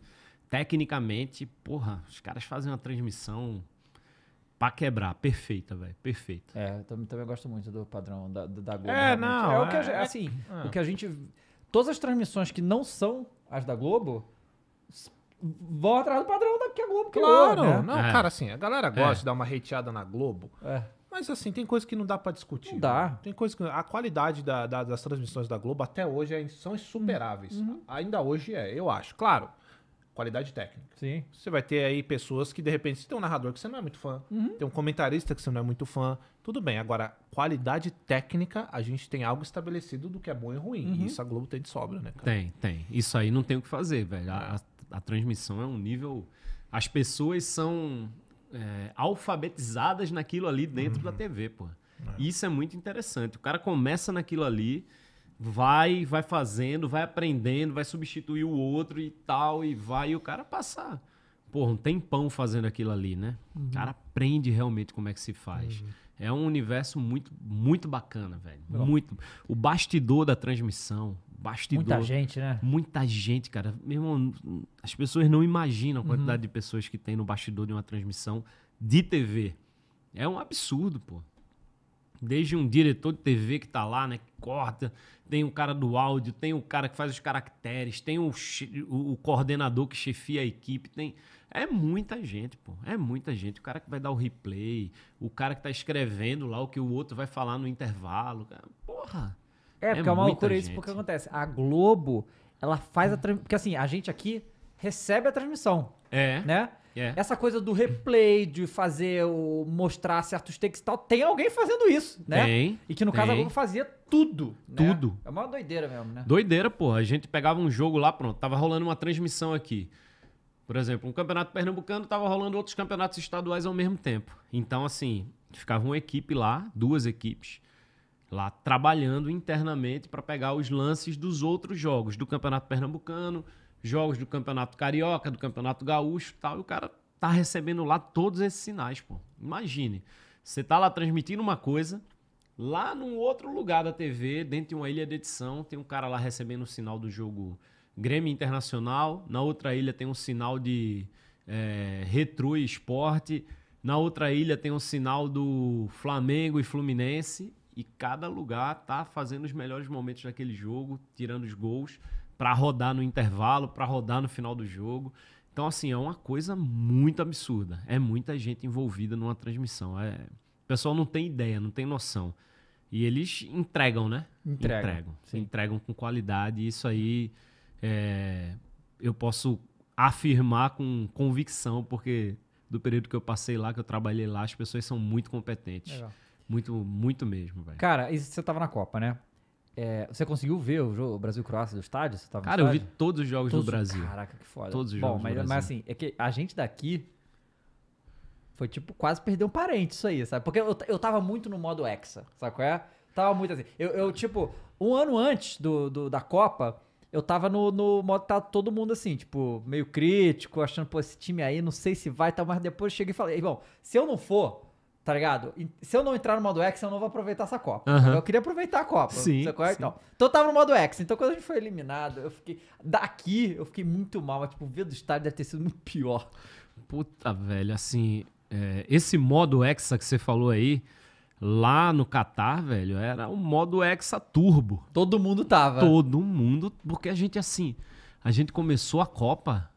Tecnicamente, porra, os caras fazem uma transmissão pra quebrar, perfeita, velho, perfeita.
É, também, também gosto muito do padrão da, da Globo. É, realmente. não. É, é, o que a, é, é assim, é. o que a gente. Todas as transmissões que não são as da Globo vão atrás do padrão da que a Globo criou. Claro, né? não, é. cara, assim, a galera gosta
é. de dar uma hateada na Globo. É. Mas assim, tem coisa que não dá para discutir. Não dá. Né? Tem coisa que. A qualidade da, da, das transmissões da Globo até hoje é, são insuperáveis. Uhum. Ainda hoje é, eu acho. Claro, qualidade técnica. Sim. Você vai ter aí pessoas que, de repente, se tem um narrador que você não é muito fã, uhum. tem um comentarista que você não é muito fã. Tudo bem. Agora, qualidade técnica, a gente tem algo estabelecido do que é bom e ruim. Uhum. E isso a Globo tem de sobra, né? Cara?
Tem, tem. Isso aí não tem o que fazer, velho. A, a, é. a transmissão é um nível. As pessoas são é, alfabetizadas naquilo ali dentro uhum. da TV, pô. É. Isso é muito interessante. O cara começa naquilo ali, vai, vai fazendo, vai aprendendo, vai substituir o outro e tal, e vai, e o cara passa, porra, um tempão fazendo aquilo ali, né? Uhum. O cara aprende realmente como é que se faz. Uhum. É um universo muito, muito bacana, velho. Bom. Muito. O bastidor da transmissão. Bastidor. Muita gente, né? Muita gente, cara. Meu irmão, as pessoas não imaginam a quantidade uhum. de pessoas que tem no bastidor de uma transmissão de TV. É um absurdo, pô. Desde um diretor de TV que tá lá, né? Que corta, tem o um cara do áudio, tem o um cara que faz os caracteres, tem o, o, o coordenador que chefia a equipe, tem é muita gente, pô. É muita gente. O cara que vai dar o replay, o cara que tá escrevendo lá o que o outro vai falar no intervalo. Porra. É, porque é, uma loucura isso, porque acontece.
A Globo, ela faz a transmissão. Porque assim, a gente aqui recebe a transmissão. É. Né? É. Essa coisa do replay, de fazer o mostrar certos takes e tal, tem alguém fazendo isso, né? Tem. E que no tem. caso a Globo fazia tudo. Né? Tudo. Né? É uma doideira mesmo, né?
Doideira, pô. A gente pegava um jogo lá, pronto, tava rolando uma transmissão aqui. Por exemplo, um campeonato pernambucano estava rolando outros campeonatos estaduais ao mesmo tempo. Então, assim, ficava uma equipe lá, duas equipes, lá trabalhando internamente para pegar os lances dos outros jogos, do campeonato pernambucano, jogos do campeonato carioca, do campeonato gaúcho tal. E o cara tá recebendo lá todos esses sinais, pô. Imagine, você tá lá transmitindo uma coisa. Lá num outro lugar da TV, dentro de uma ilha de edição, tem um cara lá recebendo o sinal do jogo Grêmio Internacional, na outra ilha tem um sinal de é, e Esporte, na outra ilha tem um sinal do Flamengo e Fluminense, e cada lugar tá fazendo os melhores momentos daquele jogo, tirando os gols para rodar no intervalo, para rodar no final do jogo. Então, assim, é uma coisa muito absurda. É muita gente envolvida numa transmissão. É... O pessoal não tem ideia, não tem noção. E eles entregam, né? Entregam. Entregam, entregam com qualidade. E isso aí é, eu posso afirmar com convicção, porque do período que eu passei lá, que eu trabalhei lá, as pessoas são muito competentes. Legal. Muito, muito mesmo, velho.
Cara, e você tava na Copa, né? É, você conseguiu ver o, jogo, Brasil Croácia do estádio? Você tava Cara, eu vi todos os jogos todos, do Brasil. Caraca, que foda. Todos os Bom, jogos mas, do Brasil. Mas assim, é que a gente daqui foi tipo quase perder um parente isso aí, sabe? Porque eu, eu tava muito no modo hexa, sabe qual é? Tava muito assim. Eu, eu tipo, um ano antes do, do da Copa, eu tava no, no modo tá todo mundo assim, tipo, meio crítico, achando, pô, esse time aí, não sei se vai, tal, tá, mas depois eu cheguei e falei, bom, se eu não for, tá ligado? Se eu não entrar no modo X, eu não vou aproveitar essa Copa. Uhum. Eu queria aproveitar a Copa. Sim, então, sim. Então. então eu tava no modo X. Então quando a gente foi eliminado, eu fiquei. Daqui, eu fiquei muito
mal. Mas, tipo, o ver do estádio deve ter sido
muito pior.
Puta, velho, assim. É, esse modo X que você falou aí lá no Catar, velho, era o modo hexa turbo. Todo mundo tava. Todo mundo, porque a gente assim, a gente começou a Copa,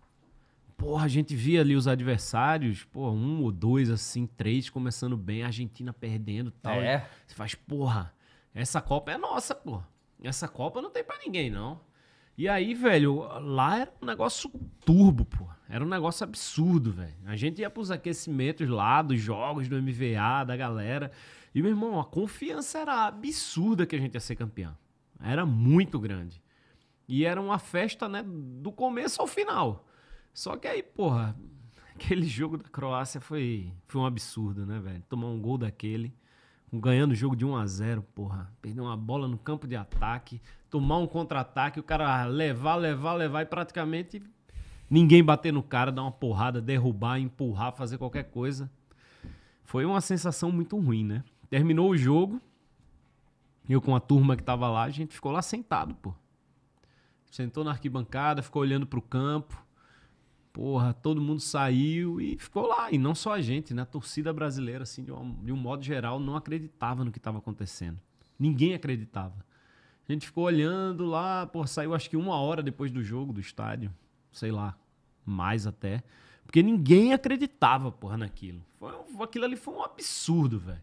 porra, a gente via ali os adversários, porra, um ou dois assim, três começando bem, a Argentina perdendo, tal. É. você faz, porra, essa Copa é nossa, porra. Essa Copa não tem para ninguém, não. E aí, velho, lá era um negócio turbo, pô. Era um negócio absurdo, velho. A gente ia pros aquecimentos lá, dos jogos do MVA, da galera. E, meu irmão, a confiança era absurda que a gente ia ser campeão. Era muito grande. E era uma festa, né, do começo ao final. Só que aí, porra, aquele jogo da Croácia foi, foi um absurdo, né, velho? Tomar um gol daquele, ganhando o jogo de 1 a 0 porra. Perder uma bola no campo de ataque, tomar um contra-ataque, o cara levar, levar, levar e praticamente ninguém bater no cara, dar uma porrada, derrubar, empurrar, fazer qualquer coisa. Foi uma sensação muito ruim, né? Terminou o jogo, eu com a turma que tava lá, a gente ficou lá sentado, pô. Sentou na arquibancada, ficou olhando pro campo. Porra, todo mundo saiu e ficou lá. E não só a gente, né? A torcida brasileira, assim, de um, de um modo geral, não acreditava no que estava acontecendo. Ninguém acreditava. A gente ficou olhando lá, pô, saiu acho que uma hora depois do jogo do estádio. Sei lá, mais até. Porque ninguém acreditava, porra, naquilo. Foi, aquilo ali foi um absurdo, velho.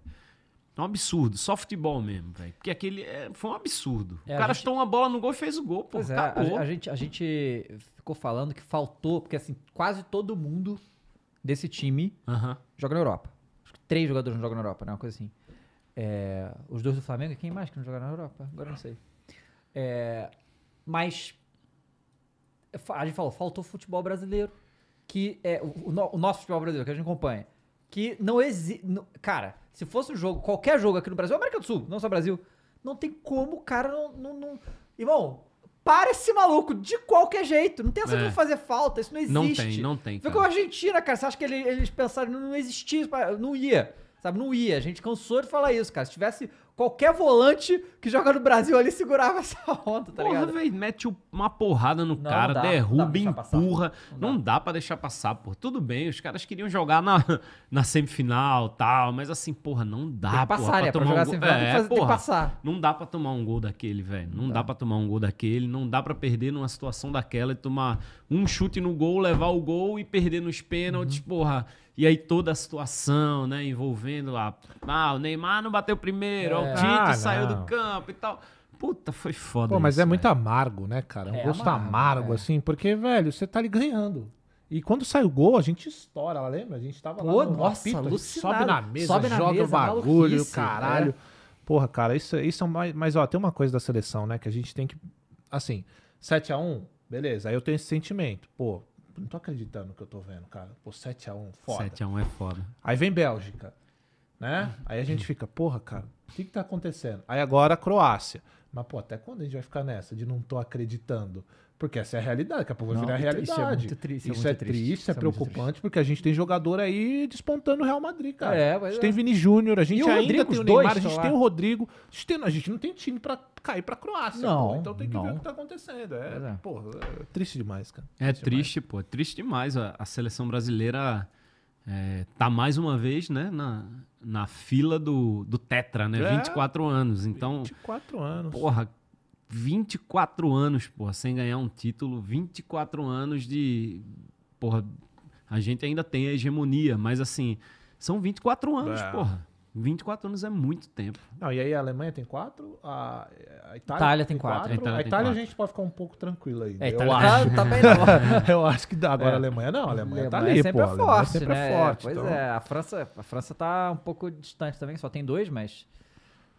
É um absurdo, só futebol mesmo, velho. Porque aquele é, foi um absurdo. É, o cara gente... chutou uma bola no gol e fez o gol, pô. Pois É, a, a, gente, a gente ficou falando
que faltou, porque assim, quase todo mundo desse time uh -huh. joga na Europa. Acho que três jogadores não jogam na Europa, né? Uma coisa assim. É, os dois do Flamengo e quem mais que não joga na Europa? Agora não sei. É, mas a gente falou, faltou futebol brasileiro. Que é o, o, o nosso futebol brasileiro, que a gente acompanha. Que não existe. Cara se fosse um jogo, qualquer jogo aqui no Brasil, América do Sul, não só Brasil, não tem como o cara não. não, não... Irmão, para esse maluco de qualquer jeito. Não tem essa é. de fazer falta, isso não existe. Não tem, não tem. Cara. com a Argentina, cara. Você acha que eles pensaram não existia, não ia. Sabe, não ia. A gente cansou de falar isso, cara. Se tivesse qualquer volante que joga no Brasil ali, segurava essa onda, tá Porra, ligado?
velho, mete uma porrada no não, cara, não dá, derruba, não empurra. Passar. Não, não dá, dá para deixar passar, pô. Tudo bem, os caras queriam jogar na, na semifinal tal, mas assim, porra, não dá, tem que passar, porra, né? pra, pra jogar um gol. É, tem, que é, fazer, porra, tem que passar. Não dá pra tomar um gol daquele, velho. Não tá. dá pra tomar um gol daquele, não dá pra perder numa situação daquela e tomar um chute no gol, levar o gol e perder nos pênaltis, uhum. porra e aí toda a situação, né, envolvendo lá, ah, o Neymar não bateu primeiro, é. o Tite ah, saiu do campo e tal.
Puta, foi foda. Pô, mas isso, é muito amargo, né, cara? É um é gosto amargo, amargo é. assim, porque, velho, você tá ali ganhando. E quando sai o gol, a gente estoura, lembra? A gente tava Pô, lá no nossa, apito, sobe na mesa, sobe na joga mesa, o é bagulho, né? caralho. É. Porra, cara, isso, isso é mais. Mas, ó, tem uma coisa da seleção, né, que a gente tem que. Assim, 7x1, beleza, aí eu tenho esse sentimento. Pô, não tô acreditando no que eu tô vendo, cara. Pô, 7x1, foda. 7x1 é foda. Aí vem Bélgica, né? Aí a gente fica, porra, cara, o que que tá acontecendo? Aí agora a Croácia. Mas, pô, até quando a gente vai ficar nessa de não tô acreditando? Porque essa é a realidade, daqui a pouco vai virar a é realidade. Isso é, triste, isso, isso é, triste, triste, isso é, preocupante, triste. porque a gente tem jogador aí despontando o Real Madrid, cara. É, a gente tem é. Vini Júnior, a gente ainda Rodrigo, tem o Neymar, a gente tem o Rodrigo. A gente, tem, a gente, não tem time pra cair pra Croácia, não, pô. Então tem que não. ver o que tá acontecendo. É, porra, é. triste demais, cara.
É triste, pô demais. pô. Triste demais. A, a seleção brasileira tá mais uma vez, né, na, na fila do, do Tetra, né? 24 anos. Então.
24 anos. Porra,
24 anos, porra, sem ganhar um título, 24 anos de. Porra, a gente ainda tem a hegemonia, mas assim, são 24 anos, é. porra. 24 anos é muito tempo.
Não, e aí a Alemanha tem quatro, a, Itália, Itália, tem quatro. quatro. A Itália, a, Itália a gente pode ficar um pouco tranquilo aí. É, eu acho. Tá, tá bem né? eu acho que dá. Agora é. a Alemanha não, a Alemanha, a Alemanha tá ali, sempre é pô. forte, sempre é né? é forte. Pois então. é, a França, a França
tá um pouco distante também, só tem dois, mas...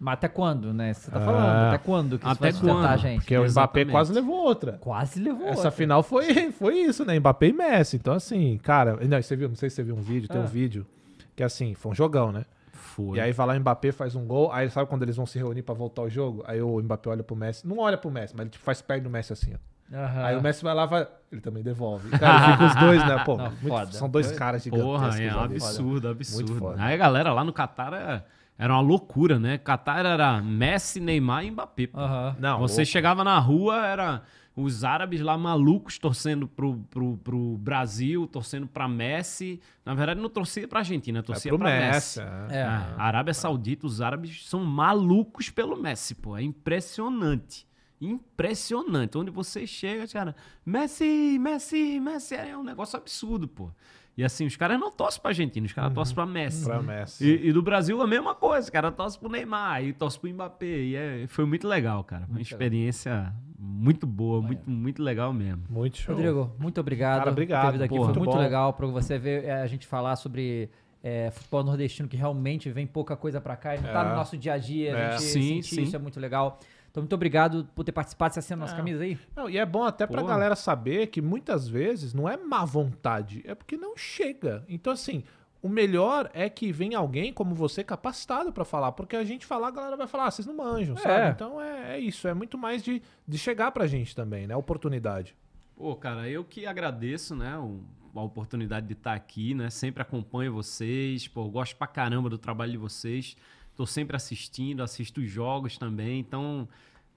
Mas até quando, né? Você tá ah. falando, ah, até quando que até isso vai quando? gente? Porque né? Exatamente. o Mbappé quase levou outra. Quase levou Essa outra. final foi, foi
isso, né? Mbappé e Messi. Então, assim, cara, não, você viu, não sei se você viu um vídeo, ah. tem um ah. vídeo que, assim, foi um jogão, né? Foi. E aí vai lá o Mbappé, faz um gol, aí sabe quando eles vão se reunir para voltar o jogo? Aí o Mbappé olha pro Messi, não olha pro Messi, mas ele tipo, faz perto do Messi assim, ó. Uhum. Aí o Messi vai lá, vai... ele também devolve. Cara, fica os dois, né? Pô, não, muito... são dois caras gigantescos. Porra, é um absurdo, absurdo. Aí
a galera lá no Catar é era uma loucura, né? Qatar era Messi, Neymar e Mbappé. Uhum. Não, Você chegava na rua, era os árabes lá malucos torcendo pro, pro, pro Brasil, torcendo pra Messi. Na verdade, não torcia pra Argentina, torcia é pra Messi. Messi. É. É. A ah, Arábia Saudita, os árabes são malucos pelo Messi, pô. É impressionante. Impressionante. Onde você chega, cara, Messi, Messi, Messi, é um negócio absurdo, pô. E assim, os caras não torcem pra Argentina, os caras uhum. torcem pra Messi. Pra uhum. Messi. E, e, do Brasil a mesma coisa, os caras torcem pro Neymar e torcem pro Mbappé. E é, foi muito legal, cara. Foi uma muito experiência legal. muito boa, muito, muito legal mesmo. Muito show. Rodrigo, muito obrigado. Cara, obrigado. Daqui. Porra, foi muito legal
pra você ver é, a gente falar sobre é, futebol nordestino que realmente vem pouca coisa para cá e não tá é. tá no nosso dia a dia. É. A gente sim, sim. isso é muito legal. Então, muito obrigado por ter participado, se assina nossa é. camisa aí.
Não, e é bom até pra Pô. galera saber que muitas vezes não é má vontade, é porque não chega. Então, assim, o melhor é que vem alguém como você capacitado para falar, porque a gente falar, a galera vai falar, ah, vocês não manjam, é. sabe? Então é, é, isso, é muito mais de, de chegar pra gente também, né? Oportunidade.
Pô, cara, eu que agradeço, né? O, a oportunidade de estar aqui, né? Sempre acompanho vocês, pô, gosto pra caramba do trabalho de vocês. Estou sempre assistindo, assisto os jogos também. Então,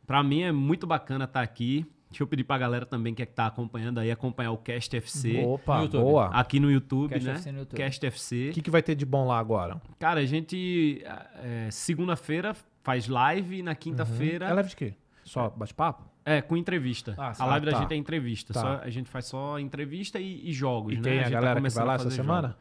para mim é muito bacana estar tá aqui. Deixa eu pedir a galera também que é está acompanhando aí, acompanhar o Cast FC. Opa, boa. Aqui no YouTube, Cast né? FC no YouTube. Cast FC.
O que, que vai ter de bom lá agora?
Cara, a gente. É, Segunda-feira faz live e na uhum. quinta-feira. Uhum. É live de quê? Só é. bate-papo? É, com entrevista. Ah, a live tá. da gente é entrevista. Tá. Só, a gente faz só entrevista e, e jogos, e né? Quem a, a tá galera tá que vai lá essa semana?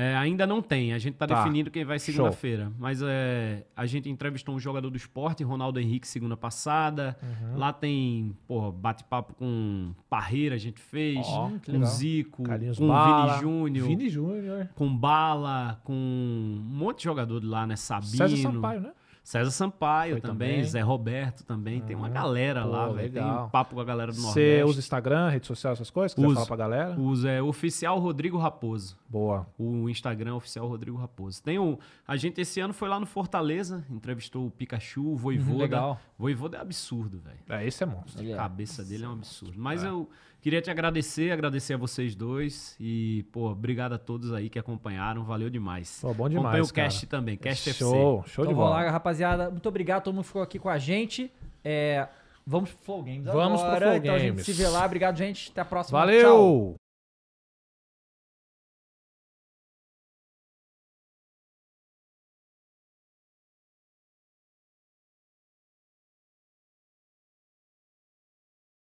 É, ainda não tem, a gente está tá. definindo quem vai segunda-feira. Mas é, a gente entrevistou um jogador do esporte, Ronaldo Henrique, segunda passada. Uhum. Lá tem, bate-papo com Parreira, a gente fez. Oh, com Zico, Carinhos com Bala, Vini Júnior. Vini Júnior. Com Bala, com um monte de jogador de lá, né? Sabino. César Sampaio, né? César Sampaio também, também, Zé Roberto também. tem uma uhum. galera pô, lá, velho. Tem um papo com a galera do Nordeste. Você usa
Instagram, rede social, essas coisas? Quiser uso, falar pra
galera? Usa, é Oficial Rodrigo Raposo. Boa. O Instagram é Oficial Rodrigo Raposo. Tem um, a gente esse ano foi lá no Fortaleza, entrevistou o Pikachu, o uhum, Voivoda. Uhum, legal. Voivoda é absurdo, velho. É, esse é monstro. A cabeça dele é um absurdo. Mas é. eu Queria te agradecer, agradecer a vocês dois e, pô, obrigado a todos aí que acompanharam, valeu demais. Pô, bom demais, Acompanha o Cast também, é Cast show, FC. Show, show então, de bola. Vamos lá,
rapaziada, muito obrigado, todo mundo ficou aqui com a gente. É, vamos pro Flow Games Vamos agora. pro Flow então, Games. Então a gente se vê lá, obrigado, gente, até a próxima. Valeu!
Tchau.